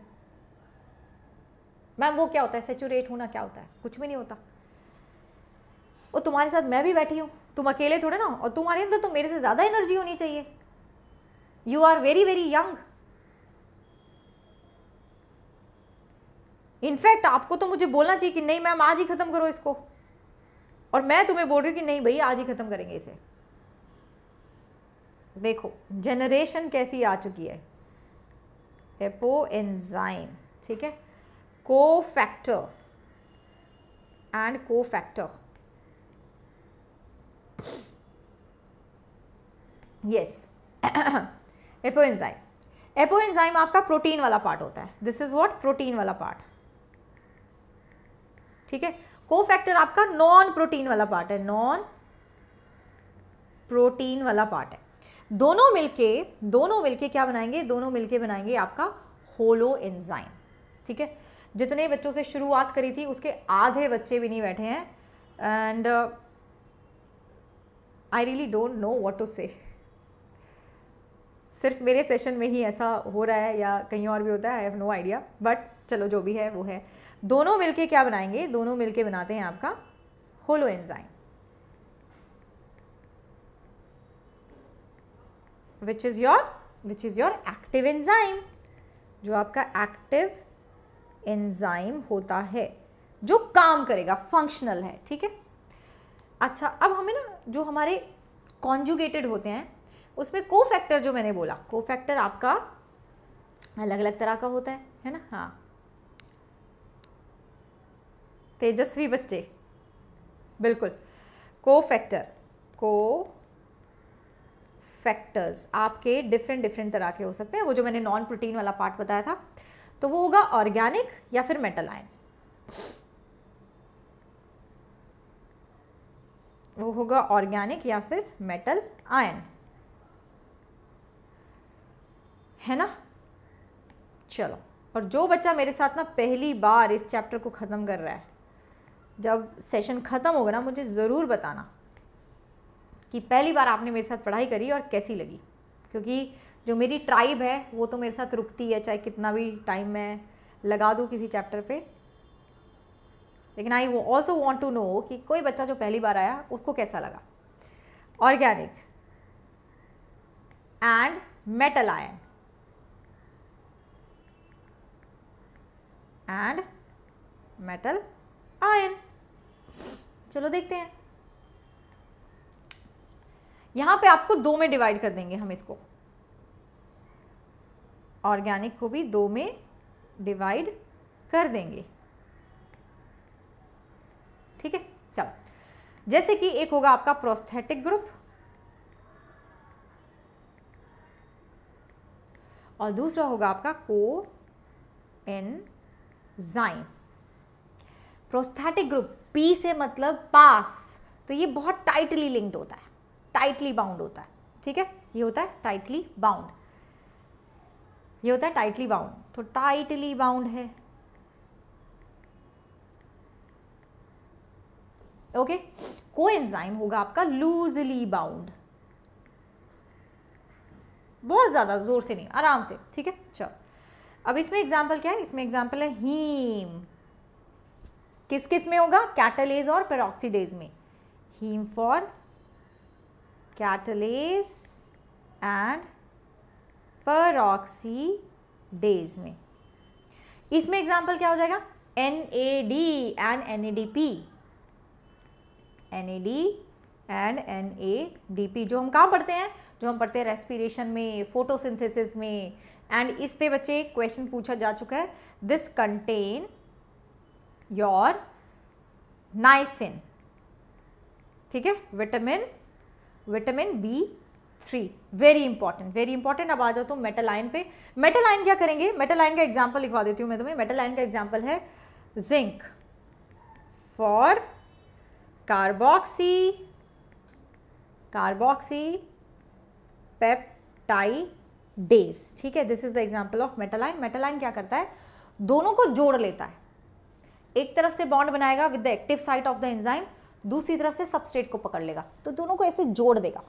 मैम वो क्या होता है सेचूरेट होना क्या होता है कुछ भी नहीं होता और तुम्हारे साथ मैं भी बैठी हूँ तुम अकेले थोड़े ना और तुम्हारे अंदर तो मेरे से ज़्यादा एनर्जी होनी चाहिए you are very very young in fact आपको तो मुझे बोलना चाहिए कि नहीं मैम आज ही ख़त्म करो इसको और मैं तुम्हें बोल रही हूँ कि नहीं भैया आज ही ख़त्म करेंगे इसे देखो जनरेशन कैसी आ चुकी है एपो एंजाइम ठीक है cofactor and cofactor yes apoenzyme apoenzyme आपका प्रोटीन वाला पार्ट होता है दिस इज व्हाट प्रोटीन वाला पार्ट ठीक है को फैक्टर आपका नॉन प्रोटीन वाला पार्ट है नॉन प्रोटीन वाला पार्ट है दोनों मिलके दोनों मिलके क्या बनाएंगे दोनों मिलके बनाएंगे आपका होलो एंजाइम ठीक है जितने बच्चों से शुरुआत करी थी उसके आधे बच्चे भी नहीं बैठे हैं and I really don't know what to say सिर्फ मेरे सेशन में ही ऐसा हो रहा है या कहीं और भी होता है I have no idea but चलो जो भी है वो है दोनों मिलके क्या बनाएंगे दोनों मिलके बनाते हैं आपका holoenzyme which is your which is your active enzyme जो आपका एक्टिव एंजाइम होता है जो काम करेगा फंक्शनल है ठीक है अच्छा अब हमें ना जो हमारे कॉन्जुगेटेड होते हैं उसमें को फैक्टर जो मैंने बोला को फैक्टर आपका अलग अलग तरह का होता है है ना हाँ तेजस्वी बच्चे बिल्कुल को फैक्टर को फैक्टर्स आपके डिफरेंट डिफरेंट तरह के हो सकते हैं वो जो मैंने नॉन प्रोटीन वाला पार्ट बताया था तो वो होगा ऑर्गेनिक या फिर मेटल आयन वो होगा ऑर्गेनिक या फिर मेटल आयन है ना चलो और जो बच्चा मेरे साथ ना पहली बार इस चैप्टर को ख़त्म कर रहा है जब सेशन ख़त्म होगा ना मुझे ज़रूर बताना कि पहली बार आपने मेरे साथ पढ़ाई करी और कैसी लगी क्योंकि जो मेरी ट्राइब है वो तो मेरे साथ रुकती है चाहे कितना भी टाइम मैं लगा दूँ किसी चैप्टर पे लेकिन आई वो ऑल्सो वॉन्ट टू नो कि कोई बच्चा जो पहली बार आया उसको कैसा लगा organic and metal ion and metal ion चलो देखते हैं यहां पे आपको दो में डिवाइड कर देंगे हम इसको ऑर्गेनिक को भी दो में डिवाइड कर देंगे ठीक है चलो जैसे कि एक होगा आपका प्रोस्थेटिक ग्रुप और दूसरा होगा आपका को एन जाइन प्रोस्थेटिक ग्रुप पी से मतलब पास तो ये बहुत टाइटली लिंक्ड होता है टाइटली बाउंड होता है ठीक है ये होता है टाइटली बाउंड ये होता है टाइटली बाउंड तो टाइटली बाउंड है ओके को एंजाइम होगा आपका लूजली बाउंड बहुत ज़्यादा जोर से नहीं आराम से ठीक है चलो अब इसमें एग्जाम्पल क्या है इसमें एग्जाम्पल है हीम किस किस में होगा कैटलेज और पेरोक्सीडेज में haem for catalase and peroxidase में इसमें एग्जाम्पल क्या हो जाएगा N A D and N A D P N A D and N A D P जो हम कहाँ पढ़ते हैं जो हम पढ़ते हैं रेस्पिरेशन में फोटोसिंथेसिस में एंड इस पे बच्चे क्वेश्चन पूछा जा चुका है दिस कंटेन योर नाइसिन ठीक है vitamin vitamin B three very important very important अब आ जाओ तुम मेटल आयन पे मेटल आयन क्या करेंगे मेटल आयन का एग्जाम्पल लिखवा देती हूँ मैं तुम्हें मेटल आयन का एग्जाम्पल है जिंक फॉर कार्बोक्सी कार्बोक्सी डेज ठीक है this is the example of metal ion क्या करता है दोनों को जोड़ लेता है एक तरफ से बॉन्ड बनाएगा with the active site of the enzyme दूसरी तरफ से सबस्ट्रेट को पकड़ लेगा तो दोनों को ऐसे जोड़ देगा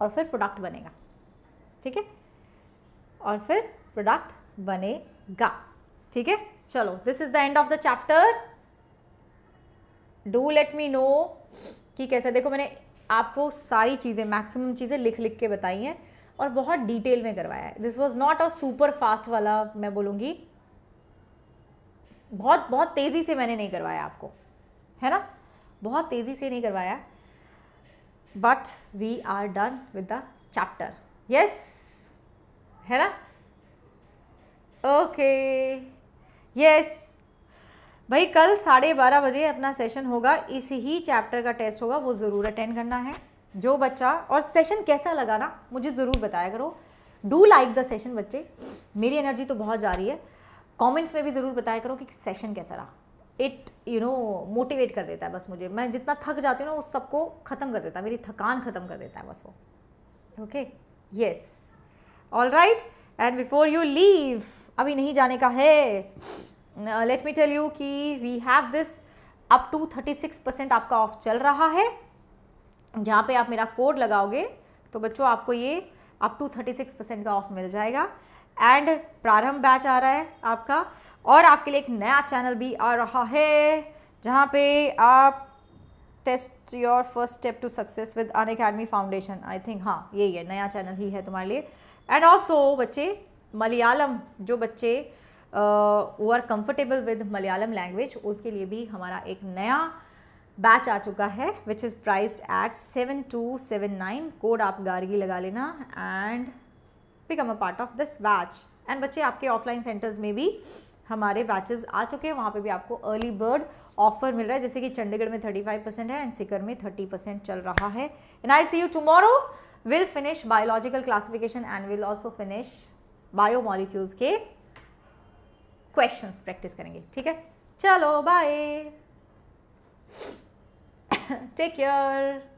और फिर प्रोडक्ट बनेगा ठीक है और फिर प्रोडक्ट बनेगा ठीक है चलो this is the end of the chapter do let me know कि कैसे देखो मैंने आपको सारी चीज़ें मैक्सिमम चीज़ें लिख लिख के बताई हैं और बहुत डिटेल में करवाया है this was not a super fast वाला मैं बोलूँगी बहुत बहुत तेज़ी से मैंने नहीं करवाया आपको है ना बहुत तेज़ी से नहीं करवाया but we are done with the chapter yes है ना ओके यस भाई कल साढ़े बारह बजे अपना सेशन होगा इस ही चैप्टर का टेस्ट होगा वो ज़रूर अटेंड करना है जो बच्चा और सेशन कैसा लगा ना मुझे ज़रूर बताया करो डू लाइक द सेशन बच्चे मेरी एनर्जी तो बहुत जा रही है कमेंट्स में भी ज़रूर बताया करो कि सेशन कैसा रहा इट यू नो मोटिवेट कर देता है बस मुझे मैं जितना थक जाती हूँ ना उस सबको ख़त्म कर देता है मेरी थकान ख़त्म कर देता है बस वो okay yes all right and before you leave अभी नहीं जाने का है लेट मी टेल यू कि we have this up to thirty six percent आपका ऑफ चल रहा है जहाँ पे आप मेरा कोड लगाओगे तो बच्चों आपको ये up to thirty six percent का ऑफ मिल जाएगा एंड प्रारंभ बैच आ रहा है आपका और आपके लिए एक नया चैनल भी आ रहा है जहाँ पे आप test your first step to success with Unacademy foundation I think हाँ यही है नया चैनल ही है तुम्हारे लिए एंड ऑल्सो बच्चे मलयालम जो बच्चे वो are comfortable with Malayalam language उसके लिए भी हमारा एक नया बैच आ चुका है which is price at seven two seven nine code आप गार्गी लगा लेना and become a part of this batch and बच्चे आपके ऑफलाइन सेंटर्स में भी हमारे बैचेस आ चुके हैं वहाँ पे भी आपको अर्ली बर्ड ऑफर मिल रहा है जैसे कि चंडीगढ़ में 35 परसेंट है एंड सिकर में 30 परसेंट चल रहा है and I see you tomorrow will finish biological classification and will also finish molecules के क्वेश्चंस प्रैक्टिस करेंगे ठीक है चलो बाय टेक केयर